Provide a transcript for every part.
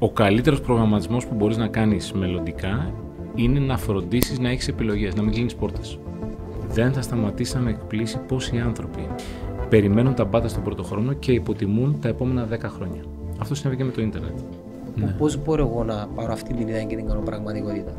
ο καλύτερος προγραμματισμός που μπορείς να κάνεις μελλοντικά είναι να φροντίσεις να έχεις επιλογές, να μην κλείνεις πόρτες. Δεν θα σταματήσει να εκπλήσει πόσοι άνθρωποι περιμένουν τα μπάτα στον πρώτο χρόνο και υποτιμούν τα επόμενα 10 χρόνια. Αυτό συνέβη και με το ίντερνετ. Ναι. Πώς μπορώ εγώ να πάρω αυτή την ιδέα και την κάνω πραγματικότητα.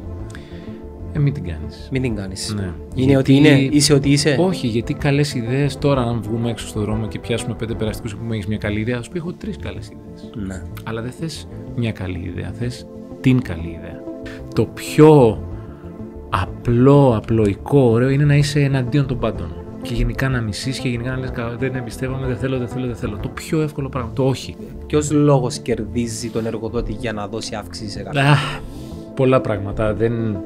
Ε, μην την κάνεις. Μην την κάνεις. Ναι. Είναι ότι είναι, είσαι ότι είσαι. Όχι, γιατί καλές ιδέες τώρα, αν βγούμε έξω στον δρόμο και πιάσουμε πέντε περαστικούς που έχεις μια καλή ιδέα, θα σου Έχω τρεις καλές ιδέες. Ναι. Αλλά δεν θες μια καλή ιδέα, θες την καλή ιδέα. Το πιο απλό, απλοϊκό, ωραίο είναι να είσαι εναντίον των πάντων. Και γενικά να μισείς και γενικά να λες: Δεν εμπιστεύομαι, δεν θέλω, δεν θέλω, δεν θέλω. Το πιο εύκολο πράγμα, το όχι. Ποιος λόγος κερδίζει τον εργοδότη για να δώσει αύξηση σε κάποιον. πολλά πράγματα. Δεν...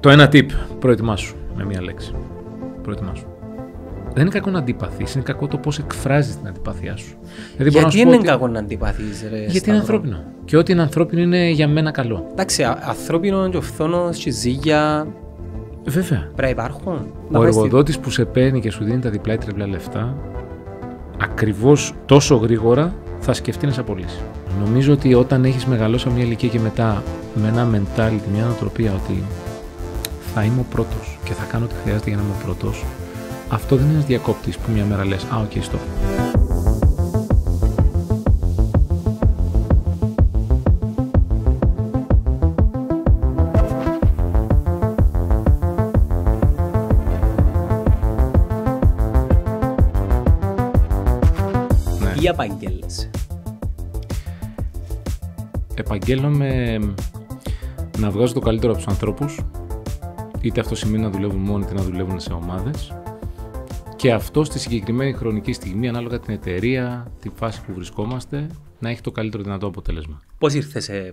Το ένα tip, προετοιμάσου με μία λέξη. Προετοιμάσου δεν είναι κακό να αντιπαθείς, είναι κακό το πώς εκφράζεις την αντιπαθία σου. Δηλαδή, γιατί είναι ότι... κακό να αντιπαθείς, ρε. Γιατί σταυρό. είναι ανθρώπινο. Και ό,τι είναι ανθρώπινο είναι για μένα καλό. Εντάξει, ανθρώπινο και φθόνο, ζύγια. Βέβαια. Πρέπει να υπάρχουν. Ο εργοδότης που σε παίρνει και σου δίνει τα διπλά ή τριπλά λεφτά, ακριβώς τόσο γρήγορα θα σκεφτεί να σε απολύσει. Νομίζω ότι όταν έχεις μεγαλώσει μια ηλικία και μετά με ένα mentality, μια ανατροπία ότι θα είμαι ο πρώτος και θα κάνω ό,τι χρειάζεται για να είμαι ο πρώτος, αυτό δεν είναι ένας διακόπτης που μια μέρα λες: Α, οκ, okay, stop. Ναι. επαγγέλνεις. Επαγγέλνομαι να βγάζω το καλύτερο από τους ανθρώπους, είτε αυτό σημαίνει να δουλεύουν μόνοι είτε να δουλεύουν σε ομάδες και αυτό στη συγκεκριμένη χρονική στιγμή, ανάλογα την εταιρεία, τη φάση που βρισκόμαστε, να έχει το καλύτερο δυνατό αποτέλεσμα. Πώς ήρθες ε,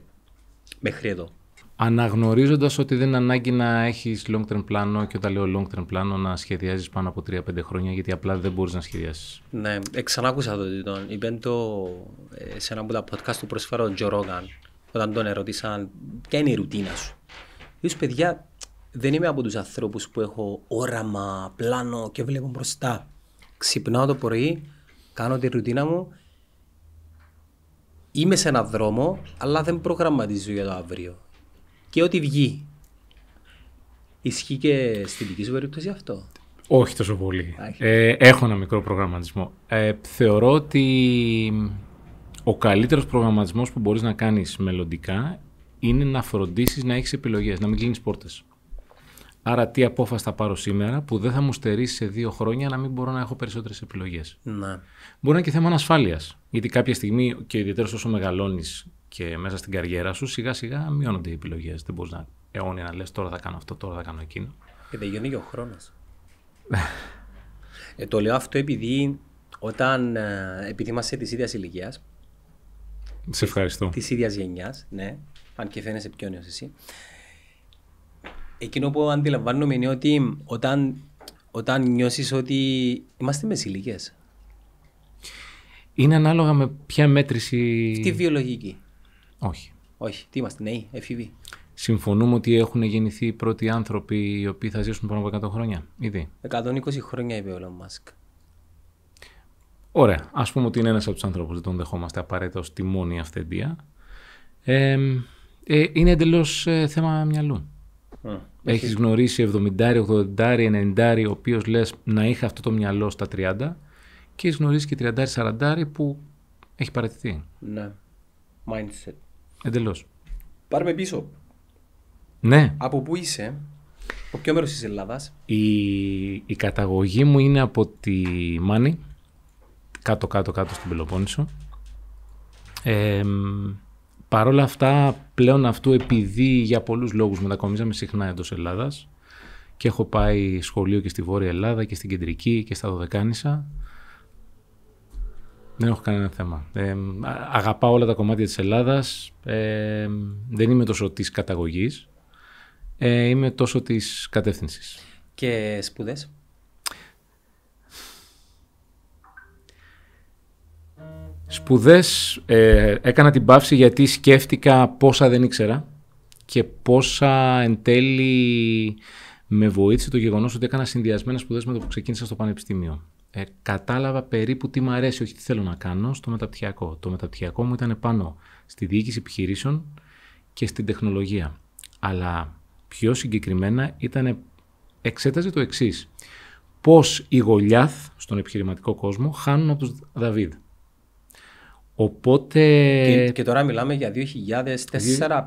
μέχρι εδώ, Αναγνωρίζοντας ότι δεν είναι ανάγκη να έχεις long term πλάνο, και όταν λέω long term πλάνο, να σχεδιάζεις πάνω από 3-5 χρόνια, γιατί απλά δεν μπορείς να σχεδιάσεις. Ναι, ε, ξανάκουσα το τον είπε το ε, σε ένα από τα podcast του προσφέρω ο Τζο Ρόγκαν, όταν τον ερωτήσαν ποια είναι η ρουτίνα σου. παιδιά, δεν είμαι από τους ανθρώπους που έχω όραμα, πλάνο και βλέπω μπροστά. Ξυπνάω το πρωί, κάνω τη ρουτίνα μου, είμαι σε έναν δρόμο, αλλά δεν προγραμματίζω για το αύριο. Και ό,τι βγει. Ισχύει και στην δική σου περίπτωση αυτό. Όχι τόσο πολύ. Ε, έχω ένα μικρό προγραμματισμό. Ε, θεωρώ ότι ο καλύτερος προγραμματισμός που μπορείς να κάνεις μελλοντικά είναι να φροντίσεις να έχεις επιλογές, να μην κλείνεις πόρτες. Άρα, τι απόφαση θα πάρω σήμερα που δεν θα μου στερήσει σε δύο χρόνια να μην μπορώ να έχω περισσότερες επιλογές. Ναι. Μπορεί να είναι και θέμα ανασφάλειας. Γιατί κάποια στιγμή, και ιδιαίτερα όσο μεγαλώνεις και μέσα στην καριέρα σου, σιγά σιγά μειώνονται οι επιλογές. Δεν μπορείς να αιώνια να λες τώρα θα κάνω αυτό, τώρα θα κάνω εκείνο. Και δεν γίνει και ο χρόνος. Ε, το λέω αυτό επειδή όταν. Ε, επειδή είμαστε της ίδιας ηλικίας. Σε ευχαριστώ. Της ίδιας γενιάς, ναι. Αν και φαίνεσαι πιο εσύ εκείνο που αντιλαμβάνομαι είναι ότι όταν, όταν νιώσεις ότι είμαστε μεσηλίκες. Είναι ανάλογα με ποια μέτρηση... Τι βιολογική. Όχι. Όχι. Τι είμαστε, νέοι, εφηβοί. Συμφωνούμε ότι έχουν γεννηθεί οι πρώτοι άνθρωποι οι οποίοι θα ζήσουν πάνω από 100 χρόνια. Ήδη. 120 χρόνια είπε ο Λόμ Μάσκ. Ωραία. Ας πούμε ότι είναι ένας από τους ανθρώπου, δεν τον δεχόμαστε απαραίτητα ω τη μόνη αυθεντία. Ε, είναι εντελώς ε, θέμα μυαλού. Mm. Έχεις γνωρίσει 70, 80, 90, ο οποίος λες να είχα αυτό το μυαλό στα 30, και έχεις γνωρίσει και 30, 40 που έχει παρατηθεί. Ναι. Mindset. Εντελώς. Πάρμε πίσω. Ναι. Από πού είσαι, από ποιο μέρος της Ελλάδας. Η, η καταγωγή μου είναι από τη Μάνη, κάτω-κάτω-κάτω στην Πελοπόννησο. Ε, Παρ' όλα αυτά, πλέον αυτού επειδή για πολλούς λόγους μετακομίζαμε συχνά εντός Ελλάδας και έχω πάει σχολείο και στη Βόρεια Ελλάδα και στην Κεντρική και στα Δωδεκάνησα. Δεν έχω κανένα θέμα. Ε, αγαπάω όλα τα κομμάτια της Ελλάδας. Ε, δεν είμαι τόσο της καταγωγής. Ε, είμαι τόσο της κατεύθυνσης. Και σπουδές. Σπουδές ε, έκανα την πάυση γιατί σκέφτηκα πόσα δεν ήξερα και πόσα εν τέλει με βοήθησε το γεγονός ότι έκανα συνδυασμένες σπουδές με το που ξεκίνησα στο πανεπιστήμιο. Ε, κατάλαβα περίπου τι μου αρέσει, όχι τι θέλω να κάνω στο μεταπτυχιακό. Το μεταπτυχιακό μου ήταν πάνω στη διοίκηση επιχειρήσεων και στην τεχνολογία. Αλλά πιο συγκεκριμένα ήταν, εξέταζε το εξής. Πώς οι Γολιάθ στον επιχειρηματικό κόσμο χάνουν από τους Δαβίδ. Οπότε... Και, και τώρα μιλάμε για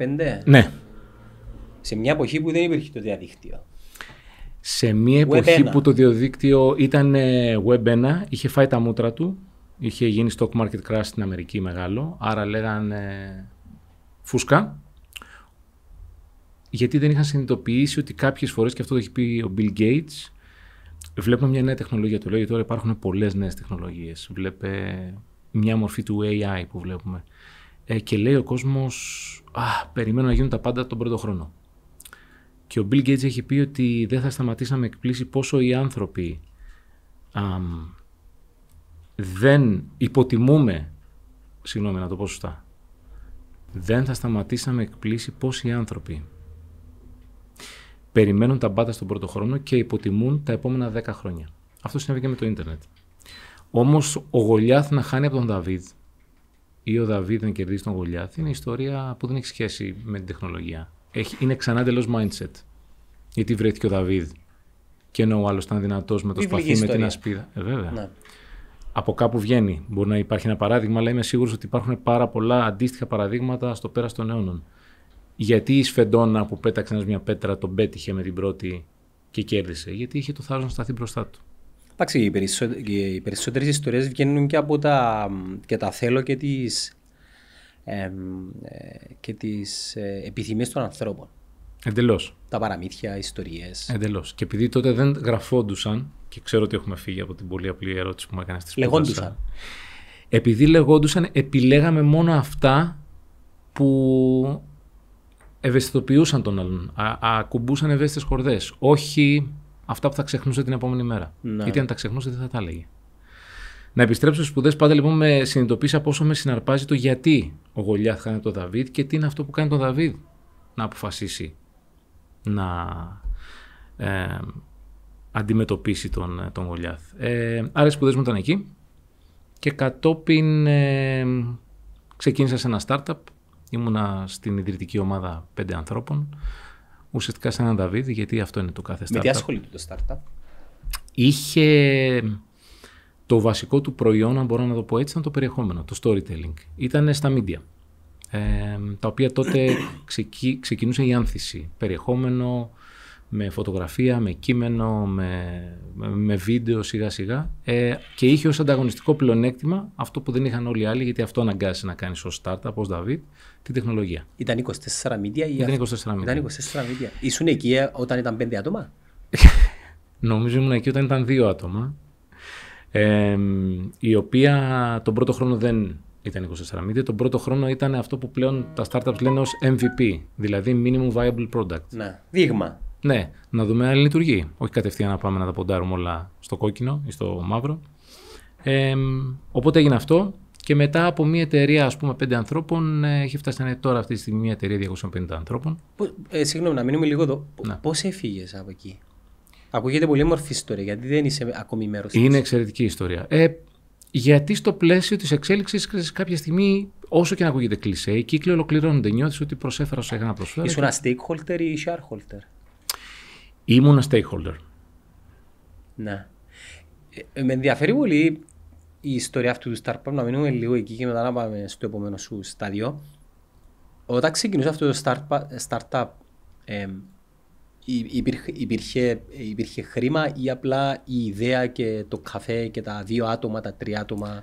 2004-2005. Ναι. Σε μια εποχή που δεν υπήρχε το διαδίκτυο. Σε μια εποχή που το διαδίκτυο ήταν ε, web 1, είχε φάει τα μούτρα του, είχε γίνει stock market crash στην Αμερική μεγάλο, άρα λέγανε ε, φούσκα. Γιατί δεν είχαν συνειδητοποιήσει ότι κάποιες φορές, και αυτό το έχει πει ο Bill Gates, βλέπουμε μια νέα τεχνολογία. Το λέω γιατί τώρα υπάρχουν πολλές νέες τεχνολογίες. Βλέπε μια μορφή του AI που βλέπουμε. Ε, και λέει ο κόσμος, α, περιμένω να γίνουν τα πάντα τον πρώτο χρόνο. Και ο Bill Gates έχει πει ότι δεν θα σταματήσαμε να εκπλήσει πόσο οι άνθρωποι δεν υποτιμούμε, συγγνώμη να το πω σωστά, δεν θα σταματήσει να εκπλήσει πόσοι οι άνθρωποι περιμένουν τα μπάτα στον πρώτο χρόνο και υποτιμούν τα επόμενα 10 χρόνια. Αυτό συνέβη και με το ίντερνετ. Όμως ο Γολιάθ να χάνει από τον Δαβίδ ή ο Δαβίδ να κερδίσει τον Γολιάθ είναι ιστορία που δεν έχει σχέση με την τεχνολογία. Έχει, είναι ξανά εντελώς mindset. Γιατί βρέθηκε ο Δαβίδ και ενώ ο άλλος ήταν δυνατός με το σπαθί, με την ασπίδα. Ε, βέβαια. Ναι. Από κάπου βγαίνει. Μπορεί να υπάρχει ένα παράδειγμα, αλλά είμαι σίγουρος ότι υπάρχουν πάρα πολλά αντίστοιχα παραδείγματα στο πέρας των αιώνων. Γιατί η Σφεντόνα που πέταξε ένας μια πέτρα τον πέτυχε με την πρώτη και κέρδισε. Γιατί είχε το θάρρος να σταθεί μπροστά του. Εντάξει, οι, περισσότε- οι περισσότερες ιστορίες βγαίνουν και από τα, και τα θέλω και τις ε, και τις ε, επιθυμίες των ανθρώπων. Εντελώς. Τα παραμύθια, ιστορίες. Εντελώς. Και επειδή τότε δεν γραφόντουσαν, και ξέρω ότι έχουμε φύγει από την πολύ απλή ερώτηση που μου έκανες στη Λεγόντουσαν. Επειδή λεγόντουσαν, επιλέγαμε μόνο αυτά που ευαισθητοποιούσαν τον άλλον. Α, ακουμπούσαν ευαίσθητες χορδές, Όχι αυτά που θα ξεχνούσε την επόμενη μέρα. Ναι. Γιατί αν τα ξεχνούσε δεν θα τα έλεγε. Να επιστρέψω στις σπουδές πάντα λοιπόν με συνειδητοποίησα πόσο με συναρπάζει το γιατί ο Γολιάθ κάνει τον Δαβίδ και τι είναι αυτό που κάνει τον Δαβίδ να αποφασίσει να ε, αντιμετωπίσει τον, ε, τον Γολιάθ. Ε, άρα οι σπουδές μου ήταν εκεί και κατόπιν ε, ξεκίνησα σε ένα startup. Ήμουνα στην ιδρυτική ομάδα πέντε ανθρώπων ουσιαστικά σε έναν Δαβίδ, γιατί αυτό είναι το κάθε startup. Με τι ασχολείται το startup. Είχε το βασικό του προϊόν, αν μπορώ να το πω έτσι, ήταν το περιεχόμενο, το storytelling. Ήταν στα media, ε, τα οποία τότε ξεκι... ξεκινούσε η άνθηση. Περιεχόμενο με φωτογραφία, με κείμενο, με, με βίντεο σιγά σιγά ε, και είχε ως ανταγωνιστικό πλεονέκτημα αυτό που δεν είχαν όλοι οι άλλοι γιατί αυτό αναγκάζει να κάνεις ως startup, ως David, τι τεχνολογία. Ήταν 24 μίλια ή Ήταν 24 μίλια. Ήταν 24 μίλια. Ήσουν εκεί ε, όταν ήταν πέντε άτομα. Νομίζω ήμουν εκεί όταν ήταν δύο άτομα. η οποία τον πρώτο χρόνο δεν ήταν 24 μίλια. Τον πρώτο χρόνο ήταν αυτό που πλέον τα startups λένε ως MVP, δηλαδή Minimum Viable Product. Ναι, δείγμα. Ναι, να δούμε αν λειτουργεί. Όχι κατευθείαν να πάμε να τα ποντάρουμε όλα στο κόκκινο ή στο μαύρο. οπότε έγινε αυτό. Και μετά από μια εταιρεία, ας πούμε, πέντε ανθρώπων, ε, έχει φτάσει να είναι τώρα αυτή τη στιγμή μια εταιρεία 250 ανθρώπων. Ε, συγγνώμη, να μείνουμε λίγο εδώ. Πώς έφυγες από εκεί, Ακούγεται πολύ μορφή ιστορία, γιατί δεν είσαι ακόμη μέρος Είναι εξαιρετική ιστορία. Ε, γιατί στο πλαίσιο της εξέλιξης, κάποια στιγμή, όσο και να ακούγεται κλεισέ, οι κύκλοι ολοκληρώνονται. Νιώθεις ότι προσέφερα σε ένα προσφέρον. Ήσουν ένα stakeholder ή shareholder. Ήμουν ένα stakeholder. Ναι. με ενδιαφέρει πολύ η ιστορία αυτού του startup, να μείνουμε λίγο εκεί και μετά να πάμε στο επόμενο σου στάδιο. Όταν ξεκινούσε αυτό το startup, υπήρχε, υπήρχε, υπήρχε ή απλά η ιδέα και το καφέ και τα δύο άτομα, τα τρία άτομα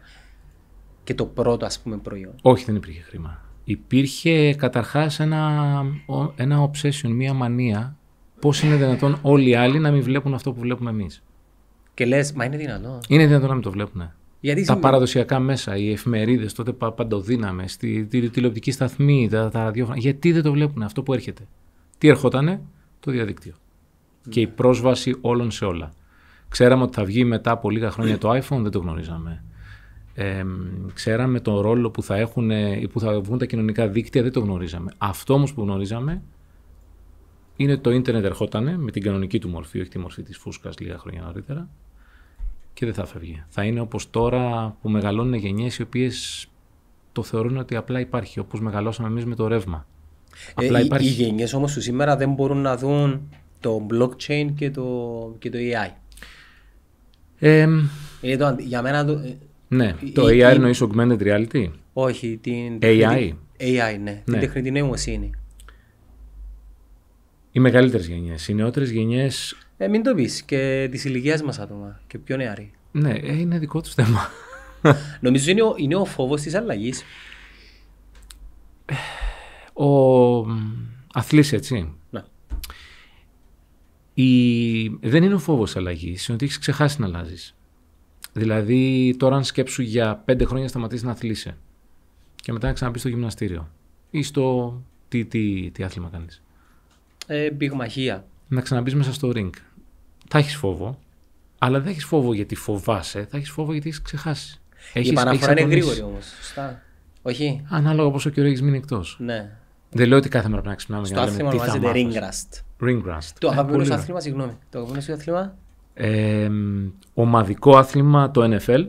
και το πρώτο ας πούμε προϊόν. Όχι δεν υπήρχε χρήμα. Υπήρχε καταρχάς ένα, ένα obsession, μία μανία πώς είναι δυνατόν όλοι οι άλλοι να μην βλέπουν αυτό που βλέπουμε εμείς. Και λες, μα είναι δυνατόν. Είναι δυνατόν να μην το βλέπουν. Γιατί τα παραδοσιακά μέσα, οι εφημερίδες, τότε παντοδύναμε, στη τη, τηλεοπτική σταθμή, τα, τα ραδιόφωνα. Γιατί δεν το βλέπουν αυτό που έρχεται. Τι ερχότανε, το διαδίκτυο. Ναι. Και η πρόσβαση όλων σε όλα. Ξέραμε ότι θα βγει μετά από λίγα χρόνια το iPhone, δεν το γνωρίζαμε. Ε, ξέραμε τον ρόλο που θα, έχουν, ε, που θα βγουν τα κοινωνικά δίκτυα, δεν το γνωρίζαμε. Αυτό όμως που γνωρίζαμε είναι το ίντερνετ ερχότανε με την κανονική του μορφή, όχι τη μορφή της φούσκας λίγα χρόνια νωρίτερα και δεν θα φεύγει. Θα είναι όπως τώρα που μεγαλώνουν γενιές οι οποίες το θεωρούν ότι απλά υπάρχει, όπως μεγαλώσαμε εμείς με το ρεύμα. Ε, οι, οι γενιές όμως του σήμερα δεν μπορούν να δουν το blockchain και το, και το AI. Ε, ε, το, για μένα το... Ε, ναι, το AI εννοείς augmented reality. Όχι, την... AI. AI, ναι, ναι. την ναι. τεχνητή νοημοσύνη. Οι μεγαλύτερες γενιές. Οι νεότερες γενιές ε, μην το πεις και της ηλικίας μας άτομα και πιο νεαροί. Ναι, ε, είναι δικό τους θέμα. Νομίζω είναι ο, είναι ο φόβος της αλλαγής. Ο αθλής έτσι. Ναι. Η... Δεν είναι ο φόβος αλλαγής, είναι ότι έχεις ξεχάσει να αλλάζεις. Δηλαδή τώρα αν σκέψου για πέντε χρόνια σταματήσεις να αθλείσαι και μετά να ξαναπείς στο γυμναστήριο ή στο τι, τι, τι άθλημα κάνεις. Ε, πυγμαχία να ξαναμπεί μέσα στο ring. Θα έχεις φόβο, αλλά δεν έχεις φόβο γιατί φοβάσαι, θα έχεις φόβο γιατί έχεις ξεχάσει. Έχεις, Η παραφορά είναι γρήγορη όμως. Σωστά. Όχι. Ανάλογα πόσο καιρό έχεις μείνει εκτός. Ναι. Δεν λέω ότι κάθε μέρα πρέπει να ξυπνάμε για να Το Ring ε, rust. Ring rust. Το αγαπημένο σου άθλημα, συγγνώμη. Το αγαπημένος σου άθλημα. Ε, ομαδικό άθλημα το NFL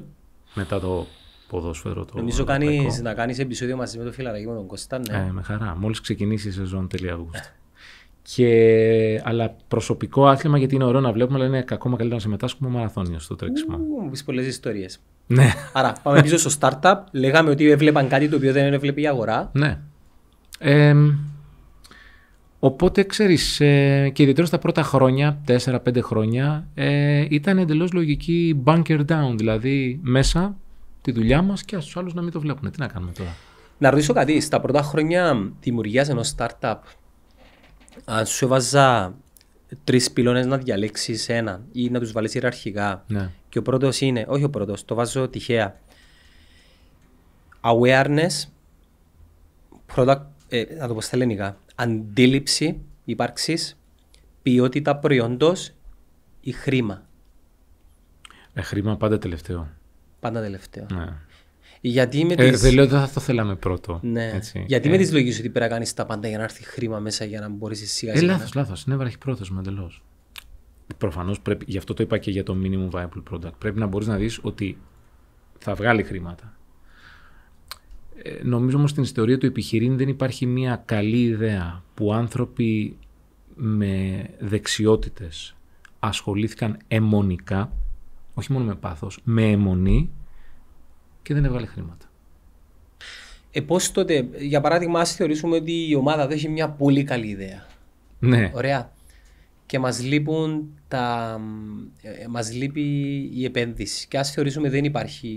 μετά το ποδόσφαιρο. Το Νομίζω κάνεις, να κάνεις επεισόδιο μαζί με το φιλαραγή με τον Κωνσταντ. Ναι. Ε, με χαρά. Μόλις ξεκινήσει η σεζόν τέλη Αυγούστου. Και, αλλά προσωπικό άθλημα γιατί είναι ωραίο να βλέπουμε, αλλά είναι ακόμα καλύτερα να συμμετάσχουμε μαραθώνιο στο τρέξιμο. Μου πολλές ιστορίες. Ναι. Άρα, πάμε πίσω στο startup. Λέγαμε ότι έβλεπαν κάτι το οποίο δεν έβλεπε η αγορά. Ναι. Ε, οπότε ξέρεις, ε, και ιδιαίτερα στα πρώτα χρόνια, 4-5 χρόνια, ε, ήταν εντελώς λογική bunker down. Δηλαδή, μέσα τη δουλειά μας και στου άλλους να μην το βλέπουν. Τι να κάνουμε τώρα. Να ρωτήσω κάτι. Στα πρώτα χρόνια δημιουργία ενός startup αν σου έβαζα τρεις πυλώνες να διαλέξεις ένα ή να τους βάλεις ιεραρχικά. Ναι. Και ο πρώτος είναι, όχι ο πρώτος, το βάζω τυχαία. Awareness, πρώτα ε, να το πω στα ελληνικά, αντίληψη ύπαρξης, ποιότητα προϊόντος ή χρήμα. Ε, χρήμα πάντα τελευταίο. Πάντα τελευταίο. Ναι. Γιατί με ε, Δεν λέω ότι θα το θέλαμε πρώτο. Ναι. Έτσι. Γιατί με ε. τις λογικές ότι πρέπει να κάνεις τα πάντα για να έρθει χρήμα μέσα για να μπορείς σιγά σιγά. Ε, λάθο, λάθο. Είναι με εντελώς. Προφανώς πρέπει, γι' αυτό το είπα και για το minimum viable product. Πρέπει να μπορείς να δεις ότι θα βγάλει χρήματα. Ε, νομίζω όμως στην ιστορία του επιχειρήν δεν υπάρχει μια καλή ιδέα που άνθρωποι με δεξιότητες ασχολήθηκαν αιμονικά, όχι μόνο με πάθος, με αιμονή και δεν έβγαλε χρήματα. Ε, τότε, για παράδειγμα, ας θεωρήσουμε ότι η ομάδα δεν έχει μια πολύ καλή ιδέα. Ναι. Ωραία. Και μας λείπουν τα. Ε, ε, λείπει η επένδυση. Και ας θεωρήσουμε δεν υπάρχει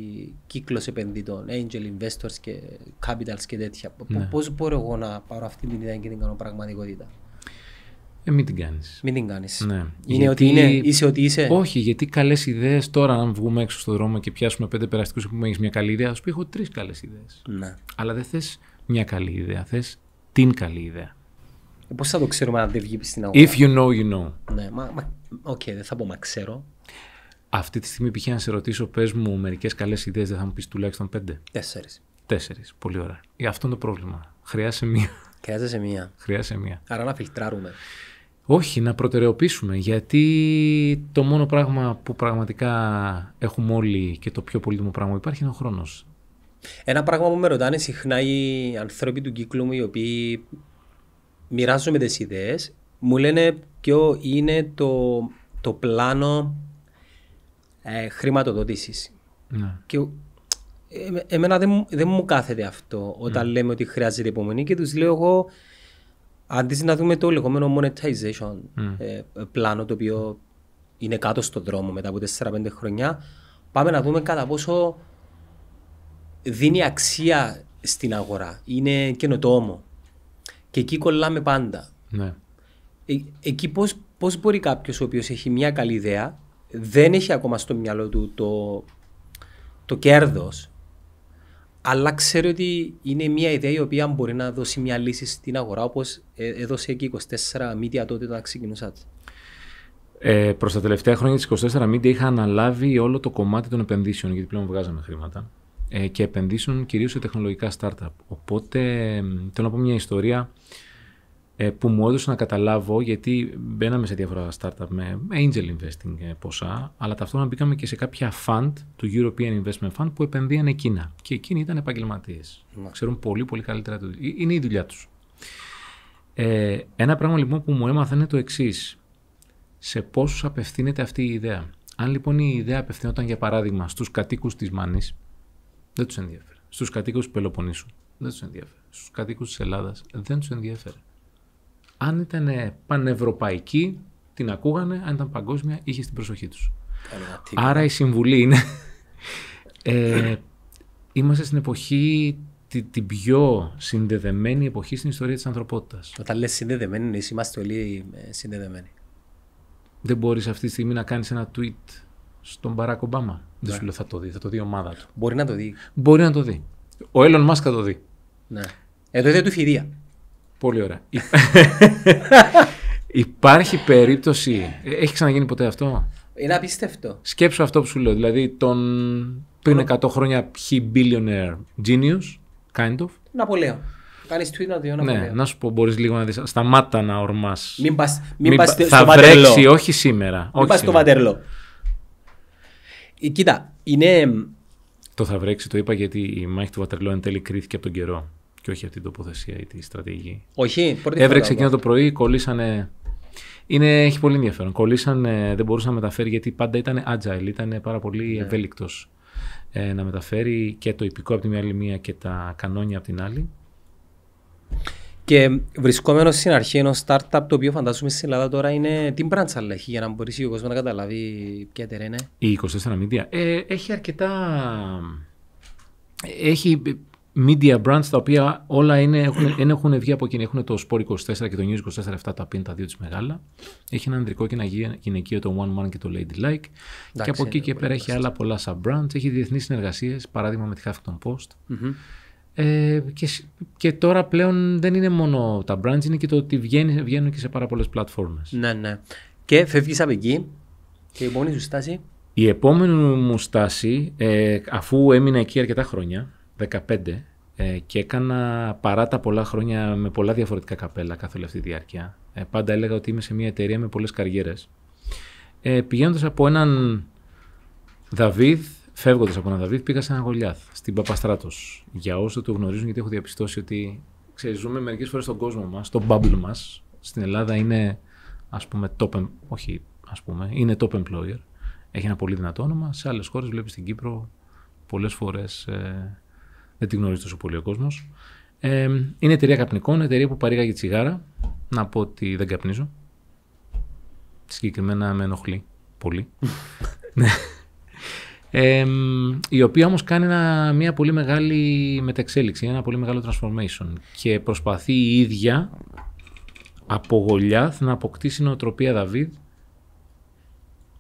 κύκλος επενδυτών, angel investors και capitals και τέτοια. Ναι. Πώς μπορώ εγώ να πάρω αυτή την ιδέα και την κάνω πραγματικότητα. Ε, μην την κάνεις. Μην την κάνεις. Ναι. Είναι γιατί... ότι είναι, είσαι ότι είσαι. Όχι, γιατί καλές ιδέες τώρα, αν βγούμε έξω στον δρόμο και πιάσουμε πέντε περαστικούς που έχεις μια καλή ιδέα, θα σου Έχω τρεις καλές ιδέες. Ναι. Αλλά δεν θες μια καλή ιδέα, θες την καλή ιδέα. Πώς θα το ξέρουμε αν δεν βγει στην αγορά. If you know, you know. Ναι, μα. μα okay, δεν θα πω, μα ξέρω. Αυτή τη στιγμή, π.χ. να σε ρωτήσω, πες μου μερικές καλές ιδέες, δεν θα μου πεις τουλάχιστον πέντε. Τέσσερις. Τέσσερις. Πολύ ωραία. Ε, αυτό είναι το πρόβλημα. Χρειάζεσαι μία. Χρειάζεσαι μία. Χρειάζεσαι μία. Άρα να φιλτράρουμε. Όχι, να προτεραιοποιήσουμε, γιατί το μόνο πράγμα που πραγματικά έχουμε όλοι και το πιο πολύτιμο πράγμα που υπάρχει είναι ο χρόνος. Ένα πράγμα που με ρωτάνε συχνά οι άνθρωποι του κύκλου μου, οι οποίοι μοιράζομαι τις ιδέες, μου λένε ποιο είναι το, το πλάνο ε, χρηματοδότησης. Ναι. Και ε, εμένα δεν, δεν μου κάθεται αυτό όταν ναι. λέμε ότι χρειάζεται υπομονή και τους λέω εγώ Αντί να δούμε το λεγόμενο monetization ε, πλάνο το οποίο είναι κάτω στον δρόμο μετά από 4-5 χρονιά, πάμε να δούμε κατά πόσο δίνει αξία στην αγορά. Είναι καινοτόμο. Και εκεί κολλάμε πάντα. Ναι. Ε, εκεί πώς, πώς μπορεί κάποιος ο οποίος έχει μια καλή ιδέα, δεν έχει ακόμα στο μυαλό του το, το κέρδος αλλά ξέρει ότι είναι μια ιδέα η οποία μπορεί να δώσει μια λύση στην αγορά όπως ε, έδωσε και 24 24Media τότε όταν ξεκινούσατε. Ε, Προς τα τελευταία χρόνια της 24 media είχα αναλάβει όλο το κομμάτι των επενδύσεων, γιατί πλέον βγάζαμε χρήματα ε, και επενδύσουν κυρίως σε τεχνολογικά startup. Οπότε θέλω να πω μια ιστορία ε, που μου έδωσε να καταλάβω γιατί μπαίναμε σε διάφορα startup με angel investing ε, ποσά, αλλά ταυτόχρονα μπήκαμε και σε κάποια fund του European Investment Fund που επενδύανε εκείνα. Και εκείνοι ήταν επαγγελματίες. Mm. Ναι. Ξέρουν πολύ, πολύ καλύτερα. Το... Είναι η δουλειά τους. Ε, ένα πράγμα λοιπόν που μου έμαθα είναι το εξής. Σε πόσους απευθύνεται αυτή η ιδέα. Αν λοιπόν η ιδέα απευθυνόταν για παράδειγμα στους κατοίκους της Μάνης, δεν τους ενδιαφέρει. Στους κατοίκους του Πελοποννήσου, δεν τους ενδιαφέρει. Στους κατοίκους της Ελλάδας, δεν τους ενδιαφέρει αν ήταν πανευρωπαϊκή, την ακούγανε, αν ήταν παγκόσμια, είχε στην προσοχή τους. Άρα η συμβουλή είναι... ε, είμαστε στην εποχή, την τη πιο συνδεδεμένη εποχή στην ιστορία της ανθρωπότητας. Όταν λες συνδεδεμένη, εσύ είμαστε όλοι ε, συνδεδεμένοι. Δεν μπορείς αυτή τη στιγμή να κάνεις ένα tweet στον Μπαράκ Ομπάμα. Δεν σου ναι. λέω θα το δει, θα το δει η ομάδα του. Μπορεί να το δει. Μπορεί να το δει. Ο Έλλον Μάσκα το δει. Ναι. Ε, το είδε του Πολύ ωραία. Υπάρχει περίπτωση. Ε, έχει ξαναγίνει ποτέ αυτό. Είναι απίστευτο. Σκέψω αυτό που σου λέω. Δηλαδή, τον πριν 100 χρόνια he billionaire genius, kind of. Να λέω. Κάνεις tweet να δει Ναι, να σου πω, μπορείς λίγο να δεις. Σταμάτα να ορμάς. Μην πας μην στο Θα βρέξει, όχι σήμερα. Μην πας στο βατερλό. Ε, κοίτα, είναι. Το θα βρέξει, το είπα γιατί η μάχη του Βατερλό εν τέλει κρίθηκε από τον καιρό και όχι από την τοποθεσία ή τη στρατηγική. Όχι, πρώτη Έβρεξε εκείνο το πρωί, κολλήσανε. Είναι, έχει πολύ ενδιαφέρον. Κολλήσανε, δεν μπορούσε να μεταφέρει γιατί πάντα ήταν agile, ήταν πάρα πολύ ναι. ευέλικτος ε, να μεταφέρει και το υπηκό από τη μία και τα κανόνια από την άλλη. Και βρισκόμενος στην αρχή ενός startup το οποίο φαντάζομαι στην Ελλάδα τώρα είναι την μπράτσα για να μπορέσει ο κόσμος να καταλάβει ποια εταιρεία είναι. Η 24 Media. Ε, έχει αρκετά. Ε, έχει media brands τα οποία όλα είναι, έχουν, έχουν βγει από εκείνη. Έχουν το Sport 24 και το News 24, αυτά τα οποία είναι τα δύο της μεγάλα. Έχει ένα ανδρικό και ένα γυναικείο, το One Man και το Lady Like. και από εκεί και πέρα έχει άλλα πολλά sub-brands. Έχει διεθνείς συνεργασίες, παράδειγμα με τη Huffington Post. Ε, και, και, τώρα πλέον δεν είναι μόνο τα brands, είναι και το ότι βγαίνει, βγαίνουν και σε πάρα πολλές πλατφόρμες. Ναι, ναι. Και φεύγεις από εκεί. Και η επόμενη σου στάση. Η επόμενη μου στάση, ε, αφού έμεινα εκεί αρκετά χρόνια, 15 ε, και έκανα παρά τα πολλά χρόνια με πολλά διαφορετικά καπέλα καθ' όλη αυτή τη διάρκεια. Ε, πάντα έλεγα ότι είμαι σε μια εταιρεία με πολλές καριέρες. Ε, πηγαίνοντας από έναν Δαβίδ, φεύγοντας από έναν Δαβίδ, πήγα σε έναν Γολιάθ, στην Παπαστράτος. Για όσο το γνωρίζουν, γιατί έχω διαπιστώσει ότι ξέρεις, ζούμε μερικές φορές στον κόσμο μας, στον bubble μας. Στην Ελλάδα είναι, ας πούμε, top, όχι, ας πούμε, είναι top employer. Έχει ένα πολύ δυνατό όνομα. Σε άλλες χώρες βλέπεις στην Κύπρο πολλές φορές δεν την γνωρίζει τόσο πολύ ο κόσμος. Ε, είναι εταιρεία καπνικών, εταιρεία που παρήγαγε τσιγάρα. Να πω ότι δεν καπνίζω. Συγκεκριμένα με ενοχλεί πολύ. Ε, η οποία όμως κάνει μια πολύ μεγάλη μεταξέλιξη, ένα πολύ μεγάλο transformation και προσπαθεί η ίδια από γολιάθ να αποκτήσει νοοτροπία Δαβίδ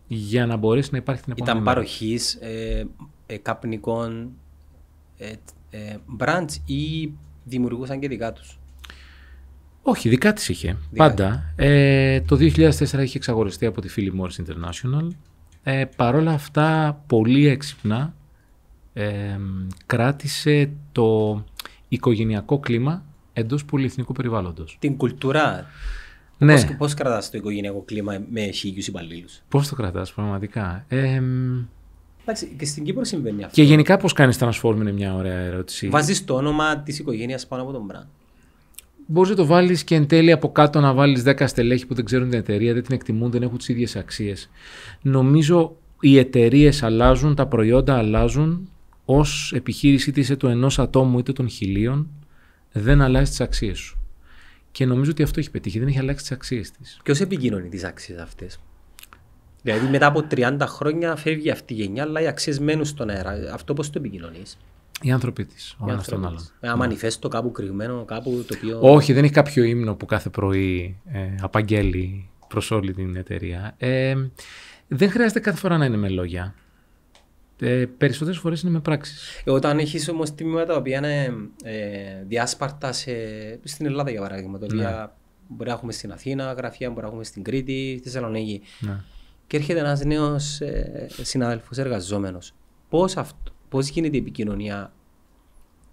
για να μπορέσει να υπάρχει την επόμενη Ήταν παροχής ε, ε καπνικών branch ε, ή δημιουργούσαν και δικά τους. Όχι, δικά της είχε. πάντα. Ε, το 2004 είχε εξαγοριστεί από τη Philip Morris International. Ε, Παρ' όλα αυτά, πολύ έξυπνα ε, κράτησε το οικογενειακό κλίμα εντός πολυεθνικού περιβάλλοντος. Την κουλτούρα. Ναι. Πώς, κρατάς το οικογενειακό κλίμα με χίλιους υπαλλήλους. Πώς το κρατάς πραγματικά. Εντάξει, και στην Κύπρο συμβαίνει αυτό. Και γενικά πώς κάνεις transform είναι μια ωραία ερώτηση. Βάζεις το όνομα της οικογένειας πάνω από τον brand. Μπορείς να το βάλεις και εν τέλει από κάτω να βάλεις 10 στελέχη που δεν ξέρουν την εταιρεία, δεν την εκτιμούν, δεν έχουν τις ίδιες αξίες. Νομίζω οι εταιρείες αλλάζουν, τα προϊόντα αλλάζουν ως επιχείρηση είτε του ενός ατόμου είτε των χιλίων, δεν αλλάζει τις αξίες σου. Και νομίζω ότι αυτό έχει πετύχει, δεν έχει αλλάξει τις αξίες της. Ποιο επικοινωνεί τι αξίες αυτές, Δηλαδή μετά από 30 χρόνια φεύγει αυτή η γενιά, αλλά οι αξίες μένουν στον αέρα. Αυτό πώς το επικοινωνείς. Οι άνθρωποι της. Ο ένα τον άλλον. Ένα ε, μανιφέστο κάπου κρυγμένο, κάπου το οποίο. Όχι, δεν έχει κάποιο ύμνο που κάθε πρωί ε, απαγγέλει προς όλη την εταιρεία. Ε, δεν χρειάζεται κάθε φορά να είναι με λόγια. Ε, Περισσότερες φορές είναι με πράξεις. Ε, όταν έχεις όμως τμήματα τα οποία είναι ε, διάσπαρτα σε, στην Ελλάδα, για παράδειγμα. Τα οποία ναι. μπορεί να έχουμε στην Αθήνα, γραφεία μπορεί να έχουμε στην Κρήτη, στη Θεσσαλονίκη. Ναι και έρχεται ένας νέος ε, συνάδελφος εργαζόμενος. Πώς γίνεται η επικοινωνία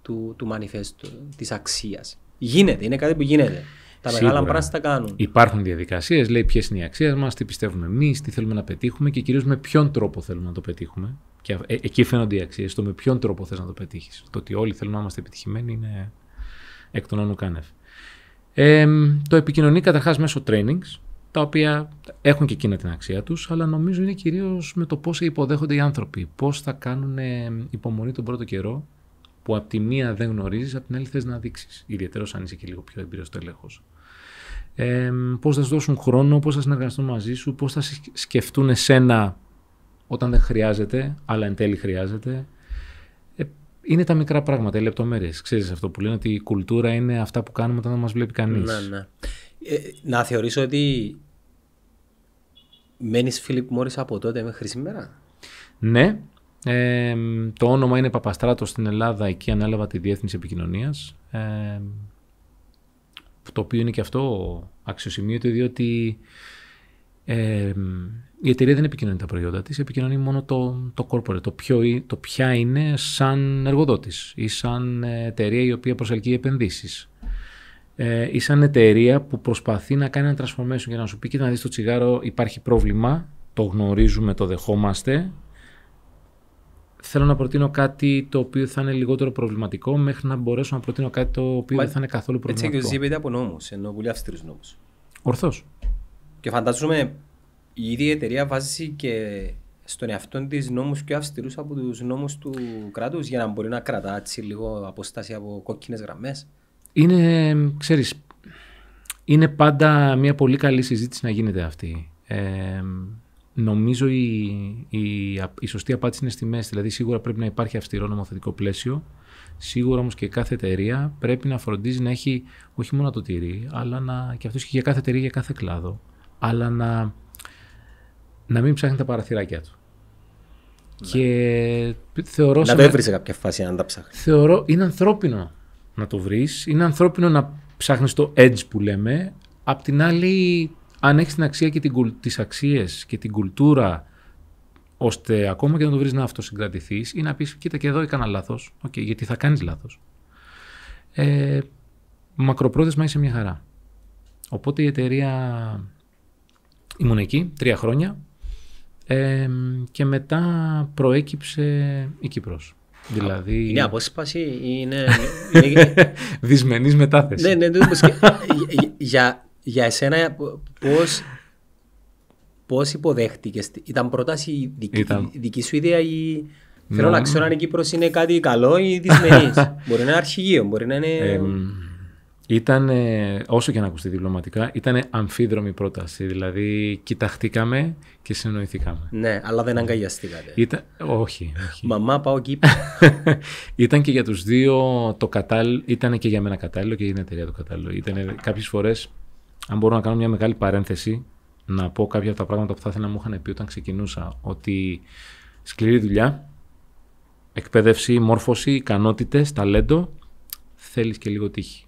του, του μανιφέστου, της αξίας. Γίνεται, είναι κάτι που γίνεται. Τα μεγάλα πράγματα τα κάνουν. Υπάρχουν διαδικασίες, λέει ποιες είναι οι αξίες μας, τι πιστεύουμε εμείς, τι θέλουμε να πετύχουμε και κυρίως με ποιον τρόπο θέλουμε να το πετύχουμε. Και ε, εκεί φαίνονται οι αξίες, το με ποιον τρόπο θες να το πετύχεις. Το ότι όλοι θέλουμε να είμαστε επιτυχημένοι είναι εκ των όνων το επικοινωνεί καταρχάς μέσω trainings, τα οποία έχουν και εκείνα την αξία τους, αλλά νομίζω είναι κυρίως με το πώς υποδέχονται οι άνθρωποι, πώς θα κάνουν ε, υπομονή τον πρώτο καιρό, που από τη μία δεν γνωρίζεις, από την άλλη θες να δείξεις. ιδιαίτερα αν είσαι και λίγο πιο έμπειρος τέλεχος. Ε, πώς θα σου δώσουν χρόνο, πώς θα συνεργαστούν μαζί σου, πώς θα σκεφτούν εσένα όταν δεν χρειάζεται, αλλά εν τέλει χρειάζεται. Ε, είναι τα μικρά πράγματα, οι κουλτούρα είναι αυτό που λένε ότι η κουλτούρα είναι αυτά που κάνουμε όταν δεν βλέπει κανείς. Ναι, ναι. Ε, να θεωρήσω ότι Μένεις Φίλιπ Μόρις από τότε μέχρι σήμερα. Ναι. το όνομα είναι Παπαστράτος στην Ελλάδα. Εκεί ανέλαβα τη διεύθυνση επικοινωνίας. το οποίο είναι και αυτό αξιοσημείωτο διότι ε, η εταιρεία δεν επικοινωνεί τα προϊόντα της, επικοινωνεί μόνο το, το corporate, το, το ποια είναι σαν εργοδότης ή σαν εταιρεία η οποία προσελκύει επενδύσεις ε, ή σαν εταιρεία που προσπαθεί να κάνει ένα transformation για να σου πει: και να δεις το τσιγάρο, υπάρχει πρόβλημα. Το γνωρίζουμε, το δεχόμαστε. Θέλω να προτείνω κάτι το οποίο θα είναι λιγότερο προβληματικό, μέχρι να μπορέσω να προτείνω κάτι το οποίο δεν θα είναι καθόλου προβληματικό. Έτσι εκδοσιέται από νόμους, ενώ πολύ αυστηρούς νόμους. Ορθώς. Και φαντάζομαι η ίδια η εταιρεία βάζει και στον εαυτό της νόμους πιο αυστηρούς από τους νόμους του νόμου του κράτους για να μπορεί να κρατάει λίγο αποστάση από κόκκινες γραμμές είναι, ξέρεις, είναι πάντα μια πολύ καλή συζήτηση να γίνεται αυτή. Ε, νομίζω η, η, η σωστή απάντηση είναι στη μέση. Δηλαδή, σίγουρα πρέπει να υπάρχει αυστηρό νομοθετικό πλαίσιο. Σίγουρα όμως και κάθε εταιρεία πρέπει να φροντίζει να έχει όχι μόνο το τυρί, αλλά να. και αυτό και για κάθε εταιρεία, για κάθε κλάδο, αλλά να, να μην ψάχνει τα παραθυράκια του. Ναι. Να το έβρισε κάποια φάση να τα ψάχνει. Θεωρώ. είναι ανθρώπινο να το βρεις. Είναι ανθρώπινο να ψάχνεις το edge που λέμε. Απ' την άλλη, αν έχεις την αξία και τι τις αξίες και την κουλτούρα, ώστε ακόμα και να το βρεις να αυτοσυγκρατηθείς ή να πεις κοίτα και εδώ έκανα λάθος, okay, γιατί θα κάνεις λάθος. Ε, μακροπρόθεσμα είσαι μια χαρά. Οπότε η εταιρεία ήμουν εκεί τρία χρόνια ε, και μετά προέκυψε η Κύπρος. Δηλαδή... Είναι απόσπαση, είναι... Δυσμενής μετάθεση. Ναι, ναι, ναι για, για εσένα πώς, πώς υποδέχτηκες, ήταν πρόταση δική, δική σου ιδέα ή... Θέλω να ξέρω αν η Κύπρος είναι κάτι καλό ή δυσμενής. μπορεί να είναι αρχηγείο, μπορεί να είναι... Ήταν, όσο και να ακουστεί διπλωματικά, ήταν αμφίδρομη πρόταση. Δηλαδή, κοιταχτήκαμε και συνοηθήκαμε. Ναι, αλλά δεν αγκαλιαστήκατε. Ήταν... Όχι, όχι. Μαμά, πάω εκεί. ήταν και για τους δύο το κατάλληλο. Ήταν και για μένα κατάλληλο και για την εταιρεία το κατάλληλο. Ήταν κάποιες φορές, αν μπορώ να κάνω μια μεγάλη παρένθεση, να πω κάποια από τα πράγματα που θα ήθελα να μου είχαν πει όταν ξεκινούσα. Ότι σκληρή δουλειά, εκπαίδευση, μόρφωση, ικανότητες, ταλέντο, θέλεις και λίγο τύχη.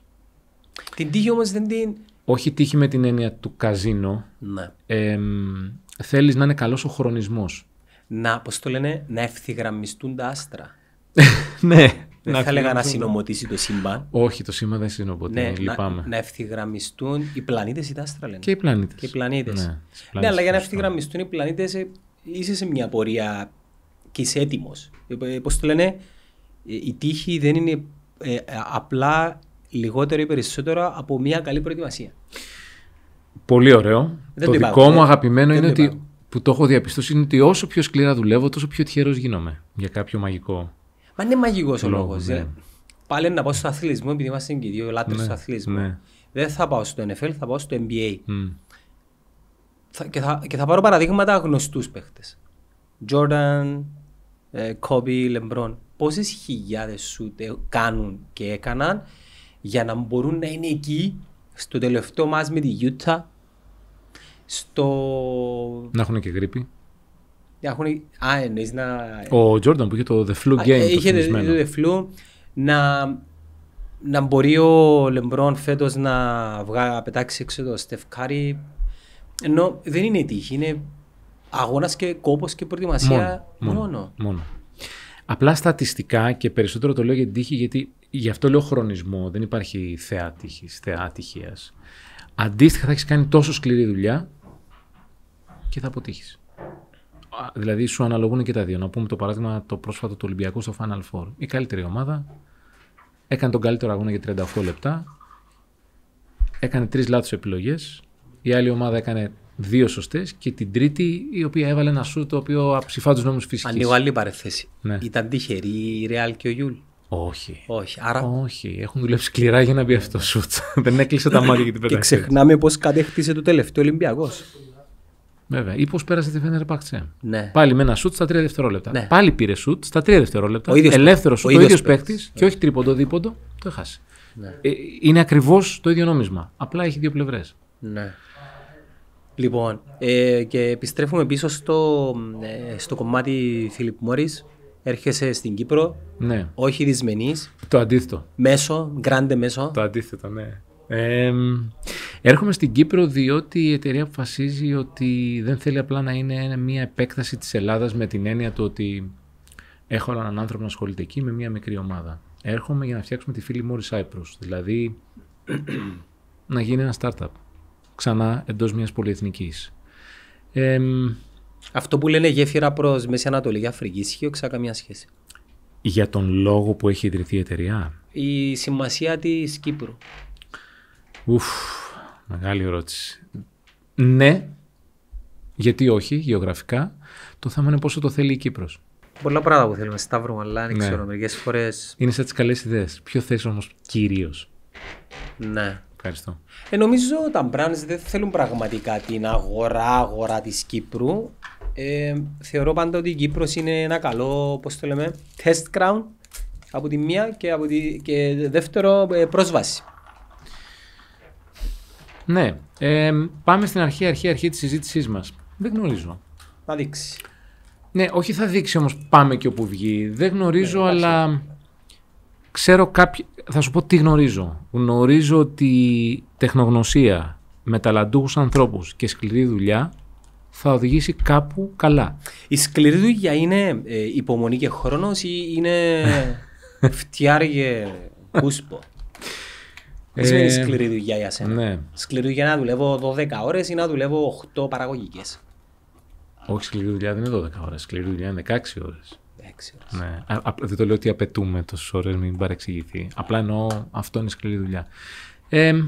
Την τύχη όμως δεν την. Όχι τύχη με την έννοια του καζίνο. Ναι. Ε, Θέλεις να είναι καλός ο χρονισμός. Να, πώς το λένε, να ευθυγραμμιστούν τα άστρα. ναι. Δεν να θα έλεγα να συνομωτήσει το σύμπαν. Όχι, το σύμπαν δεν συνομωτεί. Ναι, λυπάμαι. Να, να ευθυγραμμιστούν οι πλανήτες ή τα άστρα, λένε. Και οι πλανήτες. Και οι πλανήτες. Ναι, ναι, αλλά για να ευθυγραμμιστούν οι πλανήτες, ε, είσαι σε μια πορεία και είσαι έτοιμος. Ε, ε, πώς το λένε, η τύχη δεν είναι ε, απλά λιγότερο ή περισσότερο από μια καλή προετοιμασία. Πολύ ωραίο. το, το δικό μου αγαπημένο είναι ότι που το έχω διαπιστώσει είναι ότι όσο πιο σκληρά δουλεύω, τόσο πιο τυχερός γίνομαι για κάποιο μαγικό. Μα είναι μαγικός ο λόγο. Ναι. Ε. Πάλι να πάω στο αθλητισμό, επειδή είμαστε και δύο λάτρες ναι, του αθλητισμού. Ναι. Δεν θα πάω στο NFL, θα πάω στο NBA. Mm. Θα, και, θα, πάρω παραδείγματα γνωστούς παίχτες. Jordan, ε, Kobe, LeBron. Πόσες χιλιάδες σου ε, κάνουν και έκαναν για να μπορούν να είναι εκεί στο τελευταίο μαζί με τη Γιούτα στο... Να έχουν και γρήπη. Να έχουν... Α, ε, εννοείς να... Ο Τζόρνταν που είχε το The Flu Game. Α, είχε το, το, The Flu. Να, μπορεί ο Λεμπρόν φέτος να βγά, πετάξει έξω το Στεφκάρι. Ενώ δεν είναι τύχη, είναι αγώνας και κόπος και προετοιμασία μόνο. Απλά στατιστικά και περισσότερο το λέω για την τύχη, γιατί γι' αυτό λέω χρονισμό. Δεν υπάρχει θεά τύχης, θεά τυχεία. Αντίστοιχα, θα έχεις κάνει τόσο σκληρή δουλειά και θα αποτύχεις. Δηλαδή, σου αναλογούν και τα δύο. Να πούμε το παράδειγμα το πρόσφατο του Ολυμπιακού στο Final Four. Η καλύτερη ομάδα έκανε τον καλύτερο αγώνα για 38 λεπτά. Έκανε τρεις λάθος επιλογές. Η άλλη ομάδα έκανε δύο σωστές και την τρίτη η οποία έβαλε ένα σου το οποίο αψηφά τους νόμους φυσικής. Ανοίγω άλλη παρεθέση. Ναι. Ήταν τυχερή η Ρεάλ και ο Γιούλ. Όχι. Όχι. Άρα... Όχι. Έχουν δουλέψει σκληρά για να μπει αυτό το σουτ. Δεν έκλεισε τα μάτια για την πέταξη. Και ξεχνάμε πώς κατέχτησε το τελευταίο Ολυμπιακός. Βέβαια. Ή πώς πέρασε τη Φέντερ Πακτσέ. Ναι. Πάλι με ένα σουτ στα τρία δευτερόλεπτα. Ναι. Πάλι πήρε σουτ στα τρία δευτερόλεπτα. Ο ίδιος Ελεύθερο σουτ. Ο ίδιος παίκτη και όχι τρίποντο δίποντο. Το έχασε. Ναι. Ε, είναι ακριβώς το ίδιο νόμισμα. Απλά έχει δύο πλευρές. Ναι. Λοιπόν, ε, και επιστρέφουμε πίσω στο, ε, στο κομμάτι Φίλιπ Μόρις. Έρχεσαι στην Κύπρο, ναι. όχι δυσμενής. Το αντίθετο. Μέσο, γκράντε μέσο. Το αντίθετο, ναι. Ε, έρχομαι στην Κύπρο διότι η εταιρεία αποφασίζει ότι δεν θέλει απλά να είναι μια επέκταση της Ελλάδας με την έννοια του ότι έχω έναν άνθρωπο να ασχολείται εκεί με μια μικρή ομάδα. Έρχομαι για να φτιάξουμε τη φίλη Μόρι Cyprus, δηλαδή να γίνει ένα startup ξανά εντός μιας πολυεθνικής. Αυτό που λένε γέφυρα προς Μέση Ανατολή για Αφρική, ισχύει καμία σχέση. Για τον λόγο που έχει ιδρυθεί η εταιρεία. Η σημασία της Κύπρου. Ουφ, μεγάλη ερώτηση. Ναι, γιατί όχι, γεωγραφικά. Το θέμα είναι πόσο το θέλει η Κύπρος. Πολλά πράγματα που θέλουμε, Σταύρο, αλλά δεν ναι. ξέρω, μερικές φορές... Είναι σαν τις καλές ιδέες. Ποιο θες όμως κυρίως. Ναι. Ευχαριστώ. Ε, νομίζω τα brands δεν θέλουν πραγματικά την αγορά, αγορά της Κύπρου. Ε, θεωρώ πάντα ότι η Κύπρος είναι ένα καλό, πώς το λέμε, test ground από τη μία και, από τη, και δεύτερο ε, πρόσβαση. Ναι. Ε, πάμε στην αρχή, αρχή, αρχή της συζήτησής μας. Δεν γνωρίζω. Θα δείξει. Ναι, όχι θα δείξει όμως πάμε και όπου βγει. Δεν γνωρίζω, ναι, αλλά ξέρω κάποιοι, θα σου πω τι γνωρίζω. Γνωρίζω ότι τεχνογνωσία με ταλαντούχους ανθρώπους και σκληρή δουλειά θα οδηγήσει κάπου καλά. Η σκληρή δουλειά είναι ε, υπομονή και χρόνος ή είναι φτιάργε κούσπο. Δεν σημαίνει σκληρή δουλειά για σένα. Ναι. Σκληρή δουλειά να δουλεύω 12 ώρες ή να δουλεύω 8 παραγωγικές. Όχι, σκληρή δουλειά δεν είναι 12 ώρες. Σκληρή δουλειά είναι 16 ώρες έξι Ναι. Α, δεν το λέω ότι απαιτούμε τόσες ώρες, μην παρεξηγηθεί. Απλά εννοώ αυτό είναι σκληρή δουλειά. Ε,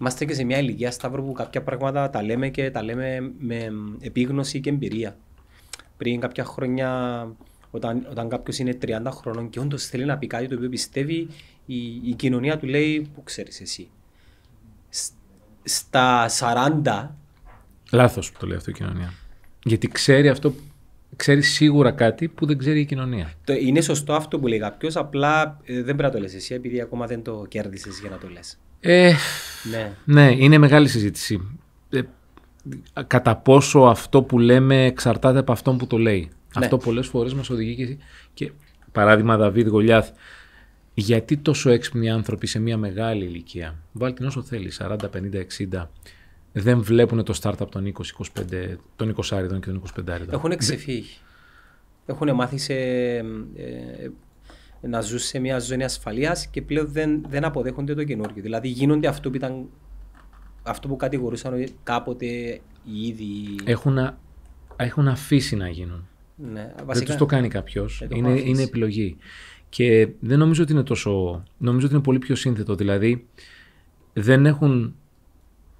Είμαστε και σε μια ηλικία, Σταύρο, που κάποια πράγματα τα λέμε και τα λέμε με επίγνωση και εμπειρία. Πριν κάποια χρόνια, όταν, όταν κάποιος είναι 30 χρονών και όντως θέλει να πει κάτι το οποίο πιστεύει, η, η κοινωνία του λέει: Πού ξέρεις εσύ. στα 40. Λάθος που το λέει αυτό η κοινωνία. Γιατί ξέρει αυτό ξέρεις σίγουρα κάτι που δεν ξέρει η κοινωνία. Είναι σωστό αυτό που λέει κάποιος, απλά ε, δεν πρέπει να το λες εσύ, επειδή ακόμα δεν το κέρδισες για να το λες. Ε, ναι. ναι, είναι μεγάλη συζήτηση. Ε, κατά πόσο αυτό που λέμε εξαρτάται από αυτόν που το λέει. Ναι. Αυτό πολλές φορές μας οδηγεί και. Παράδειγμα, Δαβίδ Γολιάθ, γιατί τόσο έξυπνοι άνθρωποι σε μια μεγάλη ηλικία, βάλτε όσο θέλει, 40, 50, 60, δεν βλέπουν το startup των 20, 25, των 20 άριδων και των 25 Έχουν ξεφύγει. Έχουν μάθει σε, ε, ε, να ζουν σε μια ζώνη ασφαλείας και πλέον δεν, δεν αποδέχονται το καινούργιο. Δηλαδή γίνονται αυτό που, ήταν, αυτό που κατηγορούσαν κάποτε οι ίδιοι. Έχουν, α, αφήσει να γίνουν. Ναι, βασικά, δεν τους το κάνει κάποιος. Είναι, είναι επιλογή. Και δεν νομίζω ότι είναι τόσο. Νομίζω ότι είναι πολύ πιο σύνθετο. Δηλαδή δεν έχουν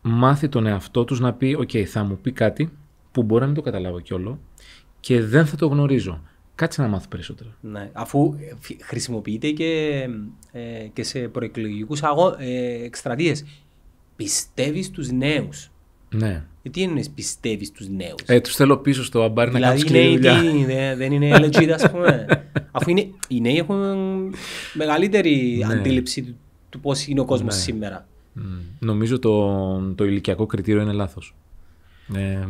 μάθει τον εαυτό τους να πει «ΟΚ, okay, θα μου πει κάτι που μπορεί να μην το καταλάβω κιόλα και δεν θα το γνωρίζω». Κάτσε να μάθω περισσότερο. Ναι, αφού χρησιμοποιείται και, ε, και σε προεκλογικούς αγώ, ε, εκστρατείες. Πιστεύεις τους νέους. Ναι. Ε, τι εννοείς πιστεύεις τους νέους. Ε, τους θέλω πίσω στο αμπάρι δηλαδή, να κάνεις σκληρή δουλειά. Δηλαδή δεν είναι legit ας πούμε. Αφού είναι, οι νέοι έχουν μεγαλύτερη ναι. αντίληψη του, πώ πώς είναι ο κόσμος ναι. σήμερα. Νομίζω το, το ηλικιακό κριτήριο είναι λάθος. Ε,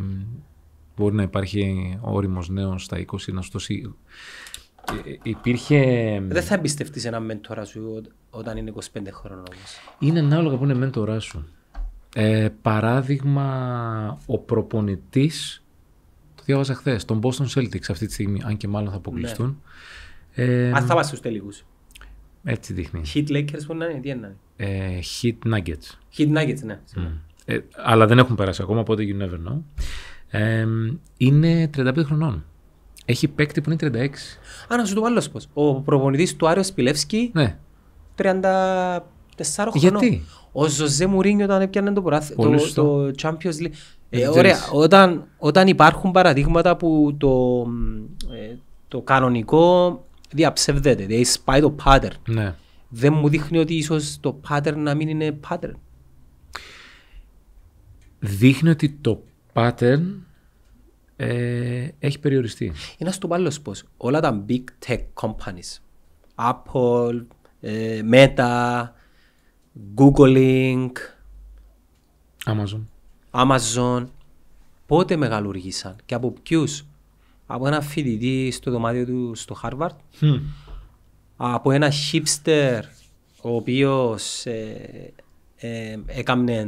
μπορεί να υπάρχει όριμος νέος στα 20 να σου δώσει... Ε, υπήρχε... Δεν θα εμπιστευτείς έναν μέντορα σου όταν είναι 25 χρόνια όμως. Είναι ανάλογα που είναι μέντορά σου. Ε, παράδειγμα, ο προπονητής το διάβαζα χθες, τον Boston Celtics αυτή τη στιγμή, αν και μάλλον θα αποκλειστούν. Ναι. Ε, αν θα πας τους τελικούς. Έτσι δείχνει. Hit Lakers που να είναι, τι είναι. Ε, hit Nuggets. Hit Nuggets, ναι. Ε, αλλά δεν έχουν περάσει ακόμα, οπότε you never know. Ε, είναι 35 χρονών. Έχει παίκτη που είναι 36. Α, να σου το άλλος πώς. Ο προπονητής του Άριος Σπιλεύσκη. Ναι. 34 χρονών. Γιατί. Ο Ζωζέ Μουρίνιο όταν έπιανε το, πράθ, το, το Champions League. Ε, ωραία, όταν, όταν υπάρχουν παραδείγματα που το, ε, το κανονικό διαψευδέται, δηλαδή σπάει το pattern. Ναι δεν μου δείχνει ότι ίσως το pattern να μην είναι pattern. Δείχνει ότι το pattern ε, έχει περιοριστεί. Είναι στο άλλο πώς. Όλα τα big tech companies, Apple, ε, Meta, Google Inc. Amazon. Amazon. Πότε μεγαλουργήσαν και από ποιους. Από ένα φοιτητή στο δωμάτιο του στο Harvard. Hm από ένα χιπστέρ ο οποίος ε, ε έκανε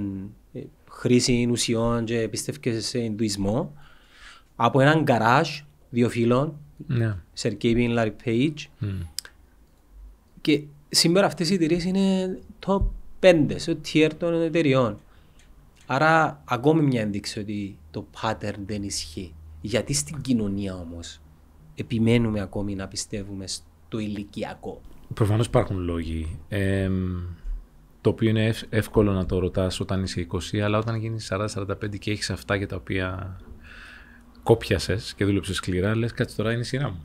χρήση ουσιών και πίστευκε σε Ινδουισμό, από έναν γκαράζ δύο φίλων, ναι. yeah. Page. Και σήμερα αυτές οι εταιρείες είναι το πέντε, στο tier των εταιρεών. Άρα ακόμη μια ένδειξη ότι το pattern δεν ισχύει. Γιατί στην κοινωνία όμως, επιμένουμε ακόμη να πιστεύουμε στο το ηλικιακό. Προφανώς υπάρχουν λόγοι. το οποίο είναι εύκολο να το ρωτάς όταν είσαι 20, αλλά όταν γίνεις 40-45 και έχεις αυτά για τα οποία κόπιασες και δούλεψες σκληρά, λες κάτι τώρα είναι η σειρά μου.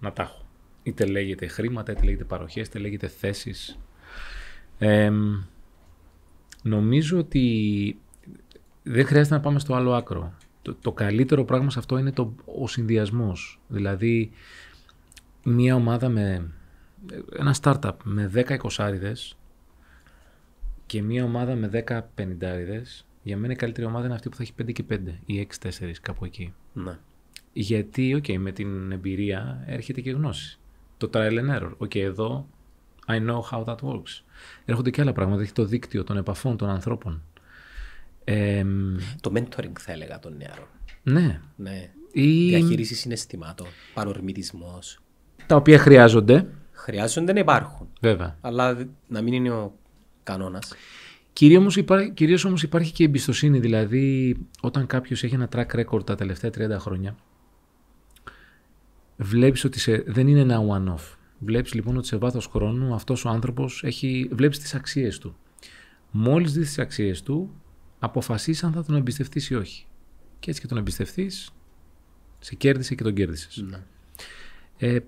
Να τα έχω. Είτε λέγεται χρήματα, είτε λέγεται παροχές, είτε λέγεται θέσεις. νομίζω ότι δεν χρειάζεται να πάμε στο άλλο άκρο. Το, το καλύτερο πράγμα σε αυτό είναι το, ο συνδυασμός. Δηλαδή, μια ομάδα με ένα startup με 10 άριδες και μια ομάδα με 10 άριδες για μένα η καλύτερη ομάδα είναι αυτή που θα έχει 5 και 5 ή 6-4 κάπου εκεί. Ναι. Γιατί, οκ, okay, με την εμπειρία έρχεται και γνώση. Το trial and error. Οκ, okay, εδώ I know how that works. Έρχονται και άλλα πράγματα. Έχει το δίκτυο των επαφών των ανθρώπων. Ε, το mentoring θα έλεγα των νεαρών. Ναι. ναι. Η... Διαχείρισης συναισθημάτων, παρορμητισμός τα οποία χρειάζονται. Χρειάζονται να υπάρχουν. Βέβαια. Αλλά να μην είναι ο κανόνας. Κυρίως όμως υπάρχει και εμπιστοσύνη. Δηλαδή, όταν κάποιος έχει ένα track record τα τελευταία 30 χρόνια, βλέπεις ότι σε, δεν είναι ένα one-off. Βλέπεις λοιπόν ότι σε βάθος χρόνου αυτός ο άνθρωπος έχει. βλέπεις τις αξίες του. Μόλις δεις τις αξίες του, αποφασίσει αν θα τον εμπιστευτείς ή όχι. Και έτσι και τον εμπιστευτείς, σε κέρδισε και τον κέρδισες. Ναι. Ε,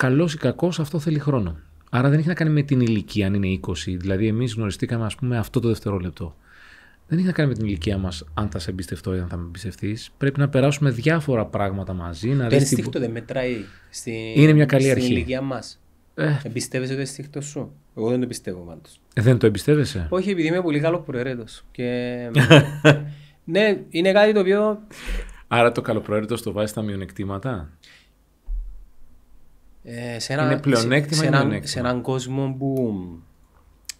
καλός ή κακός, αυτό θέλει χρόνο. Άρα δεν έχει να κάνει με την ηλικία, αν είναι 20. Δηλαδή, εμείς γνωριστήκαμε, ας πούμε, αυτό το δευτερόλεπτο. Δεν έχει να κάνει με την ηλικία μας, αν θα σε εμπιστευτώ ή αν θα με εμπιστευτείς. Πρέπει να περάσουμε διάφορα πράγματα μαζί. Να το δεν μετράει στην, είναι μια καλή στην αρχή. ηλικία μας. Ε. Εμπιστεύεσαι το αισθήκτο σου. Εγώ δεν το πιστεύω πάντως. Ε, δεν το εμπιστεύεσαι. Όχι, επειδή είμαι πολύ καλό προαιρέτο. Και... ναι, είναι κάτι το οποίο. Άρα το καλοπροαίρετος το βάζεις στα μειονεκτήματα. Ε, σε ένα, είναι πλεονέκτημα σε, σε, σε έναν κόσμο που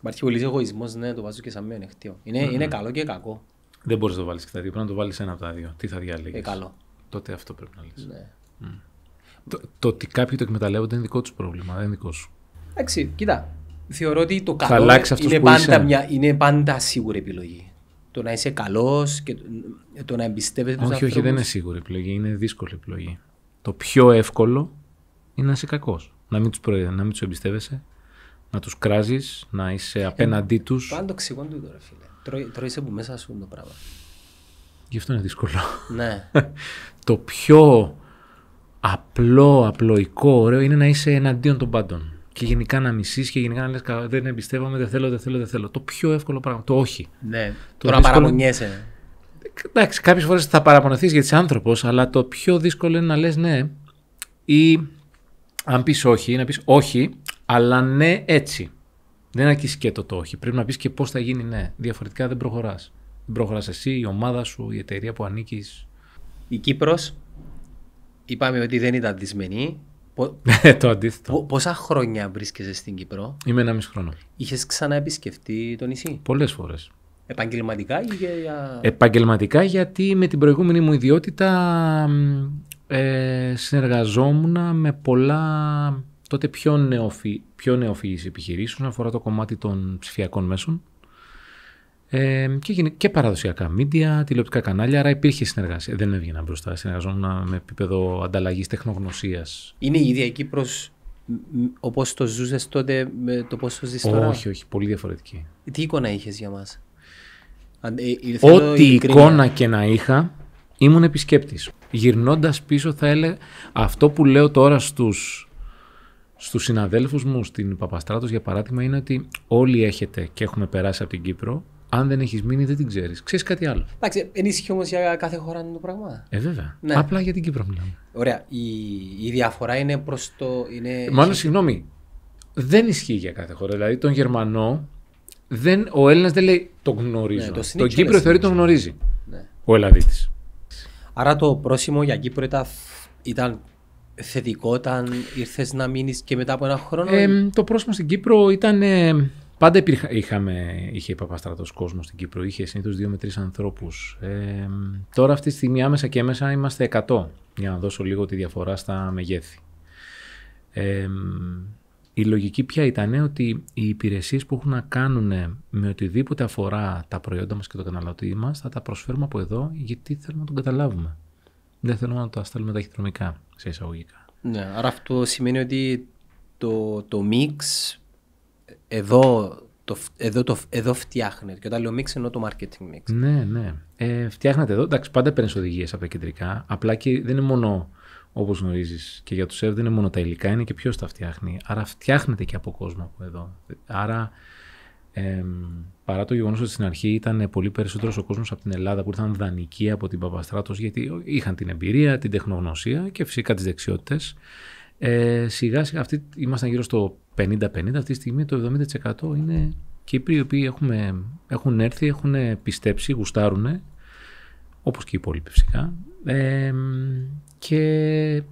υπάρχει πολύ εγωισμός, ναι, το βάζω και σαν μειονεκτημα ειναι Είναι, mm-hmm. είναι καλό και κακό. Δεν μπορείς να το βάλεις και τα δύο. Πρέπει να το βάλεις ένα από τα δύο. Τι θα διαλέγεις. Ε, καλό. Τότε αυτό πρέπει να λες. Ναι. Mm. Το, το, ότι κάποιοι το εκμεταλλεύονται είναι δικό τους πρόβλημα, δεν είναι δικό σου. Εντάξει, κοίτα. Θεωρώ ότι το καλό είναι πάντα, μια, είναι πάντα σίγουρη επιλογή. Το να είσαι καλός και το, να εμπιστεύεσαι. Όχι, όχι, δεν είναι σίγουρη επιλογή. Είναι δύσκολη επιλογή. Το πιο εύκολο είναι να είσαι κακός. Να μην τους τους εμπιστεύεσαι, να τους κράζεις, να είσαι ε, απέναντί τους. Πάντα τοξικό του τώρα, φίλε. Τρώει από μέσα σου το πράγμα. Γι' αυτό είναι δύσκολο. Ναι. το πιο απλό, απλοϊκό, ωραίο είναι να είσαι εναντίον των πάντων. Και γενικά να μισείς και γενικά να λες: Δεν εμπιστεύομαι, δεν θέλω, δεν θέλω, δεν θέλω. Το πιο εύκολο πράγμα. Το όχι. Ναι. Το τώρα δύσκολο... παραπονιέσαι. Εντάξει, κάποιες φορές θα παραπονεθείς γιατί είσαι άνθρωπος, αλλά το πιο δύσκολο είναι να λες ναι ή αν πεις όχι, να πεις όχι, αλλά ναι έτσι. Δεν αρκείς και το το όχι. Πρέπει να πεις και πώς θα γίνει ναι. Διαφορετικά δεν προχωράς. Δεν προχωράς εσύ, η ομάδα σου, η εταιρεία που ανήκεις. Η Κύπρος, είπαμε ότι δεν ήταν δυσμενή. Ναι, το αντίθετο. Πόσα χρόνια βρίσκεσαι στην Κύπρο, Είμαι ένα μισό χρόνο. Είχες ξαναεπισκεφτεί το νησί, Πολλές φορές. Επαγγελματικά ή για. Επαγγελματικά γιατί με την προηγούμενη μου ιδιότητα ε, συνεργαζόμουν με πολλά τότε πιο, νεοφυ, πιο νεοφυγής επιχειρήσεις όσον αφορά το κομμάτι των ψηφιακών μέσων ε, και, και παραδοσιακά μίντια, τηλεοπτικά κανάλια, άρα υπήρχε συνεργασία. Δεν έβγαινα μπροστά, συνεργαζόμουν με επίπεδο ανταλλαγής τεχνογνωσίας. Είναι η ίδια Κύπρος όπως το ζούσες τότε με το πώς το ζεις τώρα. Όχι, όχι, πολύ διαφορετική. Τι εικόνα είχες για μας, ε, Ό,τι εικόνα και να είχα, ήμουν επισκέπτης. Γυρνώντας πίσω θα έλεγα αυτό που λέω τώρα στους, στους συναδέλφους μου στην Παπαστράτος για παράδειγμα είναι ότι όλοι έχετε και έχουμε περάσει από την Κύπρο αν δεν έχεις μείνει, δεν την ξέρεις. Ξέρεις κάτι άλλο. Εντάξει, ενίσχυε όμως για κάθε χώρα είναι το πράγμα. Ε, βέβαια. Ναι. Απλά για την Κύπρο μιλάμε. Ωραία. Η, η διαφορά είναι προς το. Είναι... Ε, μάλλον, συγγνώμη. Δεν ισχύει για κάθε χώρα. Δηλαδή, τον Γερμανό, δεν, ο Έλληνας δεν λέει τον ναι, γνωρίζω. το τον Κύπρο θεωρεί τον γνωρίζει. Ναι. Ο Ελλαδίτης. Άρα το πρόσημο για Κύπρο ήταν, ήταν θετικό όταν ήρθες να μείνεις και μετά από ένα χρόνο. το πρόσημο στην Κύπρο ήταν. πάντα είχαμε, είχε παπαστρατό κόσμος στην Κύπρο. Είχε συνήθως δύο με τρεις ανθρώπους. τώρα αυτή τη στιγμή άμεσα και έμεσα είμαστε 100. Για να δώσω λίγο τη διαφορά στα μεγέθη. Η λογική πια ήταν ότι οι υπηρεσίες που έχουν να κάνουν με οτιδήποτε αφορά τα προϊόντα μας και το καταναλωτή μας θα τα προσφέρουμε από εδώ γιατί θέλουμε να τον καταλάβουμε. Δεν θέλουμε να τα στέλνουμε ταχυδρομικά σε εισαγωγικά. Ναι, άρα αυτό σημαίνει ότι το, το mix εδώ το, εδώ, το, εδώ φτιάχνεται. Και όταν λέω mix εννοώ το marketing mix. Ναι, ναι. Ε, φτιάχνεται εδώ. Εντάξει, πάντα παίρνεις οδηγίες από τα κεντρικά. Απλά και δεν είναι μόνο όπως γνωρίζεις και για τους ΕΒ δεν είναι μόνο τα υλικά, είναι και ποιος τα φτιάχνει. Άρα φτιάχνεται και από κόσμο από εδώ. Άρα ε, παρά το γεγονός ότι στην αρχή ήταν πολύ περισσότερος ο κόσμος από την Ελλάδα που ήρθαν δανεικοί από την Παπαστράτος, γιατί είχαν την εμπειρία, την τεχνογνωσία και φυσικά τις δεξιότητες. Ε, σιγά σιγά ήμασταν γύρω στο 50-50, αυτή τη στιγμή το 70% είναι Κύπροι οι οποίοι έχουμε, έχουν έρθει, έχουν πιστέψει, γουστάρουν όπως και οι υπόλοιποι φυσικά. Ε, και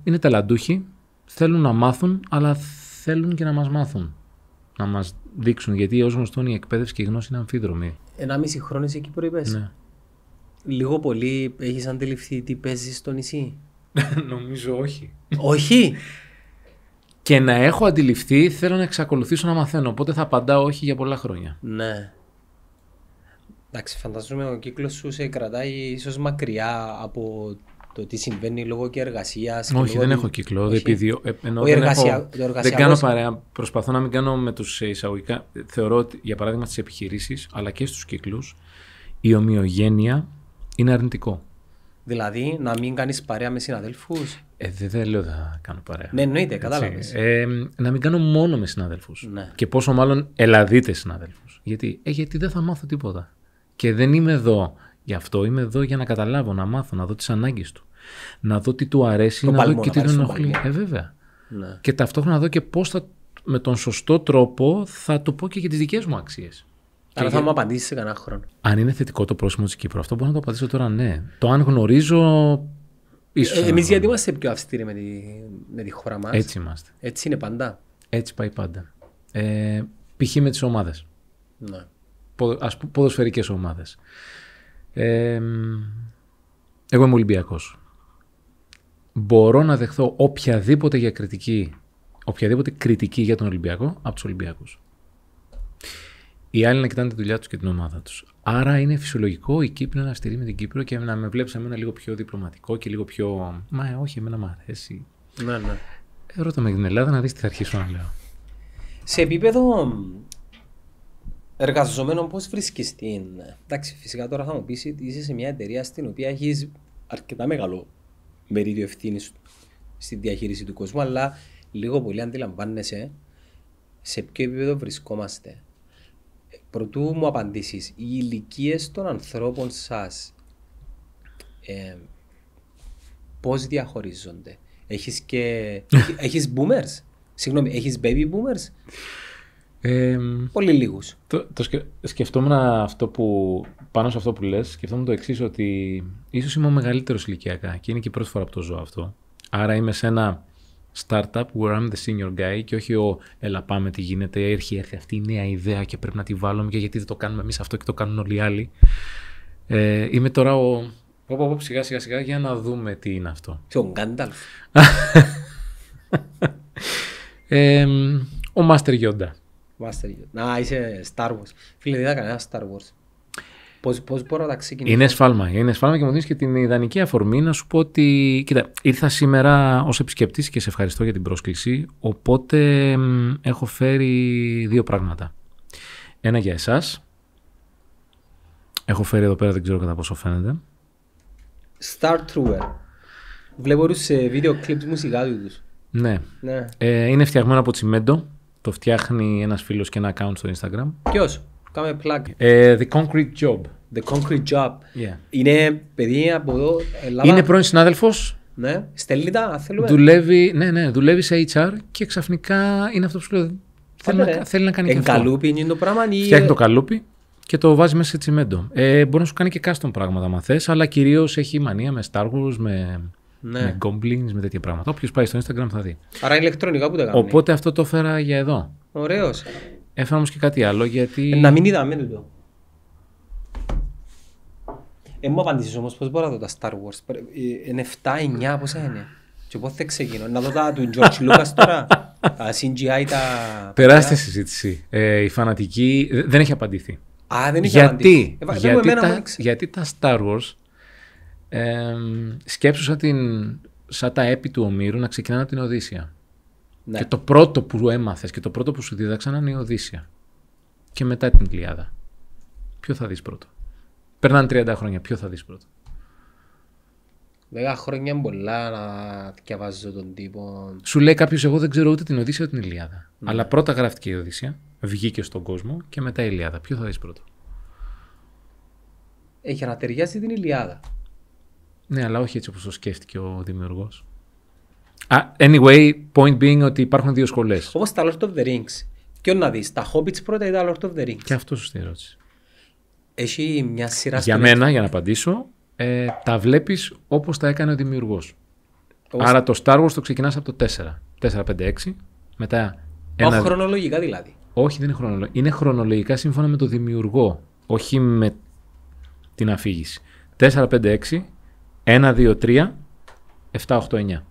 είναι ταλαντούχοι, θέλουν να μάθουν, αλλά θέλουν και να μας μάθουν. Να μας δείξουν, γιατί ως γνωστόν η εκπαίδευση και η γνώση είναι αμφίδρομη. Ένα μισή χρόνο είσαι εκεί που Ναι. Λίγο πολύ έχεις αντιληφθεί τι παίζεις στο νησί. Νομίζω όχι. Όχι! και να έχω αντιληφθεί, θέλω να εξακολουθήσω να μαθαίνω. Οπότε θα απαντάω όχι για πολλά χρόνια. Ναι. Εντάξει, φανταζόμαι ο κύκλος σου σε κρατάει ίσως μακριά από το τι συμβαίνει λόγω και εργασίας. Όχι, δεν έχω κύκλο. Όχι. Ε, δεν, κάνω παρέα. Προσπαθώ να μην κάνω με τους εισαγωγικά. Θεωρώ ότι για παράδειγμα στις επιχειρήσεις αλλά και στους κύκλους η ομοιογένεια είναι αρνητικό. Δηλαδή να μην κάνεις παρέα με συναδέλφους. Ε, δεν λέω να κάνω παρέα. Ναι, εννοείται, κατάλαβες. Ε, να μην κάνω μόνο με συναδέλφους. Ναι. Και πόσο μάλλον ελαδίτες συναδέλφους. Γιατί, ε, γιατί δεν θα μάθω τίποτα. Και δεν είμαι εδώ γι' αυτό. Είμαι εδώ για να καταλάβω, να μάθω, να δω τις ανάγκες του. Να δω τι του αρέσει, το να και τι τον ενοχλεί. Ε, βέβαια. Ναι. Και ταυτόχρονα να δω και πώς θα με τον σωστό τρόπο θα το πω και για τις δικές μου αξίες. Αλλά θα μου απαντήσεις σε κανένα χρόνο. Αν είναι θετικό το πρόσημο της Κύπρου, αυτό μπορώ να το απαντήσω τώρα ναι. Το αν γνωρίζω. Ε, ίσως. Ε, Εμείς γιατί είμαστε πιο αυστηροί με τη, με τη χώρα μας. Έτσι είμαστε. Έτσι είναι παντά. Έτσι πάει πάντα. Ε, π.χ. με τις ομάδες. Ναι ας πούμε, ποδοσφαιρικές ομάδες. εγώ είμαι Ολυμπιακός. Μπορώ να δεχθώ οποιαδήποτε για κριτική, οποιαδήποτε κριτική για τον Ολυμπιακό από τους Ολυμπιακούς. Οι άλλοι να κοιτάνε τη δουλειά τους και την ομάδα τους. Άρα είναι φυσιολογικό η Κύπρο να στηρίζει με την Κύπρο και να με βλέπεις εμένα λίγο πιο διπλωματικό και λίγο πιο. Μα όχι, εμένα μου αρέσει. Ναι, ναι. Ε, ρώτα με την Ελλάδα να δεις τι θα αρχίσω να λέω. Σε επίπεδο εργαζομένο πώς βρίσκεις την... Εντάξει, φυσικά τώρα θα μου πεις ότι είσαι σε μια εταιρεία στην οποία έχεις αρκετά μεγάλο μερίδιο ευθύνης στη διαχείριση του κόσμου, αλλά λίγο πολύ αντιλαμβάνεσαι σε ποιο επίπεδο βρισκόμαστε. Προτού μου απαντήσεις, οι ηλικίες των ανθρώπων σας ε, πώς διαχωρίζονται. έχεις και... έχεις boomers. Συγγνώμη, έχεις baby boomers. Ε, Πολύ λίγους. Το, σκεφτόμουν αυτό που. πάνω σε αυτό που λες, σκεφτόμουν το εξής, ότι ίσως είμαι ο μεγαλύτερος ηλικιακά και είναι και η πρώτη φορά που το ζω αυτό. Άρα είμαι σε ένα startup where I'm the senior guy και όχι ο έλα πάμε τι γίνεται, έρχει, έρθει αυτή η νέα ιδέα και πρέπει να τη βάλουμε και γιατί δεν το κάνουμε εμείς αυτό και το κάνουν όλοι οι άλλοι. Ε, είμαι τώρα ο... Πω, πω, πω, σιγά σιγά σιγά για να δούμε τι είναι αυτό. Τι ο Γκάνταλφ. ο Master Yoda. Να, είσαι Star Wars. Φίλε, δεν είδα κανένα Star Wars. Πώ μπορώ να τα ξεκινήσω. Είναι σφάλμα. Είναι σφάλμα και μου δίνει και την ιδανική αφορμή να σου πω ότι. Κοίτα, ήρθα σήμερα ω επισκέπτη και σε ευχαριστώ για την πρόσκληση. Οπότε έχω φέρει δύο πράγματα. Ένα για εσά. Έχω φέρει εδώ πέρα, δεν ξέρω κατά πόσο φαίνεται. Star Truer. Βλέπω σε βίντεο μου, μουσικά τους. Ναι. ναι. Ε, είναι φτιαγμένο από τσιμέντο. Το φτιάχνει ένας φίλος και ένα account στο Instagram. Ποιος, κάμε plug. Ε, the Concrete Job. The Concrete Job. Yeah. Είναι παιδί από εδώ, Ελλάδα. Είναι πρώην συνάδελφος. Ναι, τα, θέλουμε. Δουλεύει, ναι, ναι, δουλεύει σε HR και ξαφνικά είναι αυτό που σου λέω. Θέλει, να, κάνει ε, και αυτό. Καλούπι είναι το πράγμα. Ή... Φτιάχνει το καλούπι και το βάζει μέσα σε τσιμέντο. Ε, μπορεί να σου κάνει και custom πράγματα, μα θες, αλλά κυρίως έχει μανία με Star με ναι. με goblins, με τέτοια πράγματα. Όποιος πάει στο Instagram θα δει. Άρα ηλεκτρονικά που τα κάνει. Οπότε αυτό το έφερα για εδώ. Ωραίος. Έφερα όμως και κάτι άλλο γιατί. Ε, να μην είδαμε τούτο. Ε, μου απαντήσεις όμως πώς μπορώ να δω τα Star Wars. Ε, είναι 7, 9, πόσα είναι. Και πότε ξεκινώ. Να δω τα του George Lucas τώρα. Τα CGI, τα... Τεράστια συζήτηση. Ε, η φανατική δεν έχει απαντηθεί. Α, δεν είχε γιατί, ε, Γιατί, γιατί, τα, γιατί τα Star Wars ε, σκέψου σαν, την, σαν τα έπι του Ομήρου να ξεκινάνε από την Οδύσσια. Ναι. Και το πρώτο που έμαθες και το πρώτο που σου δίδαξαν είναι η Οδύσσια. Και μετά την Κλειάδα. Ποιο θα δεις πρώτο. Περνάνε 30 χρόνια. Ποιο θα δεις πρώτο. Βέβαια, χρόνια είναι πολλά να διαβάζω τον τύπο. Σου λέει κάποιος, εγώ δεν ξέρω ούτε την Οδύσσια ούτε την Ιλιάδα. Ναι. Αλλά πρώτα γράφτηκε η Οδύσσια, βγήκε στον κόσμο και μετά η Ιλιάδα. Ποιο θα δεις πρώτο. Έχει ανατεριάσει την Ιλιάδα. Ναι, αλλά όχι έτσι όπως το σκέφτηκε ο δημιουργός. Anyway, point being ότι υπάρχουν δύο σχολές. Όπως τα Lord of the Rings. να δεις, τα Hobbits πρώτα ή τα Lord of the Rings. Και αυτό σου την ερώτηση. Έχει μια σειρά Για μένα, για να απαντήσω, ε, τα βλέπεις όπως τα έκανε ο δημιουργός. Όπως... Άρα το Star Wars το ξεκινάς από το 4. 4, 5, 6. Μετά. Ένα... χρονολογικά δηλαδή. Όχι, δεν είναι χρονολογικά. Είναι χρονολογικά σύμφωνα με το δημιουργό. Όχι με την αφήγηση. 4, 5, 6 1, 2, 3, 7, 8, 9.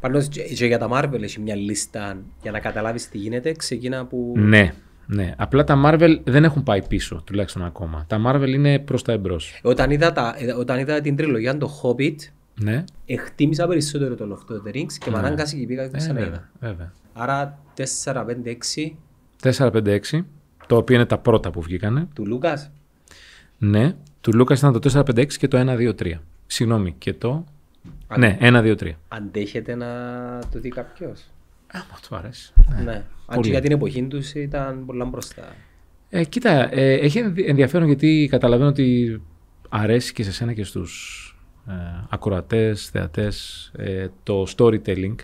Πάνω και για τα Marvel έχει μια λίστα για να καταλάβεις τι γίνεται, ξεκινά από... Ναι, ναι. Απλά τα Marvel δεν έχουν πάει πίσω, τουλάχιστον ακόμα. Τα Marvel είναι προς τα εμπρός. Όταν είδα, τα, όταν είδα την τριλογία, το Hobbit, ναι. Εκτίμησα περισσότερο το Lord of the Rings και ναι. με ανάγκασε και πήγα και βεβαια αρα Άρα 4-5-6. 4-5-6, το οποίο είναι τα πρώτα που βγήκανε. Του Λούκα. Ναι, του Λούκα ήταν το 4-5-6 και το 1-2-3. Συγγνώμη, και το. Ναι, ένα, δύο, τρία. Αντέχεται να το δει κάποιος. Άμα του αρέσει. Ναι. ναι. Αν και για την εποχή τους ήταν πολλά μπροστά. Ε, κοίτα, ε, έχει ενδιαφέρον γιατί καταλαβαίνω ότι αρέσει και σε σένα και στους ε, ακροατές, θεατές ε, το storytelling.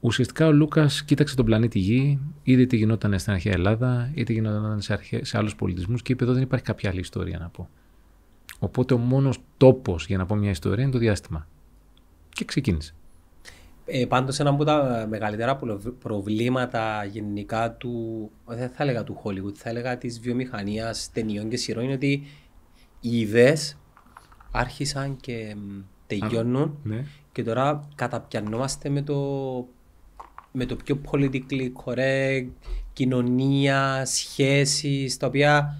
Ουσιαστικά ο Λούκας κοίταξε τον πλανήτη Γη, είδε τι γινόταν στην αρχαία Ελλάδα, είδε τι γινόταν σε, σε άλλους πολιτισμούς και είπε: Εδώ δεν υπάρχει κάποια άλλη ιστορία να πω. Οπότε ο μόνος τόπος για να πω μια ιστορία είναι το διάστημα. Και ξεκίνησε. Ε, Πάντως, ένα από τα μεγαλύτερα προβλήματα γενικά του, δεν θα έλεγα του Hollywood, θα έλεγα της βιομηχανίας ταινιών και σειρών είναι ότι οι ιδέες άρχισαν και τελειώνουν ναι. και τώρα καταπιανόμαστε με το, με το πιο politically correct, κοινωνία, σχέσεις τα οποία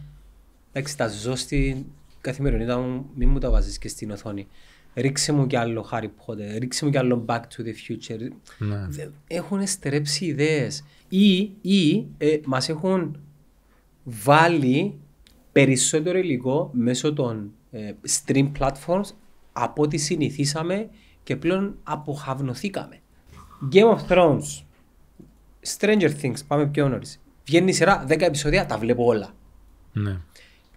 εντάξει, τα ζω στην καθημερινότητα μου, μην μου τα βάζεις και στην οθόνη. Ρίξε μου κι άλλο Harry Potter, ρίξε μου κι άλλο Back to the Future. Ναι. Έχουν στρέψει ιδέες. Ή, ή ε, μας έχουν βάλει περισσότερο υλικό μέσω των ε, stream platforms από ό,τι συνηθίσαμε και πλέον αποχαυνοθήκαμε. Game of Thrones, Stranger Things, πάμε πιο νωρίς. Βγαίνει η σειρά 10 επεισόδια, τα βλέπω όλα. Ναι.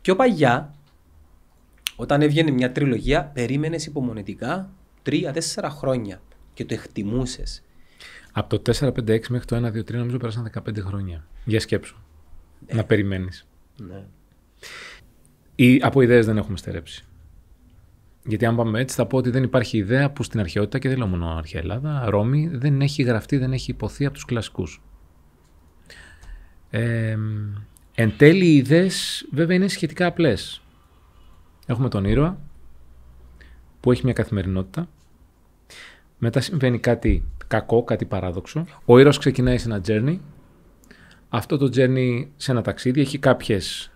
Πιο παγιά, όταν έβγαινε μια τριλογία, περίμενες υπομονετικά τρία-τέσσερα χρόνια και το εκτιμούσες. Από το 4-5-6 μέχρι το 1-2-3 νομίζω πέρασαν 15 χρόνια. Για σκέψου. Ναι. Να περιμένεις. Ναι. από ιδέες δεν έχουμε στερέψει. Γιατί αν πάμε έτσι, θα πω ότι δεν υπάρχει ιδέα που στην αρχαιότητα, και δεν λέω μόνο αρχαία Ελλάδα, Ρώμη, δεν έχει γραφτεί, δεν έχει υποθεί από τους κλασικούς. Ε, εν τέλει, οι ιδέες βέβαια είναι σχετικά απλές. Έχουμε τον ήρωα που έχει μια καθημερινότητα. Μετά συμβαίνει κάτι κακό, κάτι παράδοξο. Ο ήρωας ξεκινάει σε ένα journey. Αυτό το journey σε ένα ταξίδι έχει κάποιες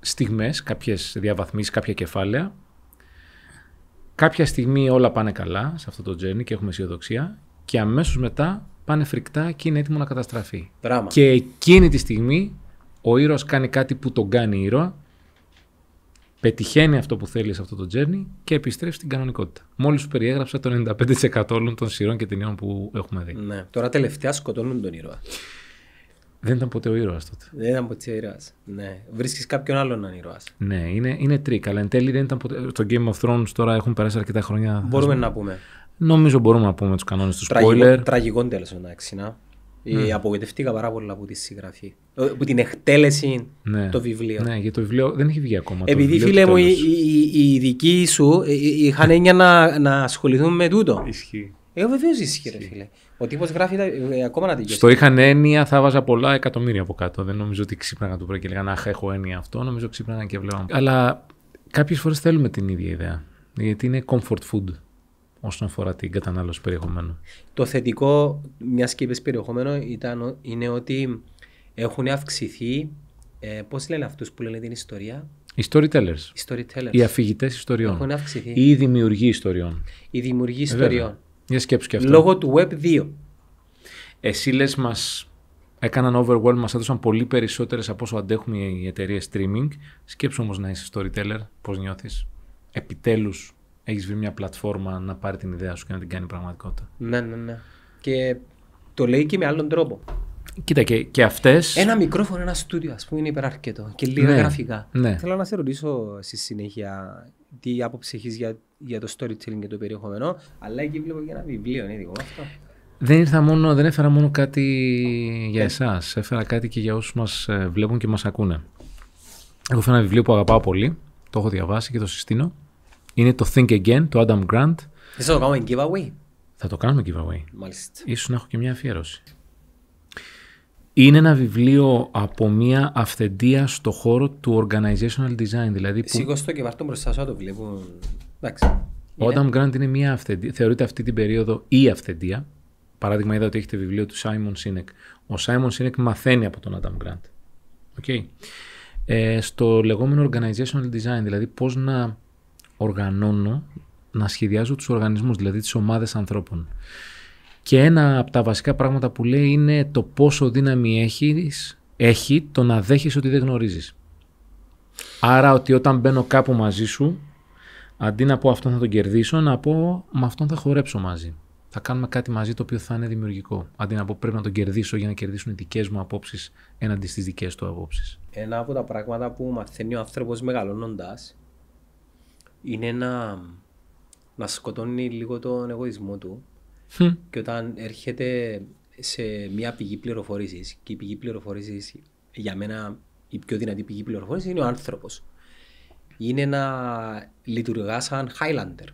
στιγμές, κάποιες διαβαθμίσεις, κάποια κεφάλαια. Κάποια στιγμή όλα πάνε καλά σε αυτό το journey και έχουμε αισιοδοξία και αμέσως μετά πάνε φρικτά και είναι έτοιμο να καταστραφεί. Και εκείνη τη στιγμή ο ήρωας κάνει κάτι που τον κάνει ήρωα πετυχαίνει αυτό που θέλει σε αυτό το journey και επιστρέφει στην κανονικότητα. Μόλις σου περιέγραψα το 95% όλων των σειρών και ταινιών που έχουμε δει. Ναι. Τώρα τελευταία σκοτώνουν τον ήρωα. Δεν ήταν ποτέ ο ήρωας τότε. Δεν ήταν ποτέ ο ήρωας. Ναι. Βρίσκεις κάποιον άλλον να ήρωα. Ναι, είναι, είναι τρίκ. Αλλά εν τέλει δεν ήταν ποτέ. Το Game of Thrones τώρα έχουν περάσει αρκετά χρόνια. Μπορούμε να πούμε. Νομίζω μπορούμε να πούμε τους κανόνες του spoiler. Τραγικό τέλος, εντάξει. Ε, απογοητευτήκα πάρα πολύ από τη συγγραφή. Ε, από την εκτέλεση ναι. το βιβλίο. Ναι, γιατί το βιβλίο δεν έχει βγει ακόμα. Επειδή φίλε μου, οι, δικοί σου ε, είχαν έννοια να, ασχοληθούν με τούτο. Ισχύει. Εγώ βεβαίως ισχύει, ρε φίλε. Ο τύπος γράφει ακόμα να την Στο είχαν έννοια, θα βάζα πολλά εκατομμύρια από κάτω. Δεν νομίζω ότι ξύπναγα το πρωί και λέγανε Αχ, έχω έννοια αυτό. Νομίζω ξύπνανε και βλέπαμε. Αλλά κάποιες φορές θέλουμε την ίδια ιδέα. Γιατί είναι comfort food όσον αφορά την κατανάλωση περιεχομένου. Το θετικό, μιας και είπες περιεχόμενο, ήταν, είναι ότι έχουν αυξηθεί. Ε, Πώς λένε αυτούς που λένε την ιστορία, οι storytellers. Οι, storytellers. οι αφηγητές ιστοριών. Έχουν αυξηθεί. Ή οι δημιουργοί ιστοριών. Οι δημιουργοί ε, ιστοριών. Για σκέψου και αυτό. Λόγω του Web 2. Εσύ λες, μας έκαναν overwhelm, μας έδωσαν πολύ περισσότερες από όσο αντέχουν οι εταιρείες streaming. Σκέψου όμως να είσαι storyteller, πώς νιώθεις. Επιτέλους έχεις βρει μια πλατφόρμα να πάρει την ιδέα σου και να την κάνει πραγματικότητα. Ναι, ναι, ναι. Και το λέει και με άλλον τρόπο. Κοίτα, και, και αυτές. Ένα μικρόφωνο, ένα στούντιο, ας πούμε, είναι υπεραρκετό και λίγα ναι, γραφικά. Ναι. Θέλω να σε ρωτήσω στη συνέχεια τι άποψη έχεις για, για το storytelling και το περιεχόμενο, αλλά εκεί βλέπω και ένα βιβλίο, είναι δικό αυτό. Δεν, ήρθα μόνο, δεν έφερα μόνο κάτι για εσάς. Έφερα κάτι και για όσους μας ε, βλέπουν και μας ακούνε. Έχω φέρει ένα βιβλίο που αγαπάω πολύ. Το έχω διαβάσει και το συστήνω είναι το Think Again το Adam Grant. θα να το κάνουμε giveaway. Θα το κάνουμε giveaway. Μάλιστα. Ίσως να έχω και μια αφιέρωση. Είναι ένα βιβλίο από μια αυθεντία στο χώρο του organizational design. Δηλαδή που... Σήκω στο και το μπροστά σου το βλέπω. Εντάξει. Ο Adam Grant είναι μια αυθεντία. Θεωρείται αυτή την περίοδο η αυθεντία. Παράδειγμα, είδα ότι έχετε βιβλίο του Simon Sinek. Ο Simon Sinek μαθαίνει από τον Adam Grant. Okay. Ε, στο λεγόμενο organizational design, δηλαδή πώς να οργανώνω να σχεδιάζω τους οργανισμούς, δηλαδή τις ομάδες ανθρώπων. Και ένα από τα βασικά πράγματα που λέει είναι το πόσο δύναμη έχεις, έχει το να δέχεις ότι δεν γνωρίζεις. Άρα ότι όταν μπαίνω κάπου μαζί σου, αντί να πω αυτόν θα τον κερδίσω, να πω με αυτόν θα χορέψω μαζί. Θα κάνουμε κάτι μαζί το οποίο θα είναι δημιουργικό. Αντί να πω πρέπει να τον κερδίσω για να κερδίσουν οι δικές μου απόψεις έναντι στις δικές του απόψεις. Ένα από τα πράγματα που μαθαίνει ο άνθρωπος μεγαλώνοντας είναι να, να σκοτώνει λίγο τον εγωισμό του και όταν έρχεται σε μια πηγή πληροφορήσης και η πηγή πληροφορήσης για μένα η πιο δυνατή πηγή πληροφορήσης είναι ο άνθρωπος. Είναι να λειτουργά σαν Highlander.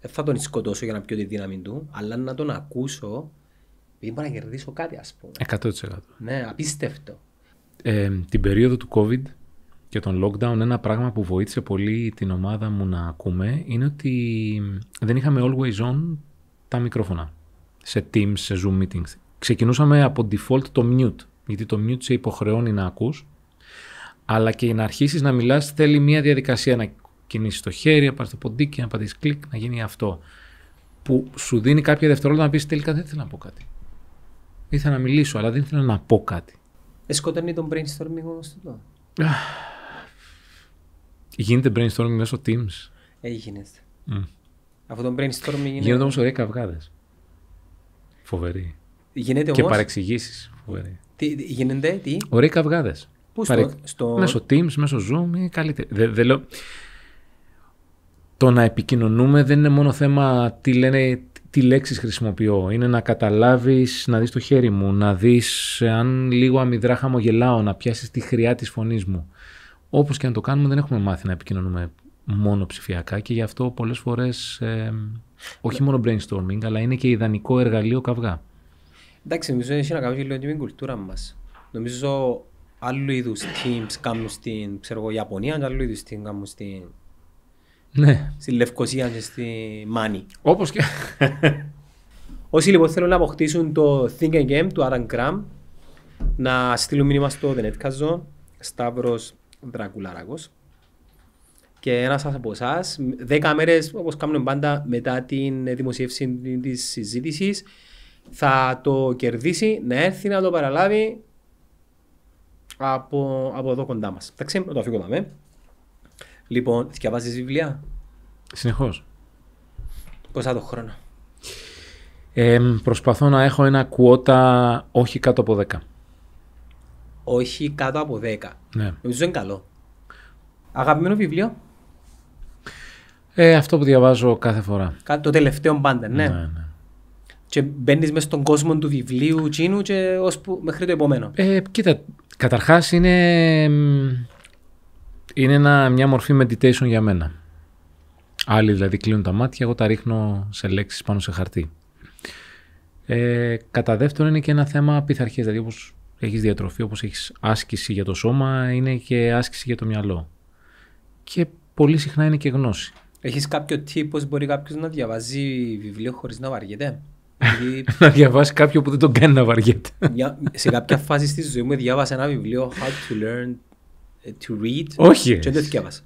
Δεν θα τον σκοτώσω για να πιω τη δύναμη του, αλλά να τον ακούσω επειδή να κερδίσω κάτι, ας πούμε. 100%. Ναι, απίστευτο. Ε, την περίοδο του COVID και τον lockdown ένα πράγμα που βοήθησε πολύ την ομάδα μου να ακούμε είναι ότι δεν είχαμε always on τα μικρόφωνα σε Teams, σε Zoom meetings. Ξεκινούσαμε από default το mute, γιατί το mute σε υποχρεώνει να ακούς, αλλά και να αρχίσεις να μιλάς θέλει μια διαδικασία να κινήσεις το χέρι, να πάρεις το ποντίκι, να πατήσεις κλικ, να γίνει αυτό. Που σου δίνει κάποια δευτερόλεπτα να πεις τελικά δεν ήθελα να πω κάτι. Ήθελα να μιλήσω, αλλά δεν ήθελα να πω κάτι. Εσκοτώνει τον brainstorming όμως εδώ. Γίνεται brainstorming μέσω Teams. Έγινες. γίνεται. Αυτό το brainstorming είναι... Γίνονται όμως ωραίοι καυγάδες. Φοβερή. Γίνεται όμως... Και παρεξηγήσεις. Φοβερή. Τι, γίνεται, τι... Ωραίοι καυγάδες. Πού στο, Μέσω Teams, μέσω Zoom ή καλύτερο. Δεν Το να επικοινωνούμε δεν είναι μόνο θέμα τι λένε, τι λέξεις χρησιμοποιώ. Είναι να καταλάβεις, να δεις το χέρι μου, να δεις αν λίγο αμυδρά χαμογελάω, να πιάσεις τη χρειά της φωνής μου. Όπως και να το κάνουμε δεν έχουμε μάθει να επικοινωνούμε μόνο ψηφιακά και γι' αυτό πολλές φορές ε, όχι μόνο brainstorming αλλά είναι και ιδανικό εργαλείο καυγά. Εντάξει, νομίζω έχει είναι κάνει και λίγο την κουλτούρα μας. Νομίζω άλλου είδους teams κάνουν στην ξέρω, Ιαπωνία και άλλου είδους teams κάνουν στην. Ναι. Στη Λευκοσία και στη Μάνη. Όπως και. Όσοι λοιπόν θέλουν να αποκτήσουν το Think and Game του Aran Graham, να στείλουν μήνυμα στο The Netcast και ένας από εσάς, δέκα μέρες, όπως κάνουμε πάντα, μετά την δημοσίευση της συζήτησης, θα το κερδίσει να έρθει να το παραλάβει από, από εδώ κοντά μας. Εντάξει, το αφήκω με. Λοιπόν, διαβάζεις βιβλία. Συνεχώς. Πόσα το χρόνο. προσπαθώ να έχω ένα κουότα όχι κάτω από 10 όχι κάτω από 10. Ναι. Νομίζω είναι καλό. Αγαπημένο βιβλίο. Ε, αυτό που διαβάζω κάθε φορά. Το τελευταίο πάντα, ναι. ναι, ναι. Και μπαίνεις μέσα στον κόσμο του βιβλίου, τσίνου και μέχρι το επόμενο. Ε, κοίτα, καταρχάς είναι, είναι μια μορφή meditation για μένα. Άλλοι δηλαδή κλείνουν τα μάτια, εγώ τα ρίχνω σε λέξεις πάνω σε χαρτί. Ε, κατά δεύτερον είναι και ένα θέμα πειθαρχίας. Δηλαδή, έχεις διατροφή, όπως έχεις άσκηση για το σώμα, είναι και άσκηση για το μυαλό. Και πολύ συχνά είναι και γνώση. Έχεις κάποιο τύπο, μπορεί κάποιος να διαβάζει βιβλίο χωρίς να βαριέται. να διαβάσει κάποιο που δεν τον κάνει να βαριέται. σε κάποια φάση στη ζωή μου διάβασα ένα βιβλίο How to learn ε, to read. Όχι. Και δεν το διάβασα.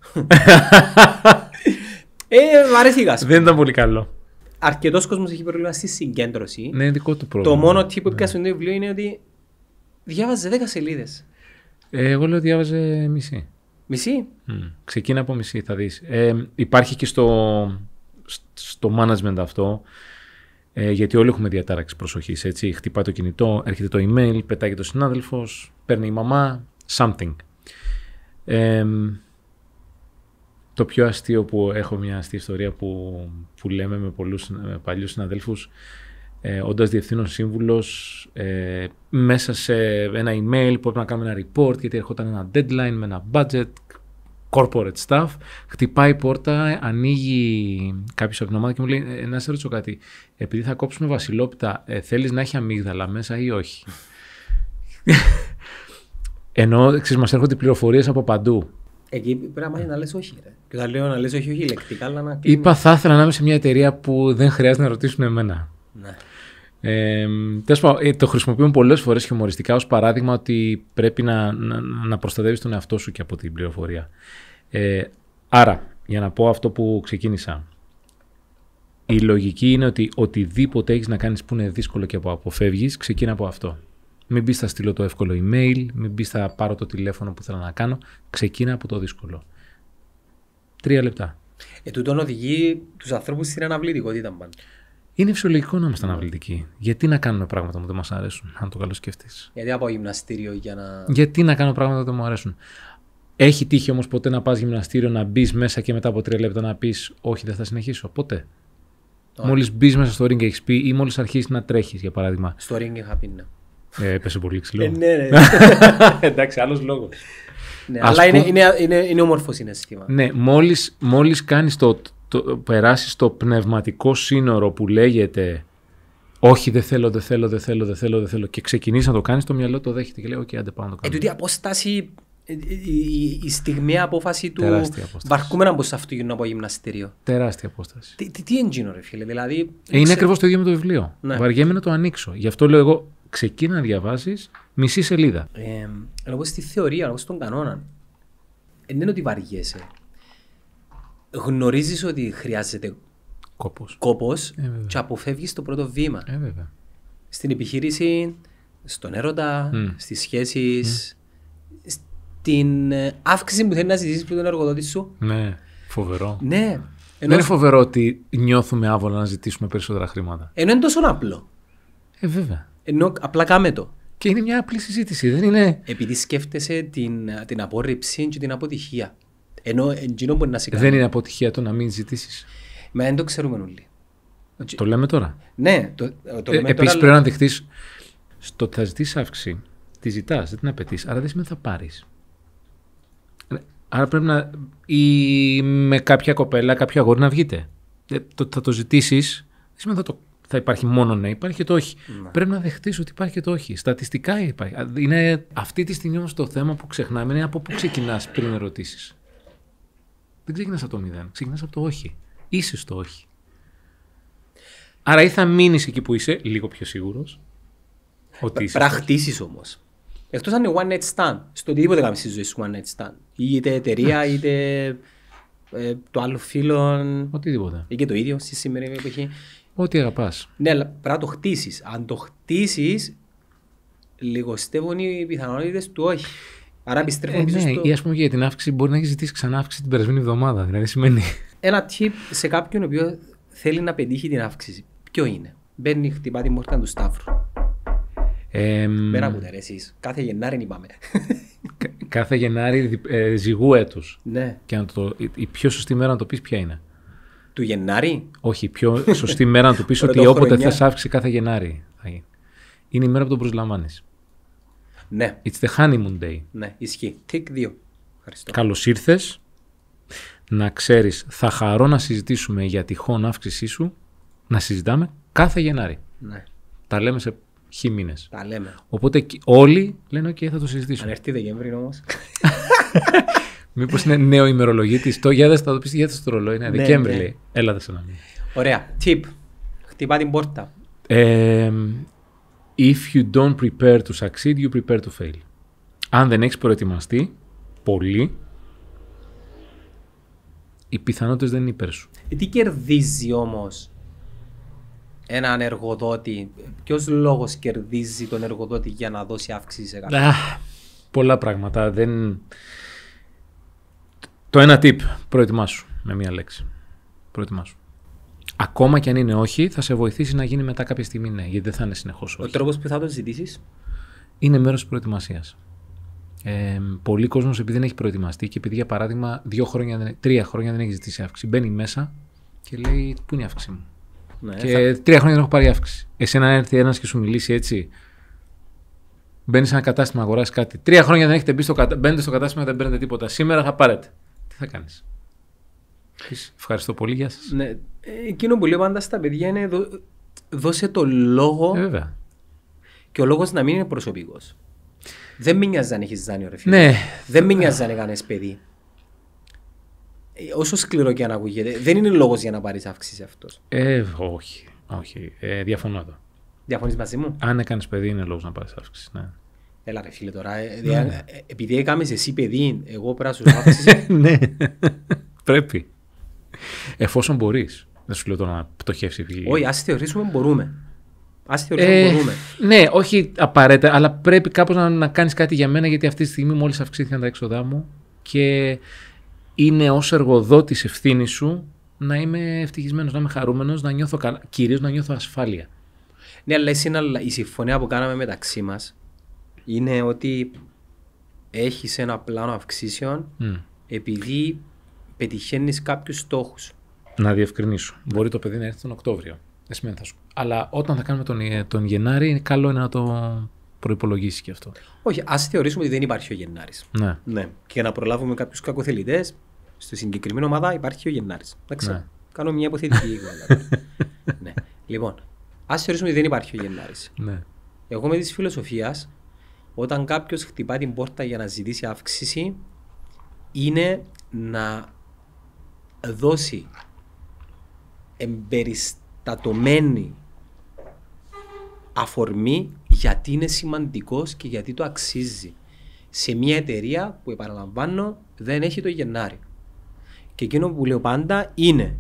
ε, μ' Δεν ήταν πολύ καλό. Αρκετός κόσμος έχει πρόβλημα στη συγκέντρωση. Ναι, δικό του πρόβλημα. Το μόνο τύπο που ναι. πιάσουν το βιβλίο είναι ότι διάβαζε 10 σελίδες. Ε, εγώ λέω διάβαζε μισή. Μισή? Mm. Ξεκίνα από μισή, θα δεις. Ε, υπάρχει και στο, στο management αυτό, ε, γιατί όλοι έχουμε διατάραξης προσοχής, έτσι. Χτυπάει το κινητό, έρχεται το email, πετάγεται το συνάδελφος, παίρνει η μαμά, something. Ε, το πιο αστείο που έχω μια αστεία ιστορία που, που λέμε με πολλούς παλιού παλιούς συναδέλφους, ε, όντας διευθύνων σύμβουλος ε, μέσα σε ένα email που έπρεπε να κάνουμε ένα report γιατί έρχονταν ένα deadline με ένα budget, corporate stuff, χτυπάει η πόρτα, ανοίγει κάποιος από την ομάδα και μου λέει «Ε, ε, «Να σε ρωτήσω κάτι, επειδή θα κόψουμε βασιλόπιτα, ε, θέλεις να έχει αμύγδαλα μέσα ή όχι» Ενώ, ξέρεις, μας έρχονται πληροφορίες από παντού. Εκεί πρέπει να μάθει να λες όχι. Ρε. Και θα λέω να λες όχι, όχι ηλεκτρικά, αλλά να. Είπα, θα ήθελα να είμαι σε μια εταιρεία που δεν χρειάζεται να ρωτήσουν εμένα. Ε, πάντων, το χρησιμοποιούμε πολλές φορές χιουμοριστικά ως παράδειγμα ότι πρέπει να, να, να προστατεύεις τον εαυτό σου και από την πληροφορία. Ε, άρα, για να πω αυτό που ξεκίνησα. Η λογική είναι ότι οτιδήποτε έχεις να κάνεις που είναι δύσκολο και που αποφεύγεις, ξεκίνα από αυτό. Μην μπεις στα στείλω το εύκολο email, μην μπεις στα πάρω το τηλέφωνο που θέλω να κάνω. Ξεκίνα από το δύσκολο. Τρία λεπτά. Ε, τούτον οδηγεί τους ανθρώπους στην αναβλητικότητα πάντα. Είναι φυσιολογικό να είμαστε αναβλητικοί. Γιατί να κάνουμε πράγματα που δεν μας αρέσουν, αν το καλώ σκεφτεί. Γιατί να πάω γυμναστήριο για να. Γιατί να κάνω πράγματα που δεν μου αρέσουν. Έχει τύχει όμως ποτέ να πας γυμναστήριο, να μπεις μέσα και μετά από τρία λεπτά να πεις Όχι, δεν θα συνεχίσω. Ποτέ. Μόλις μπεις μέσα στο ring και έχεις πει ή μόλις αρχίσεις να τρέχεις, για παράδειγμα. Στο ring είχα πει ναι. Ε, πολύ ξυλό. Ε, ναι, ναι. Εντάξει, άλλος λόγος. αλλά είναι, ομορφο είναι, είναι Ναι, μόλις κάνεις το το, περάσει στο πνευματικό σύνορο που λέγεται όχι, δεν θέλω, δεν θέλω, δεν θέλω, δεν θέλω, δεν θέλω. Και ξεκινήσει να το κάνεις, το μυαλό το δέχεται και λέει: Όχι, άντε πάμε να το ε, κάνουμε. Ε, απόσταση, ε, ε, η, η, η στιγμιαία απόφαση του. Τεράστια απόσταση. Βαρκούμενα από το από γυμναστήριο. Τεράστια απόσταση. Τι, τι, τι ρε φίλε. Δηλαδή, ε, είναι ξε... ακριβώς το ίδιο με το βιβλίο. Ναι. Βαριέμαι να το ανοίξω. Γι' αυτό λέω εγώ: ξεκίνα να διαβάζει μισή σελίδα. Ε, εγώ στη θεωρία, λόγω στον κανόνα. δεν είναι ότι βαριέσαι γνωρίζεις ότι χρειάζεται κόπος, κόπος ε, και αποφεύγεις το πρώτο βήμα. Ε, βέβαια. Στην επιχείρηση, στον έρωτα, στι στις σχέσεις, στην ε, αύξηση που θέλεις να ζητήσεις από τον εργοδότη σου. Ναι, φοβερό. Ναι. Δεν είναι φοβερό ότι νιώθουμε άβολα να ζητήσουμε περισσότερα χρήματα. Ενώ είναι τόσο απλό. Ε, βέβαια. Ενώ απλά κάμε το. Και είναι μια απλή συζήτηση, δεν είναι... Επειδή σκέφτεσαι την, την απόρριψη και την αποτυχία. Ενώ ε, μπορεί να σε κάνει. Δεν είναι αποτυχία το να μην ζητήσεις. Μα δεν το ξέρουμε όλοι. Το λέμε τώρα. Ναι, το, ε, το ε, λέμε ε, Επίση πρέπει να δεχτείς. Στο ότι θα ζητήσει αύξηση, τη ζητάς, δεν την απαιτείς, άρα δεν σημαίνει θα πάρεις. Άρα πρέπει να. ή με κάποια κοπέλα, κάποιο αγόρι να βγείτε. Ε, το, θα το ζητήσεις, δεν σημαίνει θα, θα υπάρχει μόνο ναι, υπάρχει και το όχι. Ναι. Πρέπει να δεχτείς ότι υπάρχει και το όχι. Στατιστικά υπάρχει. Είναι, αυτή τη στιγμή όμως το θέμα που ξεχνάμε είναι από πού ξεκινάς πριν ερωτήσεις. Δεν ξεκινάς από το μηδέν. Ξεκινάς από το όχι. Είσαι στο όχι. Άρα ή θα μείνεις εκεί που είσαι, λίγο πιο σίγουρος. Ότι είσαι. όμως. Εκτός αν είναι one night stand. Στο οτιδήποτε κάνεις στη ζωή σου one night stand. Είτε εταιρεία, ναι. είτε ε, το άλλο φίλο. Οτιδήποτε. Ή και το ίδιο στη σήμερα εποχή. Ό,τι αγαπάς. Ναι, αλλά πρέπει να το χτίσεις. Αν το χτίσεις, λιγοστεύουν οι πιθανότητες του όχι. Άρα επιστρέφω ε, πίσω ναι, στο... ή ας πούμε για την αύξηση μπορεί να έχεις ζητήσει ξανά αύξηση την περασμένη εβδομάδα. Δηλαδή σημαίνει... Ένα tip σε κάποιον ο οποίος θέλει να πετύχει την αύξηση. Ποιο είναι. Μπαίνει, χτυπά τη μόρτα του Σταύρου. Ε, Μέρα που ρε Κάθε Γενάρη είπαμε. κάθε Γενάρη ε, ζυγού έτους. Ναι. Και το, η, πιο σωστή μέρα να το πεις ποια είναι. Του Γενάρη. Όχι, η πιο σωστή μέρα να του πεις ότι όποτε θες αύξηση κάθε Γενάρη. Είναι η μέρα που τον προσλαμβάνεις. Ναι. It's the honeymoon day. Ναι, ισχύει. Τικ 2. Ευχαριστώ. Καλώς ήρθες. Να ξέρεις, θα χαρώ να συζητήσουμε για τυχόν αύξησή σου. Να συζητάμε κάθε Γενάρη. Ναι. Τα λέμε σε χι μήνες. Τα λέμε. Οπότε όλοι λένε: OK, θα το συζητήσουμε. Αν έρθει Δεκέμβρη όμως. Μήπως είναι νέο ημερολογητή. Το για θα το πεις γιάδες το ρολόι. Είναι ναι, Δεκέμβρη, ναι. λέει. Έλα, δεν Ωραία. Τιπ. Χτυπά την πόρτα. Ε, If you don't prepare to succeed, you prepare to fail. Αν δεν έχεις προετοιμαστεί, πολύ, οι πιθανότητες δεν είναι υπέρ σου. Ε, τι κερδίζει όμως έναν εργοδότη, ποιος λόγος κερδίζει τον εργοδότη για να δώσει αύξηση σε κάποιον. πολλά πράγματα. Δεν... Το ένα tip, προετοιμάσου με μία λέξη. Προετοιμάσου ακόμα και αν είναι όχι, θα σε βοηθήσει να γίνει μετά κάποια στιγμή ναι, γιατί δεν θα είναι συνεχώς όχι. Ο τρόπος που θα το ζητήσεις είναι μέρος της προετοιμασίας. Ε, πολλοί κόσμοι επειδή δεν έχει προετοιμαστεί και επειδή για παράδειγμα δύο χρόνια, τρία χρόνια δεν έχει ζητήσει αύξηση, μπαίνει μέσα και λέει: Πού είναι η αύξηση μου. Ναι, και θα... τρία χρόνια δεν έχω πάρει αύξηση. Εσύ να έρθει ένας και σου μιλήσει έτσι, μπαίνει σε ένα κατάστημα, αγοράζει κάτι. Τρία χρόνια δεν έχετε μπει στο, κατα... στο κατάστημα δεν παίρνετε τίποτα. Σήμερα θα πάρετε. Τι θα κάνεις. Ευχαριστώ πολύ. Γεια σας. Ναι. Εκείνο που λέω πάντα στα παιδιά είναι δώσε το λόγο. Ε, βέβαια. Και ο λόγος να μην είναι προσωπικός. Δεν με νοιάζει αν έχεις δάνειο, ρε φίλε. Ναι. Δεν με νοιάζει αν έκανες παιδί. Ε, όσο σκληρό και αν ακούγεται, δεν είναι λόγος για να πάρεις αύξηση αυτός. Ε, όχι. όχι. Ε, διαφωνώ εδώ. Διαφωνείς μαζί μου. Αν έκανες παιδί, είναι λόγος να πάρεις αύξηση. Ναι. Έλα ρε φίλε τώρα, ε, ε, ναι, ε ναι. ε, επειδή έκαμες εσύ παιδί, εγώ πρέπει να σου Ναι, πρέπει. Εφόσον μπορείς. Δεν σου λέω το να πτωχεύσει η Όχι, ας θεωρήσουμε μπορούμε. Ας θεωρήσουμε ε, μπορούμε. Ναι, όχι απαραίτητα, αλλά πρέπει κάπως να, να κάνεις κάτι για μένα, γιατί αυτή τη στιγμή μόλις αυξήθηκαν τα έξοδά μου και είναι ως εργοδότης ευθύνη σου να είμαι ευτυχισμένος, να είμαι χαρούμενος, να νιώθω καλά. Κυρίως να νιώθω ασφάλεια. Ναι, αλλά εσύ, η συμφωνία που κάναμε μεταξύ μας είναι ότι έχεις ένα πλάνο αυξήσεων mm. επειδή πετυχαίνεις κάποιους στόχους. Να διευκρινίσω. Μπορεί το παιδί να έρθει τον Οκτώβριο. Δεν θα σου. Αλλά όταν θα κάνουμε τον, ε, τον Γενάρη, είναι καλό να το προπολογίσει και αυτό. Όχι, ας θεωρήσουμε ότι δεν υπάρχει ο Γενάρης. Ναι. ναι. Και για να προλάβουμε κάποιους κακοθελητές, στη συγκεκριμένη ομάδα υπάρχει ο Γενάρης. Ναι. Κάνω μια υποθετική εικόνα. ναι. Λοιπόν, ας θεωρήσουμε ότι δεν υπάρχει ο Γενάρης. Ναι. Εγώ με της φιλοσοφίας, όταν κάποιος χτυπά την πόρτα για να ζητήσει αύξηση, είναι να δώσει εμπεριστατωμένη αφορμή γιατί είναι σημαντικός και γιατί το αξίζει σε μια εταιρεία που επαναλαμβάνω δεν έχει το Γενάρη. Και εκείνο που λέω πάντα είναι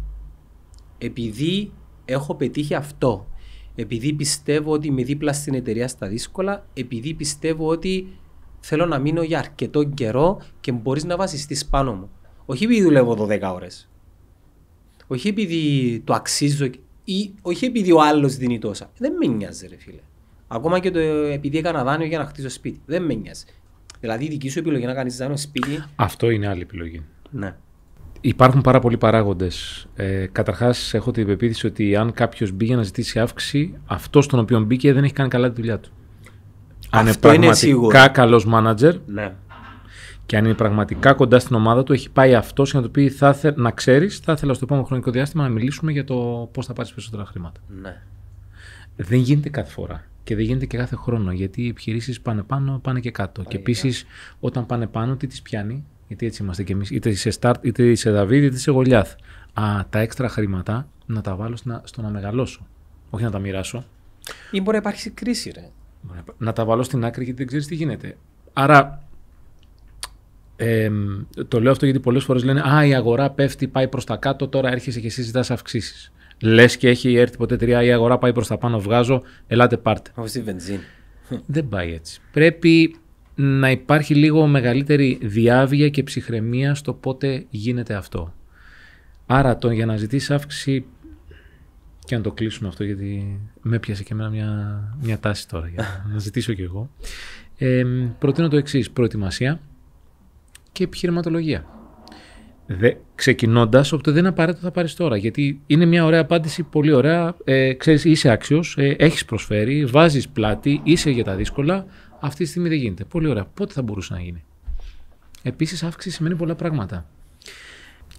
επειδή έχω πετύχει αυτό, επειδή πιστεύω ότι είμαι δίπλα στην εταιρεία στα δύσκολα, επειδή πιστεύω ότι θέλω να μείνω για αρκετό καιρό και μπορείς να βασιστείς πάνω μου. Όχι επειδή δουλεύω 12 ώρες. Όχι επειδή το αξίζω ή όχι επειδή ο άλλος δίνει τόσα. Δεν με νοιάζει, ρε φίλε. Ακόμα και το επειδή έκανα δάνειο για να χτίσω σπίτι. Δεν με νοιάζει. Δηλαδή η δική σου επιλογή να κάνεις δάνειο σπίτι. Αυτό είναι άλλη επιλογή. Ναι. Υπάρχουν πάρα πολλοί παράγοντες. Ε, Καταρχάς, έχω την πεποίθηση ότι αν κάποιος μπει για να ζητήσει αύξηση, αυτό τον οποίο μπήκε δεν έχει κάνει καλά τη δουλειά του. Αυτό αν είναι πραγματικά καλό μάνατζερ, ναι και αν είναι πραγματικά κοντά στην ομάδα του, έχει πάει αυτό για να του πει: θα θε... Να ξέρεις, θα ήθελα στο επόμενο χρονικό διάστημα να μιλήσουμε για το πώς θα πάρεις περισσότερα χρήματα. Ναι. Δεν γίνεται κάθε φορά και δεν γίνεται και κάθε χρόνο γιατί οι επιχειρήσεις πάνε πάνω, πάνε και κάτω. και επίση, όταν πάνε πάνω, τι τις πιάνει, γιατί έτσι είμαστε κι εμείς, είτε σε start, είτε σε Δαβίδ, είτε σε Γολιάθ. Α, τα έξτρα χρήματα να τα βάλω στο να μεγαλώσω. Όχι να τα μοιράσω. Ή μπορεί να υπάρξει κρίση, ρε. Να τα βάλω στην άκρη γιατί δεν ξέρεις τι γίνεται. Άρα ε, το λέω αυτό γιατί πολλές φορές λένε Α, η αγορά πέφτει, πάει προς τα κάτω, τώρα έρχεσαι και εσύ ζητάς αυξήσεις. Λες και έχει έρθει ποτέ τρία, η αγορά πάει προς τα πάνω, βγάζω, ελάτε πάρτε. Όπως η βενζίνη. Δεν πάει έτσι. Πρέπει να υπάρχει λίγο μεγαλύτερη διάβια και ψυχραιμία στο πότε γίνεται αυτό. Άρα το για να ζητήσεις αύξηση και να το κλείσουμε αυτό γιατί με πιάσε και εμένα μια, μια τάση τώρα για να ζητήσω κι εγώ. Ε, προτείνω το εξής: προετοιμασία και επιχειρηματολογία. Ξεκινώντας, οπότε δεν απαραίτητο θα πάρεις τώρα. Γιατί είναι μια ωραία απάντηση, πολύ ωραία. Ε, ξέρεις, είσαι άξιος, ε, έχεις προσφέρει, βάζεις πλάτη, είσαι για τα δύσκολα. Αυτή τη στιγμή δεν γίνεται. Πολύ ωραία. Πότε θα μπορούσε να γίνει. Επίσης, αύξηση σημαίνει πολλά πράγματα.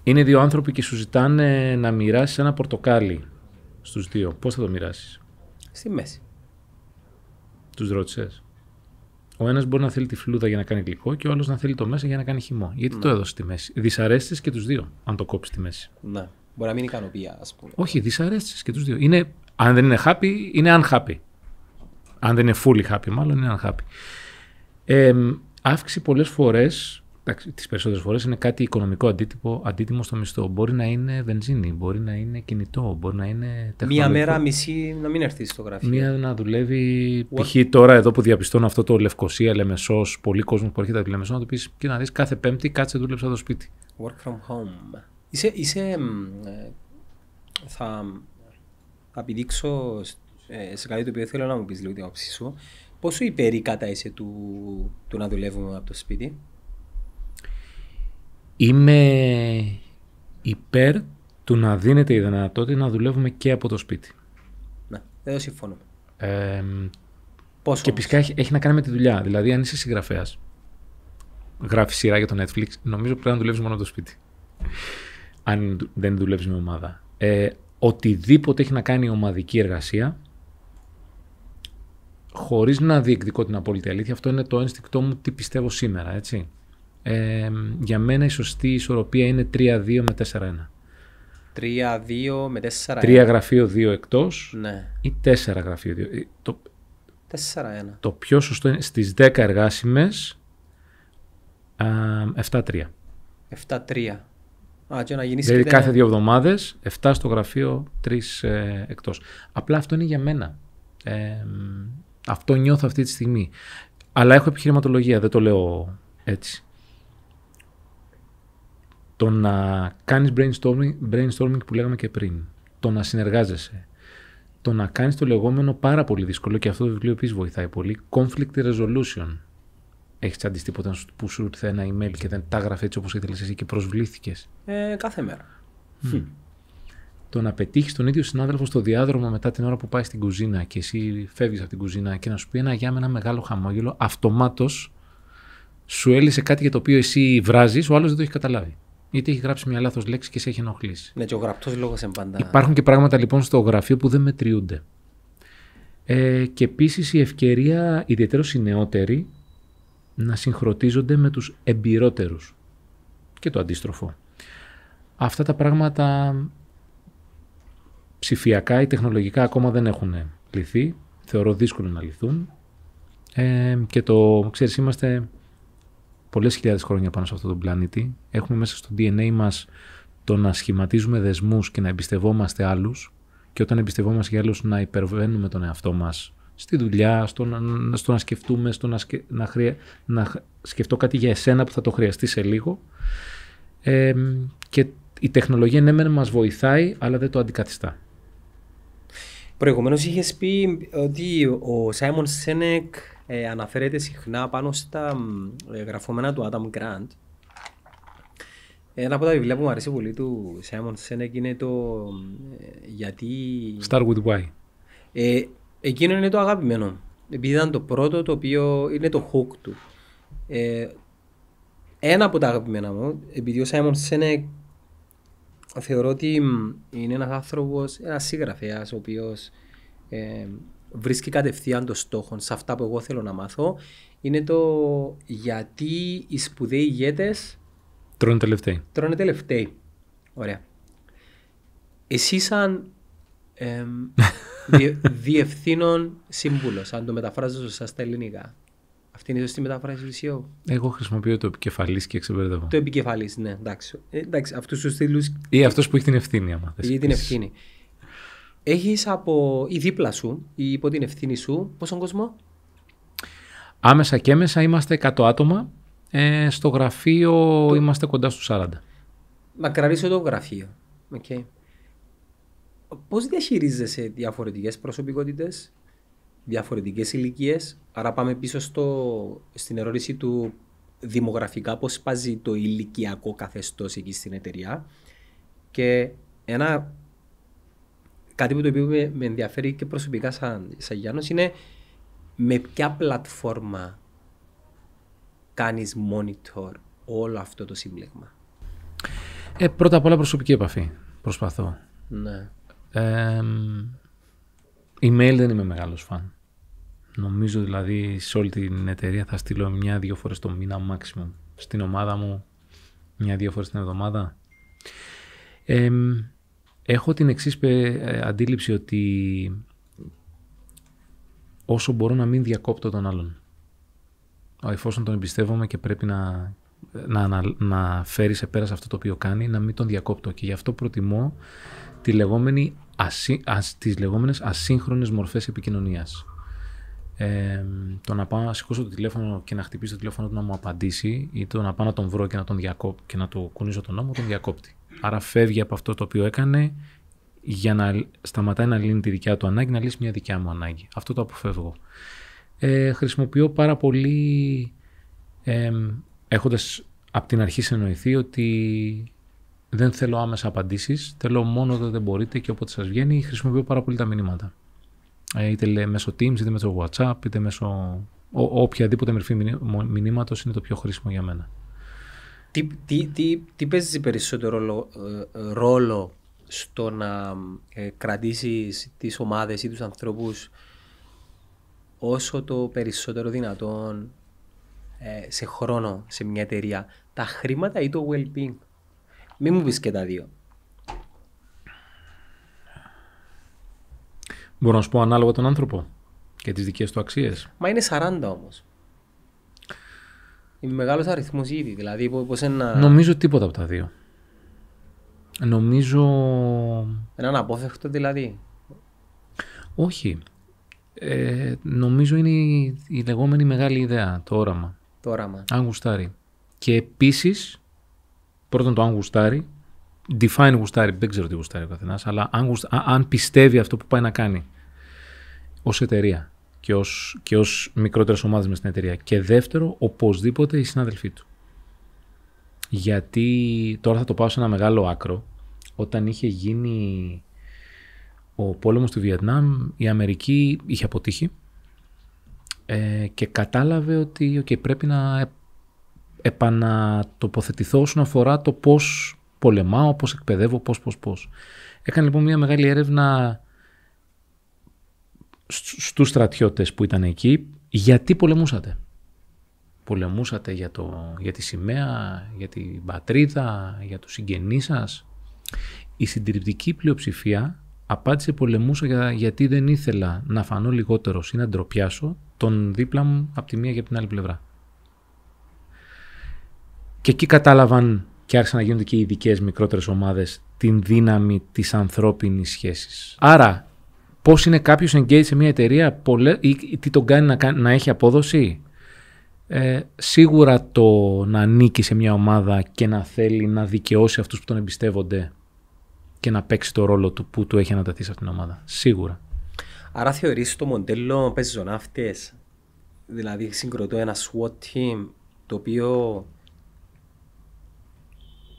Είναι δύο άνθρωποι και σου ζητάνε να μοιράσεις ένα πορτοκάλι στους δύο. Πώς θα το μοιράσεις, Στη μέση. Τους ρώτησες. Ο ένας μπορεί να θέλει τη φλούδα για να κάνει γλυκό και ο άλλος να θέλει το μέσα για να κάνει χυμό. Γιατί ναι. το έδωσε στη μέση. Δυσαρέστησες και τους δύο, αν το κόψεις τη μέση. Ναι. Μπορεί να μην ικανοποιεί, ας πούμε. Όχι, δυσαρέστησες και τους δύο. Είναι, αν δεν είναι happy, είναι unhappy. Αν δεν είναι fully happy, μάλλον είναι unhappy. Ε, αύξηση πολλές φορές τις περισσότερες φορές είναι κάτι οικονομικό αντίτυπο, αντίτιμο στο μισθό. Μπορεί να είναι βενζίνη, μπορεί να είναι κινητό, μπορεί να είναι τεχνολογικό. Μία μέρα, μισή να μην έρθεις στο γραφείο. Μία να δουλεύει. Π.χ. τώρα εδώ που διαπιστώνω αυτό το Λευκοσία, Λεμεσός, πολλοί κόσμο που έρχεται από τη Λεμεσό, να του πεις και να δεις κάθε Πέμπτη κάτσε δούλεψα το σπίτι. Work from home. Είσαι. είσαι ε, θα επιδείξω ε, σε κάτι το οποίο θέλω να μου πεις λίγο την άποψή σου. Πόσο υπερήκατα είσαι του, του να δουλεύουμε από το σπίτι. Είμαι υπέρ του να δίνεται η δυνατότητα να δουλεύουμε και από το σπίτι. Ναι, εδώ συμφωνώ. Ε, και φυσικά έχει, έχει, να κάνει με τη δουλειά. Δηλαδή, αν είσαι συγγραφέας, γράφεις σειρά για το Netflix, νομίζω πρέπει να δουλεύεις μόνο από το σπίτι. Αν δεν δουλεύεις με ομάδα. Ε, οτιδήποτε έχει να κάνει ομαδική εργασία, χωρίς να διεκδικώ την απόλυτη αλήθεια, αυτό είναι το ένστικτό μου τι πιστεύω σήμερα, έτσι. Ε, για μένα η σωστή ισορροπία είναι 3-2 με 4-1. 3-2 με 4-1. 3 γραφείο 2 εκτός ναι. ή 4 γραφείο 2. Ε, το, 4-1. Το πιο σωστό είναι στις 10 εργάσιμε 7-3. 7-3. δηλαδή κάθε δύο εβδομάδες 7 στο γραφείο, 3 ε, εκτός. Απλά αυτό είναι για μένα. Ε, αυτό νιώθω αυτή τη στιγμή. Αλλά έχω επιχειρηματολογία, δεν το λέω έτσι το να κάνεις brainstorming, brainstorming που λέγαμε και πριν, το να συνεργάζεσαι, το να κάνεις το λεγόμενο πάρα πολύ δύσκολο και αυτό το βιβλίο επίσης βοηθάει πολύ, conflict resolution. Έχεις τσαντιστεί ποτέ που σου ήρθε ένα email και δεν τα έγραφες έτσι όπως ήθελες εσύ και προσβλήθηκες. Ε, κάθε μέρα. Το να πετύχεις τον ίδιο συνάδελφο στο διάδρομο μετά την ώρα που πάει στην κουζίνα και εσύ φεύγεις από την κουζίνα και να σου πει ένα γεια με ένα μεγάλο χαμόγελο, αυτομάτως σου έλυσε κάτι για το οποίο εσύ βράζεις, ο άλλος δεν το έχει καταλάβει είτε έχει γράψει μια λάθος λέξη και σε έχει ενοχλήσει. Ναι, και ο γραπτός λόγος πάντα. Υπάρχουν και πράγματα λοιπόν στο γραφείο που δεν μετριούνται. Ε, και επίσης η ευκαιρία, ιδιαίτερως οι νεότεροι, να συγχρονίζονται με τους εμπειρότερους. Και το αντίστροφο. Αυτά τα πράγματα ψηφιακά ή τεχνολογικά ακόμα δεν έχουν λυθεί. Θεωρώ δύσκολο να λυθούν. Ε, και το, ξέρεις, είμαστε Πολλές χιλιάδες χρόνια πάνω σε αυτόν τον πλανήτη. Έχουμε μέσα στο DNA μας το να σχηματίζουμε δεσμούς και να εμπιστευόμαστε άλλους και όταν εμπιστευόμαστε άλλους να υπερβαίνουμε τον εαυτό μας στη δουλειά, στο να, στο να σκεφτούμε, στο να, σκε, να, χρεια, να σκεφτώ κάτι για εσένα που θα το χρειαστείς σε λίγο. και η τεχνολογία ναι μας βοηθάει αλλά δεν το αντικαθιστά. Προηγουμένως είχες πει ότι ο Σάιμον Σένεκ ε, αναφέρεται συχνά πάνω στα ε, γραφόμενα του Adam Grant. Ένα από τα βιβλία που μου αρέσει πολύ του Simon Sinek είναι το ε, γιατί... Star with why. Ε, εκείνο είναι το αγαπημένο. Επειδή ήταν το πρώτο το οποίο είναι το hook του. Ε, ένα από τα αγαπημένα μου, επειδή ο Simon Sinek θεωρώ ότι είναι ένας άνθρωπος, ένας συγγραφέας ο οποίος ε, βρίσκει κατευθείαν το στόχο σε αυτά που εγώ θέλω να μάθω είναι το γιατί οι σπουδαίοι ηγέτες. Τρώνε τελευταίοι. Τρώνε τελευταίοι. Ωραία. Εσύ σαν ε, διευθύνων σύμβουλος, αν το μεταφράζω σωστά στα ελληνικά. Αυτή είναι η σωστή μετάφραση του CEO. Εγώ χρησιμοποιώ το επικεφαλής και εξεπερδεύω. Το επικεφαλής, ναι, εντάξει. Ε, εντάξει Αυτούς τους ή αυτός που έχει την ευθύνη, άμα Ή την ευθύνη έχεις από η δίπλα σου ή υπό την ευθύνη σου πόσον κόσμο. Άμεσα και έμεσα είμαστε 100 άτομα. Ε, στο γραφείο είμαστε κοντά στους 40. Να κρατήσω το γραφείο. Okay. Πώς διαχειρίζεσαι διαφορετικές προσωπικότητες, διαφορετικές ηλικίες. Άρα πάμε πίσω στο, στην ερώτηση του δημογραφικά πώς πάζει το ηλικιακό καθεστώς εκεί στην εταιρεία. Και ένα κάτι που το οποίο με, ενδιαφέρει και προσωπικά σαν, σαν Γιάννος είναι με ποια πλατφόρμα κάνεις monitor όλο αυτό το σύμπλεγμα. Ε, πρώτα απ' όλα προσωπική επαφή. Προσπαθώ. Ναι. Ε, email δεν είμαι μεγάλος φαν. Νομίζω δηλαδή σε όλη την εταιρεία θα στείλω μια-δύο φορές το μήνα maximum. Στην ομάδα μου μια-δύο φορές την εβδομάδα. Έχω την εξής ε, αντίληψη ότι όσο μπορώ να μην διακόπτω τον άλλον. Εφόσον τον εμπιστεύομαι και πρέπει να, να, να, φέρει σε πέρα σε αυτό το οποίο κάνει, να μην τον διακόπτω. Και γι' αυτό προτιμώ τη λεγόμενη ασύ, τις λεγόμενες ασύγχρονες μορφές επικοινωνίας. Ε, το να πάω να σηκώσω το τηλέφωνο και να χτυπήσω το τηλέφωνο του να μου απαντήσει ή το να πάω να τον βρω και να τον διακόπτω και να του κουνήσω τον νόμο, τον διακόπτει. Άρα φεύγει από αυτό το οποίο έκανε για να σταματάει να λύνει τη δικιά του ανάγκη, να λύσει μια δικιά μου ανάγκη. Αυτό το αποφεύγω. Ε, χρησιμοποιώ πάρα πολύ ε, έχοντας από την αρχή συνεννοηθεί ότι δεν θέλω άμεσα απαντήσεις, θέλω μόνο όταν δεν μπορείτε και όποτε σας βγαίνει χρησιμοποιώ πάρα πολύ τα μηνύματα. Ε, είτε μέσω Teams, είτε μέσω WhatsApp, είτε μέσω ο, οποιαδήποτε μορφή μηνύματος είναι το πιο χρήσιμο για μένα. Τι, τι, παίζει περισσότερο ε, ε, ρόλο, στο να ε, κρατήσεις τις ομάδες ή τους ανθρώπους όσο το περισσότερο δυνατόν ε, σε χρόνο σε μια εταιρεία. Τα χρήματα ή το well-being. Μην μου πεις και τα δύο. Μπορώ να σου πω ανάλογα τον άνθρωπο και τις δικές του αξίες. Μα είναι 40 όμως. Μεγαλό αριθμός ήδη, δηλαδή πώς ένα... Νομίζω τίποτα από τα δύο. Νομίζω... Έναν απόφευκτο δηλαδή. Όχι. Ε, νομίζω είναι η, λεγόμενη μεγάλη ιδέα, το όραμα. Το όραμα. Αν γουστάρει. Και επίσης, πρώτον το αν γουστάρει, define γουστάρει, δεν ξέρω τι γουστάρει ο καθένας, αλλά αν, αν πιστεύει αυτό που πάει να κάνει ως εταιρεία και ως και ως μικρότερες ομάδες μες στην εταιρεία. Και δεύτερο, οπωσδήποτε οι συνάδελφοί του. Γιατί τώρα θα το πάω σε ένα μεγάλο άκρο. Όταν είχε γίνει ο πόλεμος του Βιετνάμ, η Αμερική είχε αποτύχει ε, και κατάλαβε ότι okay, πρέπει να επανατοποθετηθώ όσον αφορά το πώς πολεμάω, πώς εκπαιδεύω, πώς, πώς, πώς. Έκανε λοιπόν μια μεγάλη έρευνα στους στρατιώτες που ήταν εκεί, γιατί πολεμούσατε. Πολεμούσατε για, το, για τη σημαία, για την πατρίδα, για τους συγγενείς σας. Η συντηρητική πλειοψηφία απάντησε πολεμούσα γιατί δεν ήθελα να φανώ λιγότερος ή να ντροπιάσω τον δίπλα μου από τη μία και από την άλλη πλευρά. Και εκεί κατάλαβαν και άρχισαν να γίνονται και ειδικές μικρότερες ομάδες την δύναμη της ανθρώπινης σχέσης. Άρα Πώς είναι κάποιος engaged σε μια εταιρεία, ή τι τον κάνει να, να έχει απόδοση. Ε, σίγουρα το να ανήκει σε μια ομάδα και να θέλει να δικαιώσει αυτούς που τον εμπιστεύονται και να παίξει το ρόλο του που του έχει αναταθεί σε αυτήν την ομάδα. Σίγουρα. Άρα θεωρείς το μοντέλο πεζοναύτες, δηλαδή συγκροτώ ένα SWAT team το οποίο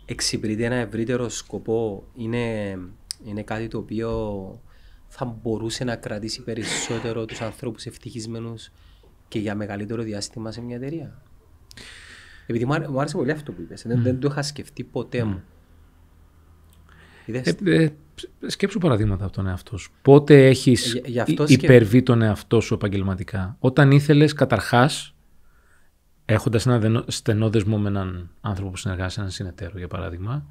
εξυπηρετεί ένα ευρύτερο σκοπό, είναι, είναι κάτι το οποίο θα μπορούσε να κρατήσει περισσότερο τους ανθρώπους ευτυχισμένους και για μεγαλύτερο διάστημα σε μια εταιρεία. Επειδή μου άρεσε πολύ αυτό που είπες, δεν, δεν το είχα σκεφτεί ποτέ μου. Mm. Ε, ε σκέψου παραδείγματα από τον εαυτό σου. Πότε έχεις ε, υπερβεί τον εαυτό σου επαγγελματικά. Όταν ήθελες καταρχάς, έχοντας ένα στενό δεσμό με έναν άνθρωπο που συνεργάζεται έναν συνεταίρο για παράδειγμα,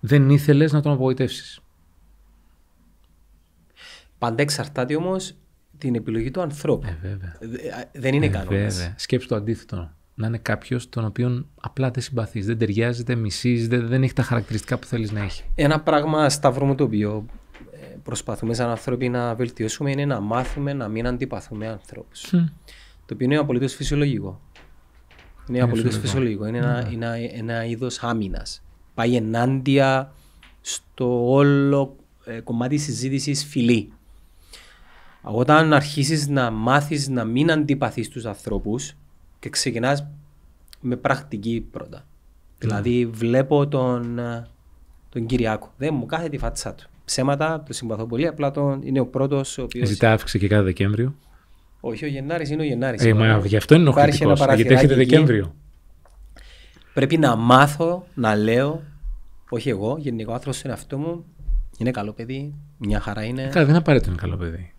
δεν ήθελες να τον απογοητεύσεις. Πάντα εξαρτάται όμως την επιλογή του ανθρώπου. Ε, δεν είναι ε, κανόνας. Σκέψτε το αντίθετο. Να είναι κάποιος τον οποίο απλά δεν συμπαθείς, δεν ταιριάζεται, μισείς, δεν, δεν έχει τα χαρακτηριστικά που θέλεις να έχει. Ένα πράγμα σταυρό μου το οποίο ε, προσπαθούμε σαν άνθρωποι να βελτιώσουμε είναι να μάθουμε να μην αντιπαθούμε ανθρώπους. Mm. Το οποίο είναι απολύτως φυσιολογικό. Είναι, ε, απολύτως φυσιολογικό. Είναι ένα, yeah. Ναι. ένα, ένα είδος άμυνας. Πάει ενάντια στο όλο ε, κομμάτι συζήτησης φιλή. Όταν αρχίσεις να μάθεις να μην αντιπαθείς τους ανθρώπους και ξεκινάς με πρακτική πρώτα. Ναι. Δηλαδή βλέπω τον, ε, τον Κυριακό. Δεν μου κάθεται η φάτσα του. Ψέματα, το συμπαθώ πολύ, απλά τον, είναι ο πρώτος ο οποίος... Ε, ζητά αύξηση και κάθε Δεκέμβριο. Όχι, ο Γενάρης είναι ο Γενάρης. Ε, μα γι' αυτό είναι ενοχλητικό. Γιατί έχετε Δεκέμβριο. Πρέπει να μάθω να λέω, όχι εγώ, γενικό άνθρωπος είναι αυτό μου. Είναι καλό παιδί, μια χαρά είναι. Ε, καλά, δεν απαραίτητο είναι καλό παιδί.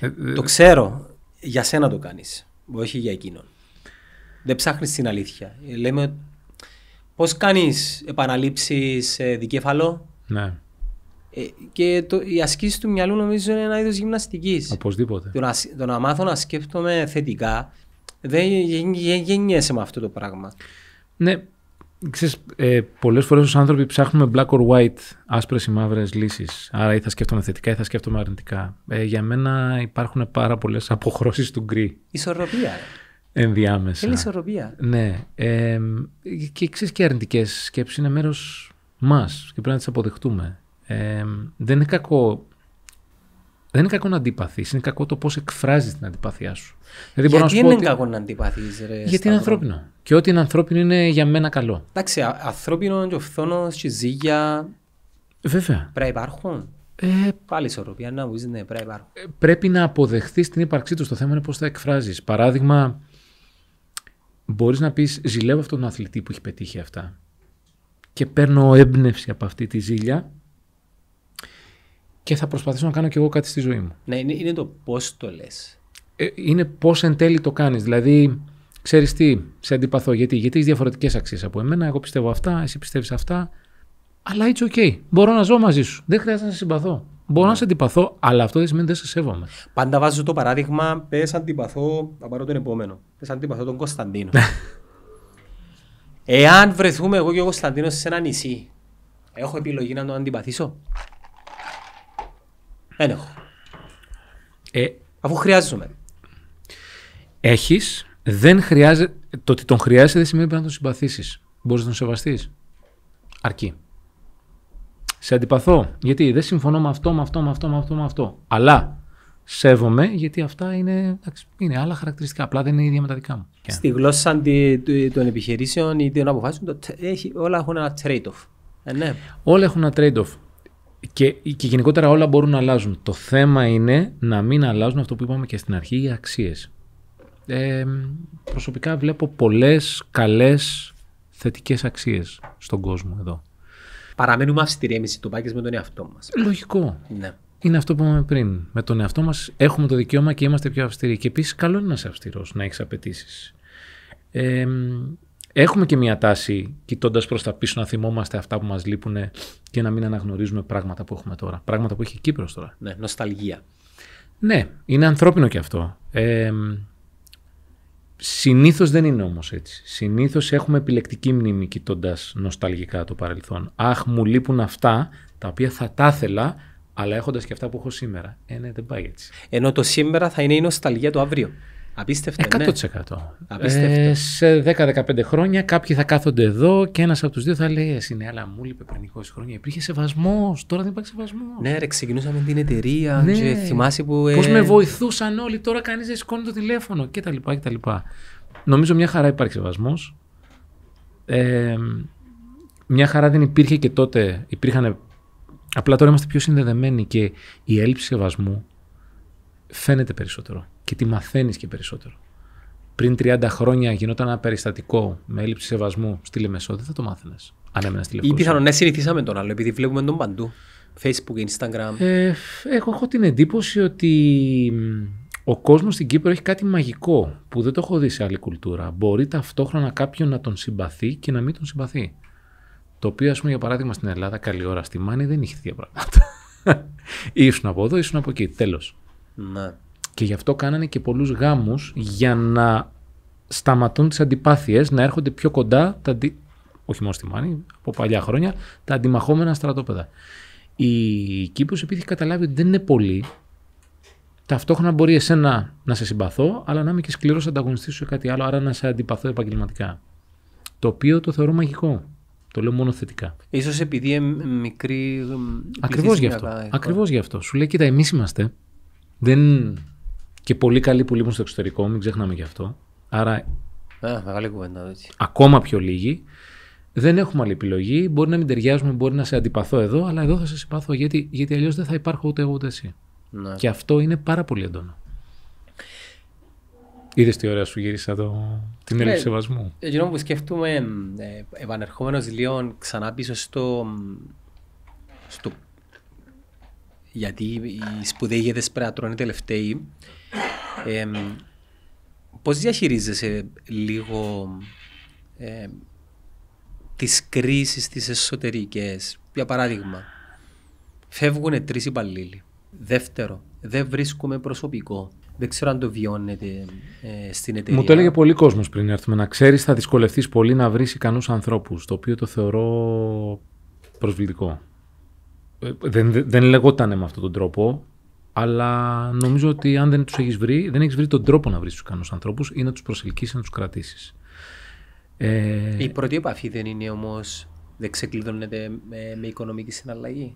Ε, ε, το ξέρω. Για σένα το κάνεις. Όχι για εκείνον. Δεν ψάχνεις την αλήθεια. Ε, λέμε πώς κάνεις επαναλήψεις δικέφαλο. Ναι. και το, η ασκήση του μυαλού νομίζω είναι ένα είδος γυμναστικής. Οπωσδήποτε. Το να, το να μάθω να σκέφτομαι θετικά δεν γεννιέσαι με αυτό το πράγμα. Ναι, Ξέρεις, ε, πολλές φορές ως άνθρωποι ψάχνουμε black or white, άσπρες ή μαύρες λύσεις. Άρα ή θα σκέφτομαι θετικά ή θα σκέφτομαι αρνητικά. Ε, για μένα υπάρχουν πάρα πολλές αποχρώσεις του γκρι. Ισορροπία. Ενδιάμεσα. Είναι ισορροπία. Ναι. και ξέρεις και αρνητικές σκέψεις είναι μέρος μας και πρέπει να τις αποδεχτούμε. δεν είναι κακό δεν είναι κακό να αντιπαθείς. Είναι κακό το πώς εκφράζεις την αντιπαθία σου. Δηλαδή, Γιατί να είναι ότι... κακό να αντιπαθείς, ρε. Γιατί είναι ανθρώπινο. Και ό,τι είναι ανθρώπινο είναι για μένα καλό. Εντάξει, ανθρώπινο και οφθόνο, ζύγια. Βέβαια. Πρέπει να υπάρχουν. Ε, Πάλι ισορροπία να βγει, ναι, πρέπει να υπάρχουν. Ε, πρέπει να αποδεχθείς την ύπαρξή τους. Το θέμα είναι πώς θα εκφράζεις. Παράδειγμα, μπορείς να πεις: Ζηλεύω αυτόν τον αθλητή που έχει πετύχει αυτά. Και παίρνω έμπνευση από αυτή τη ζήλια και θα προσπαθήσω να κάνω κι εγώ κάτι στη ζωή μου. Ναι, είναι, είναι το πώς το λες. Ε, είναι πώς εν τέλει το κάνεις. Δηλαδή, ξέρεις τι, σε αντιπαθώ. Γιατί, γιατί έχεις διαφορετικές αξίες από εμένα. Εγώ πιστεύω αυτά, εσύ πιστεύεις αυτά. Αλλά it's okay. Μπορώ να ζω μαζί σου. Δεν χρειάζεται να σε συμπαθώ. Μπορώ mm. να ναι. σε αντιπαθώ, αλλά αυτό δεν σημαίνει ότι δεν σε σέβομαι. Πάντα βάζω το παράδειγμα, πες αντιπαθώ, θα πάρω τον επόμενο. Πες αντιπαθώ τον Κωνσταντίνο. Ναι. Εάν βρεθούμε εγώ και ο Κωνσταντίνος σε ένα νησί, έχω επιλογή να τον αντιπαθήσω. Δεν έχω. Ε, Αφού χρειάζομαι. Έχεις, δεν χρειάζεται. Το ότι τον χρειάζεσαι δεν σημαίνει πρέπει να τον συμπαθήσεις. Μπορείς να τον σεβαστείς. Αρκεί. Σε αντιπαθώ. Γιατί δεν συμφωνώ με αυτό, με αυτό, με αυτό, με αυτό, με αυτό. Αλλά σέβομαι γιατί αυτά είναι, είναι άλλα χαρακτηριστικά. Απλά δεν είναι ίδια με τα δικά μου. Στη γλώσσα των επιχειρήσεων ή των αποφάσεων, όλα έχουν ένα trade-off. Ε, ναι. Όλα έχουν ένα trade-off. Και, και γενικότερα όλα μπορούν να αλλάζουν. Το θέμα είναι να μην αλλάζουν αυτό που είπαμε και στην αρχή, οι αξίες. προσωπικά βλέπω πολλές καλές θετικές αξίες στον κόσμο εδώ. Παραμένουμε αυστηροί εμείς οι με τον εαυτό μας. Λογικό. Ναι. Είναι αυτό που είπαμε πριν. Με τον εαυτό μας έχουμε το δικαίωμα και είμαστε πιο αυστηροί. Και επίσης, καλό είναι να είσαι αυστηρός, να έχεις απαιτήσεις. Ε, έχουμε και μια τάση, κοιτώντας προς τα πίσω, να θυμόμαστε αυτά που μας λείπουν και να μην αναγνωρίζουμε πράγματα που έχουμε τώρα. Πράγματα που έχει η Κύπρος τώρα. Ναι, νοσταλγία. Ναι, είναι ανθρώπινο και αυτό. Ε, Συνήθως δεν είναι όμως έτσι. Συνήθως έχουμε επιλεκτική μνήμη κοιτώντας νοσταλγικά το παρελθόν. Αχ, μου λείπουν αυτά τα οποία θα τα ήθελα, αλλά έχοντας και αυτά που έχω σήμερα. Ε, ναι, δεν πάει έτσι. Ενώ το σήμερα θα είναι η νοσταλγία του αύριο. Απίστευτο. 100%. Ναι. Απίστευτο. Ε, σε 10-15 χρόνια κάποιοι θα κάθονται εδώ και ένας από τους δύο θα λέει Εσύ ναι, αλλά μου είπε πριν 20 χρόνια. Υπήρχε σεβασμός, τώρα δεν υπάρχει σεβασμός. Ναι, ρε, ξεκινούσαμε την εταιρεία. Ναι. Και θυμάσαι που. Ε... Πώς με βοηθούσαν όλοι, τώρα κανείς δεν σηκώνει το τηλέφωνο κτλ. Νομίζω μια χαρά υπάρχει σεβασμός. Ε, μια χαρά δεν υπήρχε και τότε. Υπήρχαν. Απλά τώρα είμαστε πιο συνδεδεμένοι και η έλλειψη σεβασμού φαίνεται περισσότερο και τη μαθαίνεις και περισσότερο. Πριν 30 χρόνια γινόταν ένα περιστατικό με έλλειψη σεβασμού στη Λεμεσό, δεν θα το μάθαινες. Αν έμενα στη Λεμεσό. Ή πιθανόν ναι, συνηθίσαμε τον άλλο, επειδή βλέπουμε τον παντού. Facebook, Instagram. Ε, έχω, έχω την εντύπωση ότι ο κόσμος στην Κύπρο έχει κάτι μαγικό που δεν το έχω δει σε άλλη κουλτούρα. Μπορεί ταυτόχρονα κάποιον να τον συμπαθεί και να μην τον συμπαθεί. Το οποίο, ας πούμε, για παράδειγμα στην Ελλάδα, καλή ώρα στη Μάνη δεν είχε τέτοια πράγματα. ήσουν από εδώ, ήσουν από εκεί. Τέλος. Ναι. Και γι' αυτό κάνανε και πολλούς γάμους για να σταματούν τις αντιπάθειες, να έρχονται πιο κοντά, τα αντι... όχι μόνο στη Μάνη, από παλιά χρόνια, τα αντιμαχόμενα στρατόπεδα. Η Κύπρος επειδή έχει καταλάβει ότι δεν είναι πολύ, ταυτόχρονα μπορεί εσένα να σε συμπαθώ, αλλά να είμαι και σκληρός ανταγωνιστής σου σε κάτι άλλο, άρα να σε αντιπαθώ επαγγελματικά. Το οποίο το θεωρώ μαγικό. Το λέω μόνο θετικά. σω επειδή είναι μικρή. Ε, Ακριβώς γι' αυτό. Ακριβώς γι' αυτό. Σου λέει, κοίτα, εμείς είμαστε. Δεν και πολύ καλοί που λείπουν στο εξωτερικό, μην ξεχνάμε γι' αυτό. Άρα. Α, ε, κουβέντα, Ακόμα πιο λίγοι. Δεν έχουμε άλλη επιλογή. Μπορεί να μην ταιριάζουμε, μπορεί να σε αντιπαθώ εδώ, αλλά εδώ θα σε συμπαθώ γιατί, γιατί αλλιώς δεν θα υπάρχω ούτε εγώ ούτε εσύ. Ναι. Και αυτό είναι πάρα πολύ έντονο. Είδες τι ώρα σου γύρισα το... την ναι. έλλειψη σεβασμού. Γινόμουν ε, που σκέφτομαι, ε, ε επανερχόμενος λίγο ξανά πίσω στο γιατί οι σπουδαίοι γέδε πρέπει να τελευταίοι. Ε, πώς διαχειρίζεσαι λίγο ε, τις κρίσεις τις εσωτερικές. Για παράδειγμα, φεύγουν τρεις υπαλλήλοι. Δεύτερο, δεν βρίσκουμε προσωπικό. Δεν ξέρω αν το βιώνετε ε, στην εταιρεία. Μου το έλεγε πολλοί κόσμος πριν έρθουμε. Να ξέρεις, θα δυσκολευτείς πολύ να βρεις ικανούς ανθρώπους. Το οποίο το θεωρώ προσβλητικό. Ε, δεν, δεν λεγότανε με αυτόν τον τρόπο, αλλά νομίζω ότι αν δεν τους έχεις βρει, δεν έχεις βρει τον τρόπο να βρεις τους ικανούς ανθρώπους ή να τους προσελκύσεις, να τους κρατήσεις. Ε... Η πρώτη επαφή δεν είναι όμως. Δεν ξεκλειδώνεται με, οικονομική συναλλαγή.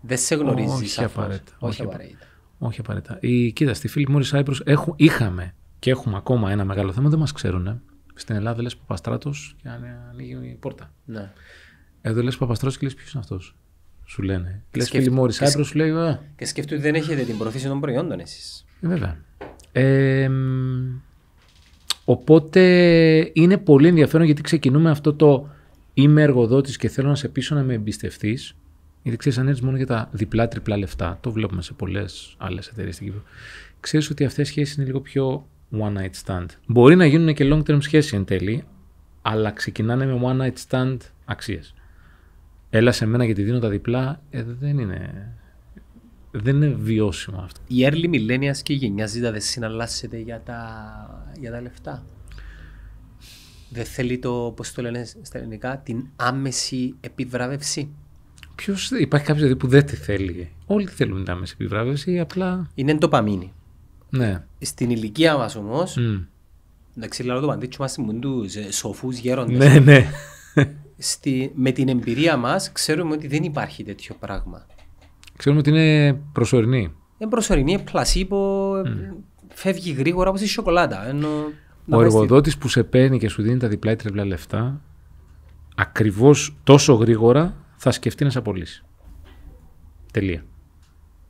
Δεν σε γνωρίζεις. Όχι απαραίτητα. Όχι απαραίτητα. Όχι απαραίτητα. Η, κοίτα, στη Φίλιπ Μόρι Σάιπρο είχαμε και έχουμε ακόμα ένα μεγάλο θέμα. Δεν μας ξέρουν. Στην Ελλάδα λες Παπαστράτος και ανοίγει η πόρτα. Ναι. Εδώ λες Παπαστράτος και λες ποιος είναι αυτός σου λένε. Λε σου λέει. Α. Και σκέφτουν ότι δεν έχετε την προθήση των προϊόντων εσείς. Ε, βέβαια. Ε, οπότε είναι πολύ ενδιαφέρον γιατί ξεκινούμε αυτό το είμαι εργοδότης και θέλω να σε πείσω να με εμπιστευτείς. Γιατί ξέρεις, αν έρθεις μόνο για τα διπλά-τριπλά λεφτά, το βλέπουμε σε πολλές άλλες εταιρείες στην Κύπρο. Ξέρεις ότι αυτές οι σχέσεις είναι λίγο πιο one night stand. Μπορεί να γίνουν και long term σχέσεις εν τέλει, αλλά ξεκινάνε με one night stand αξίες έλα σε μένα γιατί δίνω τα διπλά, ε, δεν είναι δεν είναι βιώσιμο αυτό. Η early millennials και η γενιά Z δεν συναλλάσσεται για τα, για τα λεφτά. Δεν θέλει το, πώς το λένε στα ελληνικά, την άμεση επιβράβευση. Ποιος υπάρχει κάποιος δηλαδή που δεν τη θέλει. Όλοι θέλουν την άμεση επιβράβευση, απλά. Είναι παμίνι. Ναι. Στην ηλικία μας όμως. Mm. Εντάξει, λέω το παντίτσο μα είναι σοφούς γέροντες. Ναι, ναι στη, με την εμπειρία μας ξέρουμε ότι δεν υπάρχει τέτοιο πράγμα. Ξέρουμε ότι είναι προσωρινή. Είναι προσωρινή, είναι πλασίπο, mm. φεύγει γρήγορα όπως η σοκολάτα. Ενώ, Ο εργοδότης που σε παίρνει και σου δίνει τα διπλά ή τριπλά λεφτά, ακριβώς τόσο γρήγορα θα σκεφτεί να σε απολύσει. Τελεία.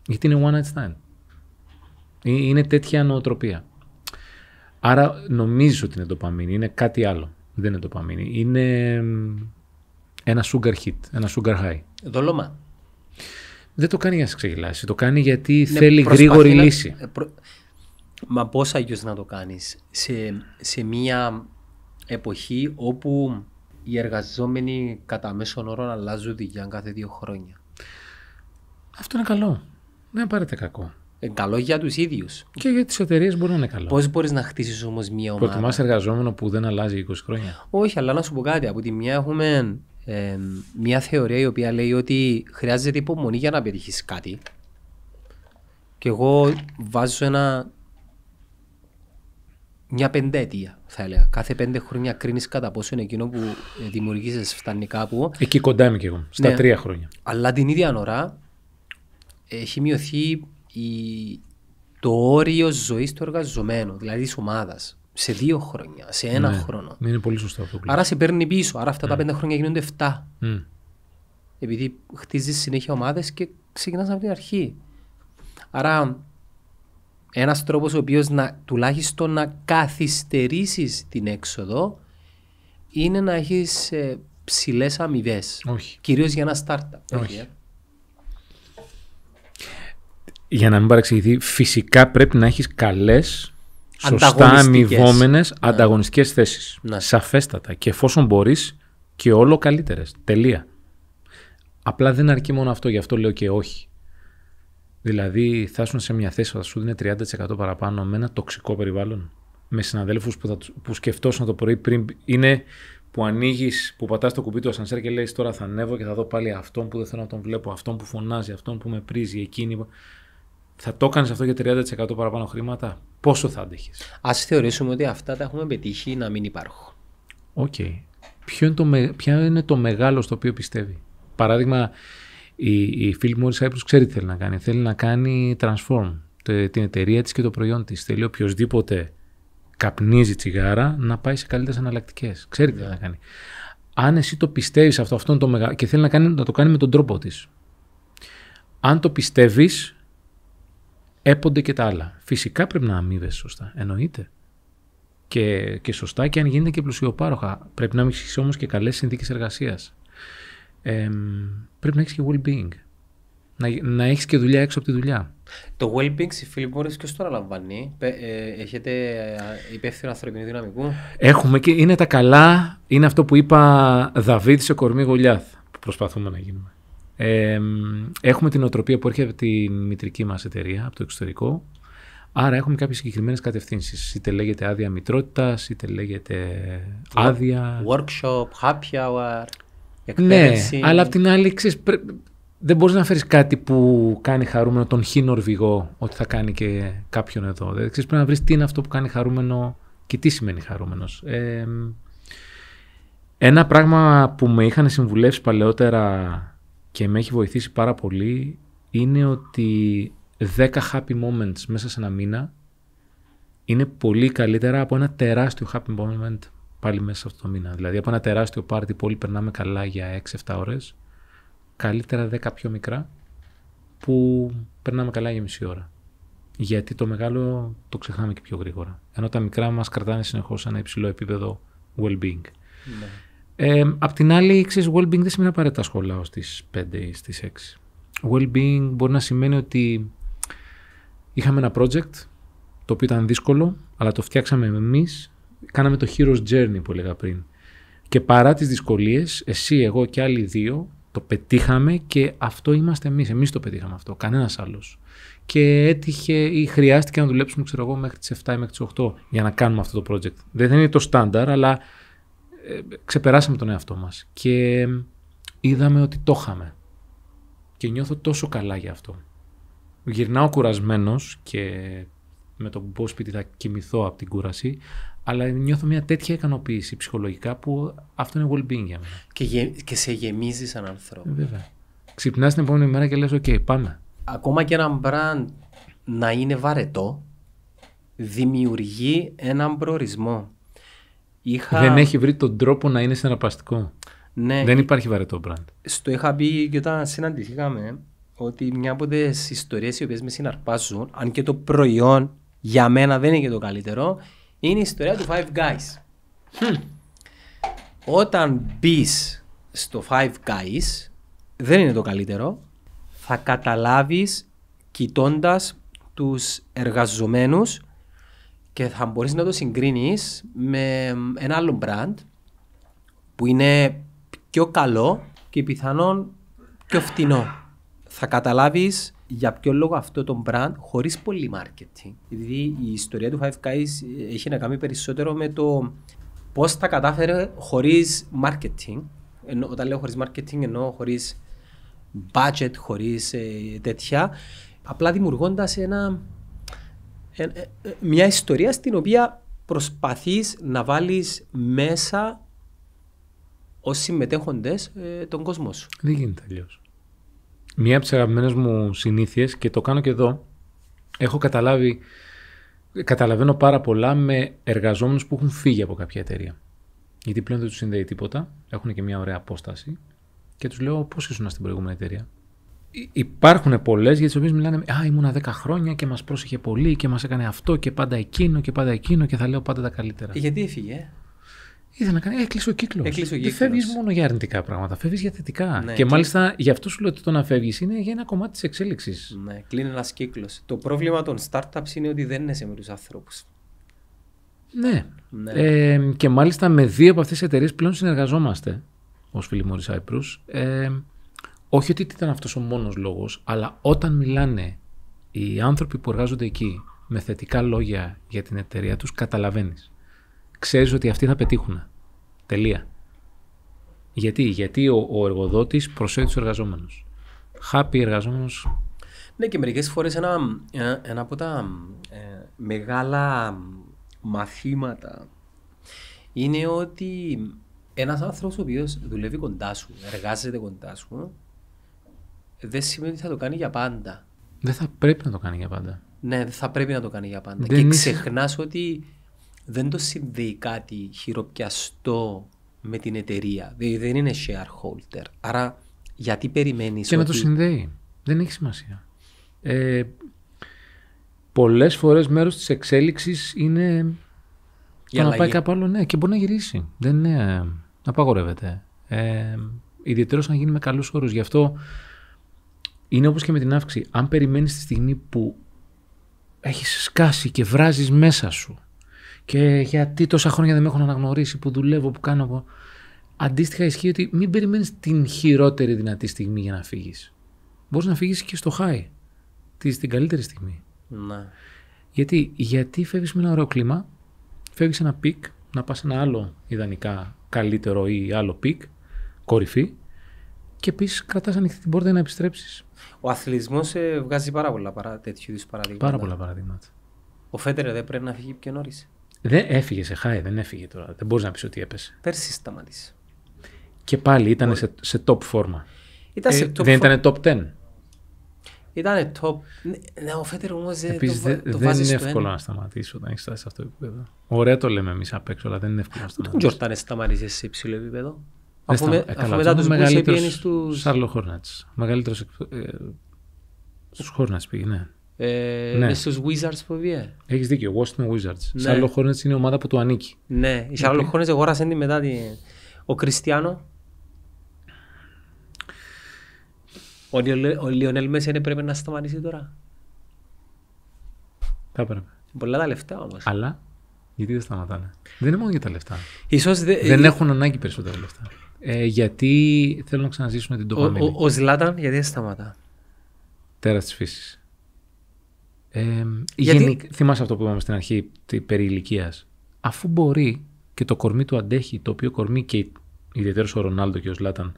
Γιατί είναι one night stand. Ε, είναι τέτοια νοοτροπία. Άρα νομίζεις ότι είναι το παμίνι, είναι κάτι άλλο. Δεν είναι παμίνι. Είναι ένα sugar hit, ένα sugar high. Δολώμα. Δεν το κάνει για να σε ξεγελάσει. Το κάνει γιατί ναι, θέλει γρήγορη να... λύση. Ε, προ... Μα πώς αλλιώς να το κάνεις σε, σε μια εποχή όπου οι εργαζόμενοι κατά μέσον όρο αλλάζουν δουλειά κάθε δύο χρόνια. Αυτό είναι καλό. Δεν πάρετε κακό. Ε, καλό για τους ίδιους. Και για τις εταιρείες μπορεί να είναι καλό. Πώς μπορείς να χτίσει όμως μια ομάδα. Προτιμά εργαζόμενο που δεν αλλάζει 20 χρόνια. Όχι, αλλά να σου πω κάτι. Από τη μια έχουμε μια θεωρία η οποία λέει ότι χρειάζεται υπομονή για να πετύχεις κάτι. Και εγώ βάζω ένα, μια πεντέτεια, θα έλεγα. Κάθε πέντε χρόνια κρίνεις κατά πόσο είναι εκείνο που δημιουργήσεις, φτάνει κάπου. Εκεί κοντά είμαι και εγώ, στα ναι. τρία χρόνια. Αλλά την ίδια ώρα έχει μειωθεί η, το όριο ζωής του εργαζομένου, δηλαδή της ομάδας σε δύο χρόνια, σε ένα ναι, χρόνο. Ναι, είναι πολύ σωστό αυτό. Άρα σε παίρνει πίσω. Άρα αυτά τα ναι. πέντε χρόνια γίνονται 7. Επειδή χτίζεις συνέχεια ομάδες και ξεκινάς από την αρχή. Άρα ένας τρόπος ο οποίος τουλάχιστον να καθυστερήσεις την έξοδο είναι να έχεις ε, ψηλές αμοιβές. Κυρίως για ένα startup. Όχι. Ε. Για να μην παραξηγηθεί, φυσικά πρέπει να έχεις καλές σωστά αμοιβόμενες ναι. ανταγωνιστικές θέσεις. Ναι. Σαφέστατα. Και εφόσον μπορείς και όλο καλύτερες. Τελεία. Απλά δεν αρκεί μόνο αυτό, γι' αυτό λέω και όχι. Δηλαδή, θα ήσουν σε μια θέση που θα σου δίνει 30% παραπάνω με ένα τοξικό περιβάλλον. Με συναδέλφους που, θα, που σκεφτόσουν το πρωί πριν. Είναι που ανοίγεις, που πατάς το κουμπί του ασανσέρ και λέει τώρα θα ανέβω και θα δω πάλι αυτόν που δεν θέλω να τον βλέπω, αυτόν που φωνάζει, αυτόν που με πρίζει, εκείνη θα το έκανες αυτό για 30% παραπάνω χρήματα, πόσο θα αντέχεις. Ας θεωρήσουμε ότι αυτά τα έχουμε πετύχει να μην υπάρχουν. Οκ. Ποιο είναι το, είναι το μεγάλο στο οποίο πιστεύει. Παράδειγμα, η, η Philip Morris ξέρει τι θέλει να κάνει. Θέλει να κάνει transform τε, την εταιρεία της και το προϊόν της. Θέλει οποιοδήποτε καπνίζει τσιγάρα να πάει σε καλύτερες αναλλακτικές. Ξέρει τι θέλει να ναι. κάνει. Αν εσύ το πιστεύεις αυτό, αυτό είναι το μεγάλο και θέλει να, κάνει, να το κάνει με τον τρόπο της. Αν το πιστεύεις, έπονται και τα άλλα. Φυσικά πρέπει να αμείβεσαι σωστά, εννοείται. Και, και σωστά και αν γίνεται και πλουσιοπάροχα. Πρέπει να έχεις όμως και καλές συνθήκες εργασίας. πρέπει να έχεις και well-being. Να, να έχεις και δουλειά έξω από τη δουλειά. Το well-being στη και τώρα τώρα να λαμβανεί. έχετε υπεύθυνο ανθρωπινού δυναμικού. Έχουμε και είναι τα καλά. Είναι αυτό που είπα Δαβίδ σε κορμί γολιάθ προσπαθούμε να γίνουμε. Ε, έχουμε την οτροπία που έρχεται από τη μητρική μας εταιρεία, από το εξωτερικό. Άρα έχουμε κάποιες συγκεκριμένες κατευθύνσεις. Είτε λέγεται άδεια μητρότητας, είτε λέγεται άδεια... Workshop, happy hour, ναι, εκπαίδευση. Ναι, αλλά απ' την άλλη, ξέρεις, δεν μπορείς να φέρεις κάτι που κάνει χαρούμενο τον χι Νορβηγό, ότι θα κάνει και κάποιον εδώ. Δεν δηλαδή, πρέπει να βρεις τι είναι αυτό που κάνει χαρούμενο και τι σημαίνει χαρούμενος. Ε, ένα πράγμα που με είχαν συμβουλεύσει παλαιότερα και με έχει βοηθήσει πάρα πολύ είναι ότι 10 happy moments μέσα σε ένα μήνα είναι πολύ καλύτερα από ένα τεράστιο happy moment πάλι μέσα σε αυτό το μήνα. Δηλαδή από ένα τεράστιο πάρτι που όλοι περνάμε καλά για 6-7 ώρες, καλύτερα 10 πιο μικρά που περνάμε καλά για μισή ώρα. Γιατί το μεγάλο το ξεχνάμε και πιο γρήγορα. Ενώ τα μικρά μας κρατάνε συνεχώς ένα υψηλό επίπεδο well-being. Ναι. Ε, απ' την άλλη, ξέρεις, well-being δεν σημαίνει απαραίτητα σχολάω στις 5 ή στις 6. Well-being μπορεί να σημαίνει ότι είχαμε ένα project, το οποίο ήταν δύσκολο, αλλά το φτιάξαμε εμείς, κάναμε το hero's journey που έλεγα πριν. Και παρά τις δυσκολίες, εσύ, εγώ και άλλοι δύο, το πετύχαμε και αυτό είμαστε εμείς. Εμείς το πετύχαμε αυτό, κανένας άλλος. Και έτυχε ή χρειάστηκε να δουλέψουμε, ξέρω εγώ, μέχρι τις 7 ή μέχρι τις 8 για να κάνουμε αυτό το project. Δεν είναι το στάνταρ, αλλά ε, ξεπεράσαμε τον εαυτό μας και είδαμε ότι το είχαμε. Και νιώθω τόσο καλά για αυτό. Γυρνάω κουρασμένος και με το που σπίτι θα κοιμηθώ από την κούραση, αλλά νιώθω μια τέτοια ικανοποίηση ψυχολογικά που αυτό είναι well-being για μένα. Και, και σε γεμίζει σαν ανθρώπου. Ε, βέβαια. Ξυπνάς την επόμενη μέρα και λες OK, πάμε. Ακόμα και ένα μπραντ να είναι βαρετό, δημιουργεί έναν προορισμό. Δεν έχει βρει τον τρόπο να είναι συναρπαστικό. Ναι. Δεν υπάρχει βαρετό brand. Στο είχα πει και όταν συναντηθήκαμε ότι μια από τις ιστορίες οι οποίες με συναρπάζουν, αν και το προϊόν για μένα δεν είναι και το καλύτερο, είναι η ιστορία του Five Guys. Όταν μπεις στο Five Guys, δεν είναι το καλύτερο. Θα καταλάβεις κοιτώντας τους εργαζομένους και θα μπορείς να το συγκρίνεις με ένα άλλο brand που είναι πιο καλό και πιθανόν πιο φτηνό. Θα καταλάβεις για ποιο λόγο αυτό το μπραντ χωρίς πολύ marketing. Δηλαδή η ιστορία του Five Guys έχει να κάνει περισσότερο με το πώς θα κατάφερε χωρίς marketing. όταν λέω χωρίς marketing εννοώ χωρίς budget, χωρίς ε, τέτοια. Απλά δημιουργώντας ένα ε, ε, ε, μια ιστορία στην οποία προσπαθείς να βάλεις μέσα ως συμμετέχοντες τον κόσμο σου. Δεν γίνεται αλλιώς. Μία από τις αγαπημένες μου συνήθειες και το κάνω και εδώ, έχω καταλάβει, καταλαβαίνω πάρα πολλά με εργαζόμενους που έχουν φύγει από κάποια εταιρεία. Γιατί πλέον δεν τους συνδέει τίποτα, έχουν και μια ωραία απόσταση και τους λέω πώς ήσουν στην προηγούμενη εταιρεία υπάρχουν πολλές για τις οποίες μιλάνε. Α, ήμουνα 10 χρόνια και μας πρόσεχε πολύ και μας έκανε αυτό και πάντα εκείνο και πάντα εκείνο και θα λέω πάντα τα καλύτερα. Γιατί έφυγε. Ήθελα να κάνει. Έκλεισε «Ε, ο κύκλος. Ε, δεν φεύγεις μόνο για αρνητικά πράγματα. Φεύγεις για θετικά. Ναι, και, και, μάλιστα γι' αυτό σου λέω ότι το να φεύγεις είναι για ένα κομμάτι της εξέλιξης. Ναι, κλείνει ένας κύκλος. Το πρόβλημα των startups είναι ότι δεν είναι σε μερικού ανθρώπου. Ναι. ναι. Ε, και μάλιστα με δύο από αυτές τις εταιρείες πλέον συνεργαζόμαστε ως Φιλιμόρι Άιπρου. Cyprus. Ε, όχι ότι ήταν αυτός ο μόνος λόγος, αλλά όταν μιλάνε οι άνθρωποι που εργάζονται εκεί με θετικά λόγια για την εταιρεία τους, καταλαβαίνεις. Ξέρεις ότι αυτοί θα πετύχουν. Τελεία. Γιατί, γιατί ο, ο εργοδότης προσέχει τους εργαζόμενους. Χάπι εργαζόμενος. Ναι και μερικές φορές ένα, ένα, από τα ε, μεγάλα μαθήματα είναι ότι ένας άνθρωπος ο οποίος δουλεύει κοντά σου, εργάζεται κοντά σου, δεν σημαίνει ότι θα το κάνει για πάντα. Δεν θα πρέπει να το κάνει για πάντα. Ναι, δεν θα πρέπει να το κάνει για πάντα. Δεν και ξεχνάς ότι δεν το συνδέει κάτι χειροπιαστό με την εταιρεία. Δηλαδή δεν είναι shareholder. Άρα γιατί περιμένεις. Και να το συνδέει. Δεν έχει σημασία. Ε, Πολλές φορές μέρος της εξέλιξης είναι. Για να πάει κάπου άλλο, ναι, και μπορεί να γυρίσει. Δεν ε, Απαγορεύεται. Ε, Ιδιαίτερως να γίνει με καλούς όρους. Γι' αυτό είναι όπως και με την αύξηση. Αν περιμένεις τη στιγμή που έχεις σκάσει και βράζεις μέσα σου και γιατί τόσα χρόνια δεν με έχουν αναγνωρίσει που δουλεύω, που κάνω... Αντίστοιχα ισχύει ότι μην περιμένεις την χειρότερη δυνατή στιγμή για να φύγεις. Μπορείς να φύγεις και στο high, την καλύτερη στιγμή. Ναι. Γιατί, γιατί φεύγεις με ένα ωραίο κλίμα, φεύγεις ένα πικ, να πας ένα άλλο ιδανικά καλύτερο ή άλλο πικ, κορυφή, και επίσης κρατάς ανοιχτή την πόρτα να επιστρέψεις. Ο αθλητισμός ε, βγάζει πάρα πολλά παρά, τέτοιου είδους παραδείγματα. Πάρα πολλά παραδείγματα. Ο Φέτερ δεν πρέπει να φύγει πιο νωρίς. Δεν έφυγε σε χάι, δεν έφυγε τώρα. Δεν μπορείς να πεις ότι έπεσε. Πέρσι σταματήσε. Και πάλι ήταν σε, σε top φόρμα. Ήταν ε, δεν ήταν top 10. Ήταν top. Ναι, ναι, ο Φέτερ όμως δεν το, δε, το δεν είναι εύκολο ένα. να σταματήσει όταν έχεις φτάσει σε αυτό το επίπεδο. Ωραία το λέμε εμείς απ' έξω, αλλά δεν είναι εύκολο να σταματήσει. Τον Τζορτάν σταματήσει σε υψηλό επίπεδο. Ε, αφού, μετά τους πήγαινε στους... Σάρλο Χόρνατς. Μεγαλύτερος ε, στους Χόρνατς πήγε, ναι. Ε, ναι. Στους Wizards που βγαίνει. Έχεις δίκιο, Washington Wizards. Ναι. Σάρλο Χόρνατς είναι η ομάδα που του ανήκει. Ναι, η Σάρλο Χόρνατς αγόρασε την μετά την... Ο Κριστιανό. Ο, Λιονέλ, ο Λιονέλ Μέση πρέπει να σταματήσει τώρα. Θα έπρεπε. Πολλά τα λεφτά όμως. Αλλά γιατί δεν σταματάνε. Δεν είναι μόνο για τα λεφτά. Ίσως δε... Δεν έχουν ανάγκη περισσότερα λεφτά. Ε, γιατί θέλω να ξαναζήσουμε την τοπική. Ο, ο, Ζλάταν γιατί δεν σταματά. Τέρας της φύσης. Ε, γιατί... Θυμάσαι αυτό που είπαμε στην αρχή περί ηλικίας. Αφού μπορεί και το κορμί του αντέχει, το οποίο κορμί και ιδιαίτερος ο Ρονάλντο και ο Ζλάταν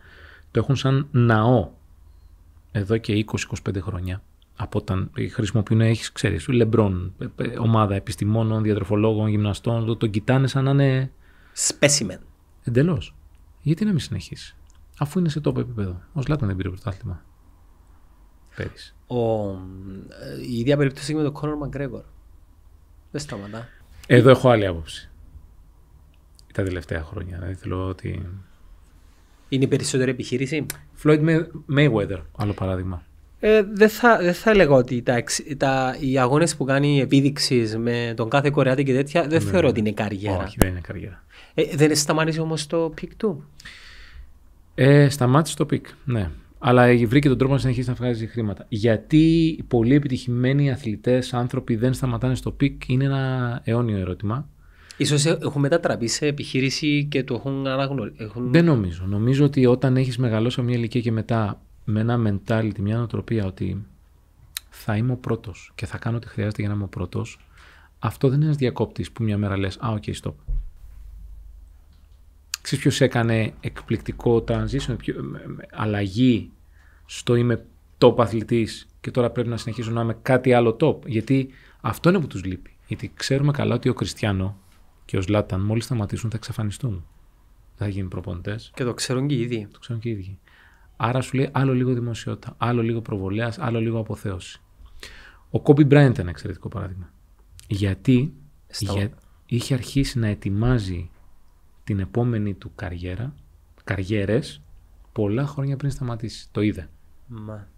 το έχουν σαν ναό εδώ και 20-25 χρόνια. Από όταν χρησιμοποιούν, έχεις ξέρεις, λεμπρόν, ε, ομάδα επιστημόνων, διατροφολόγων, γυμναστών, το κοιτάνε σαν να είναι. Σπέσιμεν. Εντελώς γιατί να μην συνεχίσει, αφού είναι σε τόπο επίπεδο. Ο Σλάταν δεν πήρε πρωτάθλημα. Πέρυσι. Ο... Ε, η ίδια περίπτωση με τον Κόνορ Μαγκρέγκορ. Δεν σταματά. Εδώ έχω άλλη άποψη. Τα τελευταία χρόνια. Δηλαδή θέλω ότι. Είναι η περισσότερη επιχείρηση. Floyd Mayweather, άλλο παράδειγμα. Ε, δεν θα, δε θα έλεγα ότι τα, τα, οι αγώνες που κάνει επίδειξη με τον κάθε Κορεάτη και τέτοια δεν ναι, θεωρώ ναι. ότι είναι καριέρα. Όχι, δεν είναι καριέρα. Ε, δεν σταμάτησε όμως το πικ του. Ε, σταμάτησε το πικ, ναι. Αλλά βρήκε τον τρόπο να συνεχίσει να βγάζει χρήματα. Γιατί οι πολύ επιτυχημένοι αθλητές, άνθρωποι δεν σταματάνε στο πικ, είναι ένα αιώνιο ερώτημα. Ίσως ε, έχουν μετατραπεί σε επιχείρηση και το έχουν αναγνωρίσει. Έχουν... Δεν νομίζω. Νομίζω ότι όταν έχεις μεγαλώσει μια ηλικία και μετά με ένα mentality, μια νοοτροπία ότι θα είμαι ο πρώτος και θα κάνω ό,τι χρειάζεται για να είμαι ο πρώτος, αυτό δεν είναι ένας διακόπτης που μια μέρα λες: Α, οκ, okay, stop. Ξέρεις ποιος έκανε εκπληκτικό transition, αλλαγή στο είμαι top αθλητής και τώρα πρέπει να συνεχίσω να είμαι κάτι άλλο top. Γιατί αυτό είναι που τους λείπει. Γιατί ξέρουμε καλά ότι ο Κριστιανό και ο Σλάταν μόλις σταματήσουν θα εξαφανιστούν. θα γίνουν προπονητές. Και το ξέρουν και οι ίδιοι. Το ξέρουν και οι ίδιοι. Άρα σου λέει άλλο λίγο δημοσιότητα, άλλο λίγο προβολέας, άλλο λίγο αποθέωση. Ο Κόμπι Μπράιντ ήταν ένα εξαιρετικό παράδειγμα. Γιατί είχε αρχίσει να ετοιμάζει την επόμενη του καριέρα, καριέρες, πολλά χρόνια πριν σταματήσει. Το είδε. Μα.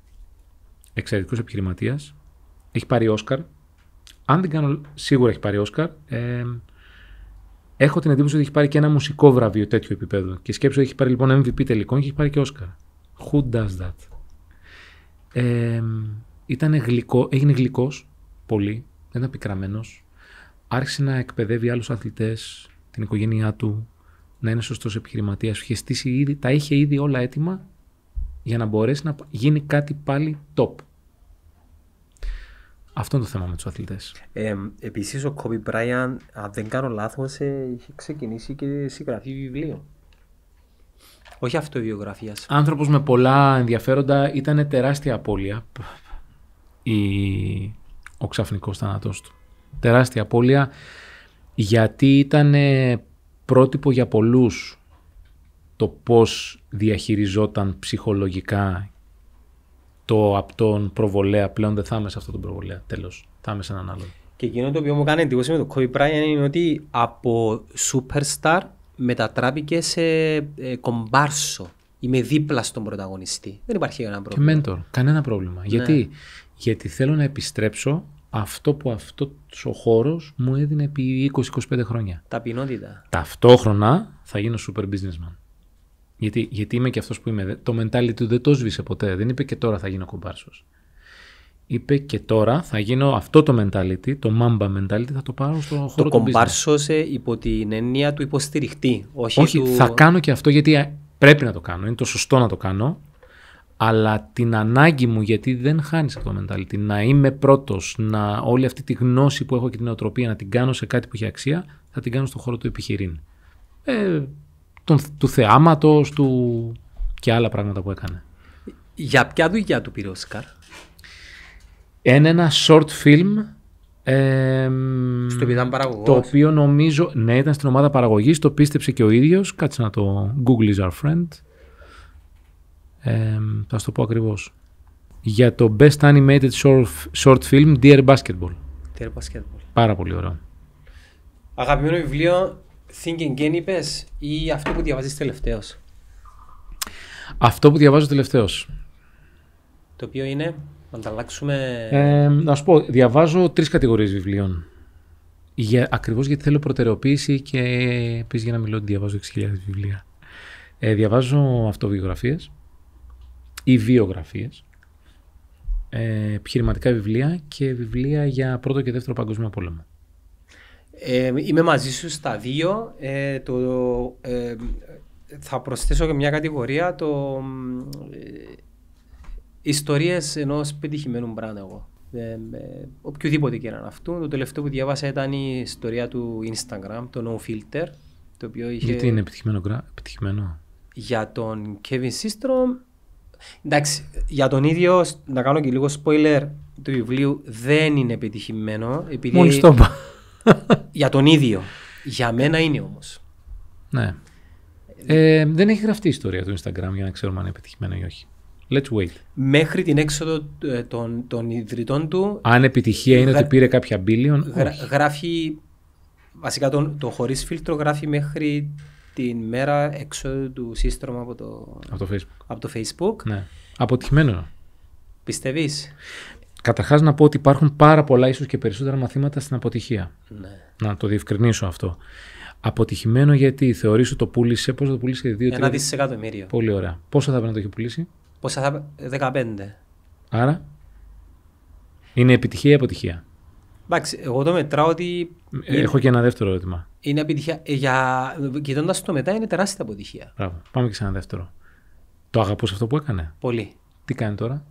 Εξαιρετικός επιχειρηματίας. Έχει πάρει Όσκαρ. Αν δεν κάνω, σίγουρα έχει πάρει Όσκαρ. Ε, έχω την εντύπωση ότι έχει πάρει και ένα μουσικό βραβείο τέτοιο επίπεδο. Και σκέψω ότι έχει πάρει λοιπόν MVP τελικών και έχει πάρει και Όσκαρ. Who does that. Ε, ήταν γλυκό, έγινε γλυκός πολύ, δεν ήταν πικραμένος. Άρχισε να εκπαιδεύει άλλους αθλητές, την οικογένειά του, να είναι σωστός επιχειρηματίας. Είχε στήσει ήδη, τα είχε ήδη όλα έτοιμα για να μπορέσει να γίνει κάτι πάλι top. Αυτό είναι το θέμα με τους αθλητές. Ε, Επίσης, ο Κόμπι Μπράιαν, αν δεν κάνω λάθος, είχε ξεκινήσει και συγγραφεί βιβλίο. Όχι αυτοβιογραφίας. Άνθρωπος με πολλά ενδιαφέροντα ήταν τεράστια απώλεια. Η... Ο ξαφνικός θάνατός του. Τεράστια απώλεια γιατί ήταν πρότυπο για πολλούς το πώς διαχειριζόταν ψυχολογικά το από τον προβολέα. Πλέον δεν θα είμαι σε αυτόν τον προβολέα. Τέλος. Θα είμαι σε έναν άλλον. Και εκείνο το οποίο μου κάνει εντύπωση με το Kobe είναι ότι από superstar μετατράπηκε σε ε, κομπάρσο. Είμαι δίπλα στον πρωταγωνιστή. Δεν υπάρχει κανένα πρόβλημα. Και μέντορ, κανένα πρόβλημα. Ναι. Γιατί? Γιατί θέλω να επιστρέψω αυτό που αυτός ο χώρος μου έδινε επί 20-25 χρόνια. Ταπεινότητα. Ταυτόχρονα θα γίνω super businessman. Γιατί, γιατί είμαι και αυτός που είμαι. Το mentality του δεν το σβήσε ποτέ. Δεν είπε και τώρα θα γίνω κομπάρσος είπε και τώρα θα γίνω αυτό το mentality, το mamba mentality, θα το πάρω στο χώρο το του Το κομπάρσο υπό την έννοια του υποστηριχτή. Όχι, όχι θα κάνω και αυτό γιατί ε, πρέπει να το κάνω, είναι το σωστό να το κάνω. Αλλά την ανάγκη μου, γιατί δεν χάνεις αυτό το mentality, να είμαι πρώτος, να όλη αυτή τη γνώση που έχω και την νοοτροπία να την κάνω σε κάτι που έχει αξία, θα την κάνω στον χώρο του επιχειρήν. Ε, τον, του θεάματος, του και άλλα πράγματα που έκανε. Για ποια δουλειά του πήρε ο Σκάρ, είναι ένα short film. στο οποίο ήταν παραγωγός. Το οποίο νομίζω, ναι, ήταν στην ομάδα παραγωγής, το πίστεψε και ο ίδιος. Κάτσε να το Google is our friend. θα σου το πω ακριβώς. Για το Best Animated Short, short Film, Dear Basketball. Dear Basketball. Πάρα πολύ ωραίο. Αγαπημένο βιβλίο, Thinking Again είπες ή αυτό που διαβάζεις τελευταίος. Αυτό που διαβάζω τελευταίος. Το οποίο είναι... Να τα αλλάξουμε. Ε, να σου πω, διαβάζω τρεις κατηγορίες βιβλίων. Για, ακριβώς γιατί θέλω προτεραιοποίηση και επίση για να μιλώ ότι διαβάζω 6.000 βιβλία. Ε, διαβάζω αυτοβιογραφίες ή βιογραφίες, ε, επιχειρηματικά βιβλία και βιβλία για πρώτο και δεύτερο παγκόσμιο πόλεμο. Ε, είμαι μαζί σου στα δύο. Ε, το, ε, θα προσθέσω και μια κατηγορία. Το, ε, Ιστορίες ενός πετυχημένου πράγμα εγώ. Ε, ε, οποιοδήποτε και έναν αυτού. Το τελευταίο που διαβάσα ήταν η ιστορία του Instagram, το No Filter. Το οποίο είχε... Γιατί είναι επιτυχημένο, επιτυχημένο. Για τον Kevin Systrom, εντάξει, για τον ίδιο, να κάνω και λίγο spoiler του βιβλίου, δεν είναι επιτυχημένο. Επειδή... το είπα. για τον ίδιο. Για μένα είναι όμως. Ναι. Ε, δεν έχει γραφτεί η ιστορία του Instagram για να ξέρουμε αν είναι επιτυχημένο ή όχι. Let's wait. Μέχρι την έξοδο ε, των, των ιδρυτών του. Αν επιτυχία είναι γρα... ότι πήρε κάποια billion. Γρα... Γράφει. Βασικά το το χωρίς φίλτρο γράφει μέχρι την μέρα έξοδου του σύστρωμα από το, από το Facebook. Από το Facebook. Ναι. Αποτυχημένο. Πιστεύεις. Καταρχάς να πω ότι υπάρχουν πάρα πολλά, ίσως και περισσότερα μαθήματα στην αποτυχία. Ναι. Να το διευκρινίσω αυτό. Αποτυχημένο γιατί θεωρείς ότι το πούλησε. Πόσο το πούλησε, 2-3. Ένα δισεκατομμύριο. Πολύ ωραία. Πόσο θα πρέπει να το έχει πουλήσει, Πόσα θα... 15. Άρα, είναι επιτυχία ή αποτυχία. Εντάξει, εγώ το μετράω ότι... Ε, έχω και ένα δεύτερο ερώτημα. Είναι επιτυχία, ε, για... κοιτώντας το μετά είναι τεράστια αποτυχία. Μπράβο. Πάμε και σε ένα δεύτερο. Το αγαπούσες αυτό που έκανε. Πολύ. Τι κάνει τώρα.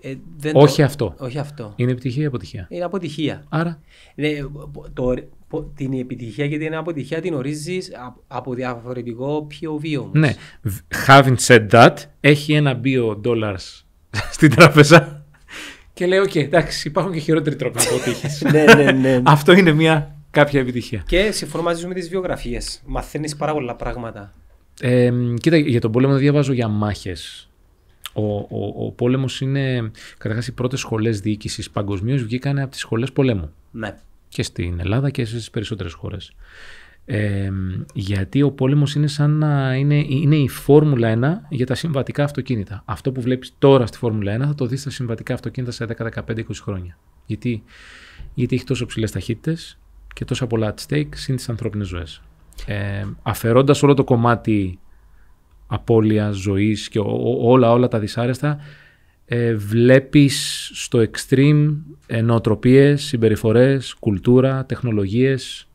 Ε, όχι, αυτό. όχι αυτό. Είναι επιτυχία ή αποτυχία. Είναι αποτυχία. Άρα. Ναι, την επιτυχία και την αποτυχία την ορίζεις από διαφορετικό POV όμως. Ναι. Having said that, έχει ένα μπίο dollars στην τράπεζα και λέει: okay, εντάξει, υπάρχουν και χειρότεροι τρόποι να αποτύχει. Ναι, ναι, ναι, ναι. Αυτό είναι μια κάποια επιτυχία. Και συμφωνώ μαζί με τις βιογραφίες. Μαθαίνεις πάρα πολλά πράγματα. Ε, κοίτα, για τον πόλεμο διαβάζω για μάχες. Ο, ο, ο πόλεμος είναι. Καταρχάς, οι πρώτες σχολές διοίκησης παγκοσμίως βγήκαν από τις σχολές πολέμου. Ναι και στην Ελλάδα και στις περισσότερες χώρες. Ε, γιατί ο πόλεμος είναι σαν να είναι, είναι η Φόρμουλα 1 για τα συμβατικά αυτοκίνητα. Αυτό που βλέπεις τώρα στη Φόρμουλα 1 θα το δεις στα συμβατικά αυτοκίνητα σε 10, 15, 20 χρόνια. Γιατί, γιατί έχει τόσο ψηλές ταχύτητες και τόσα πολλά at stake συν τις ανθρώπινες ζωές. Ε, αφαιρώντας όλο το κομμάτι απώλειας ζωής και όλα όλα τα δυσάρεστα ε, βλέπεις στο extreme ενοτροπίες νοοτροπίες, συμπεριφορές, κουλτούρα, τεχνολογίες.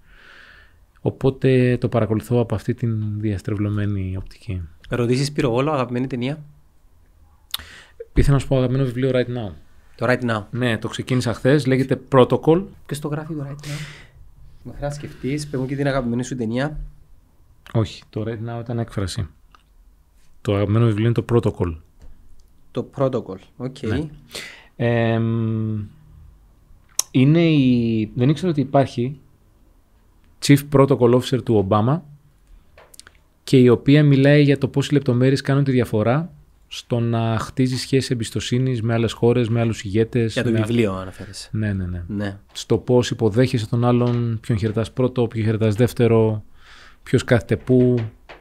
Οπότε το παρακολουθώ από αυτή την διαστρεβλωμένη οπτική. Ρωτήσεις όλο, αγαπημένη ταινία. Ήθελα να σου πω αγαπημένο βιβλίο Right Now. Το Right Now. Ναι, το ξεκίνησα χθες. Λέγεται Protocol. Και στο γράφει το Right Now. Με να σκεφτείς, πες μου και την αγαπημένη σου ταινία. Όχι, το Right Now ήταν έκφραση. Το αγαπημένο βιβλίο είναι το Protocol. Το protocol, οκ. Okay. Ναι. είναι η... Δεν ήξερα ότι υπάρχει Chief Protocol Officer του Ομπάμα και η οποία μιλάει για το πώς οι λεπτομέρειες κάνουν τη διαφορά στο να χτίζει σχέσει εμπιστοσύνης με άλλες χώρες, με άλλους ηγέτες. Για το βιβλίο αναφέρεσαι. Ναι, ναι, ναι, ναι. Στο πώς υποδέχεσαι τον άλλον, ποιον χαιρετάς πρώτο, ποιον χαιρετάς δεύτερο, ποιος κάθεται πού,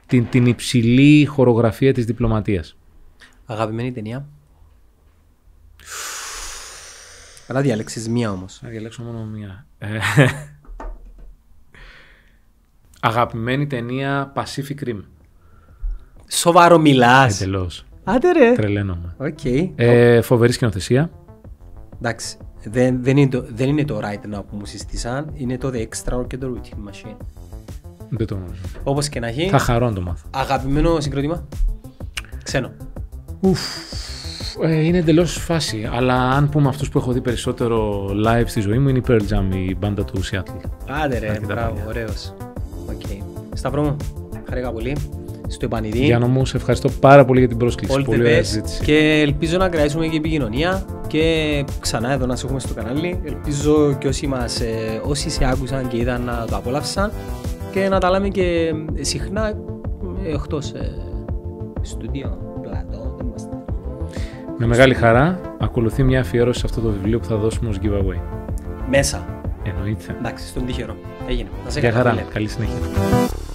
την, την υψηλή χορογραφία της διπλωματίας. Αγαπημένη ταινία. Αλλά διαλέξεις μία όμως. Θα διαλέξω μόνο μία. Ε, αγαπημένη ταινία Pacific Rim. Σοβαρό μιλάς. Εντελώς. Άντε ρε. Τρελαίνομαι. Okay. Ε, φοβερή σκηνοθεσία. Εντάξει. Δεν, δεν, είναι το, δεν είναι το right now που μου συστήσαν. Είναι το The Extra και Machine. Δεν το γνωρίζω. Όπως και να έχει. Θα χαρώ να το μάθω. Αγαπημένο συγκρότημα. Ξένο. Ουφ, ε, είναι εντελώς φάση. Αλλά αν πούμε αυτούς που έχω δει περισσότερο live στη ζωή μου είναι η Pearl Jam, η μπάντα του Seattle. Άντε ρε, μπράβο, ωραίο. Okay. Σταυρό μου, χαρήκα πολύ. Στο επανειδή. Γιάννο μου, σε ευχαριστώ πάρα πολύ για την πρόσκληση. πολύ ωραία συζήτηση. Και ελπίζω να κρατήσουμε και επικοινωνία και ξανά εδώ να σε έχουμε στο κανάλι. Ελπίζω και όσοι, μας, ε, όσοι σε άκουσαν και είδαν να το απόλαυσαν και να τα λέμε και συχνά ε, εκτός ε, στο δύο. Με μεγάλη χαρά ακολουθεί μια αφιέρωση σε αυτό το βιβλίο που θα δώσουμε ως giveaway. Μέσα. Εννοείται. Εντάξει, στον τυχερό. Έγινε. Θα σε χαρά. Καλή συνέχεια.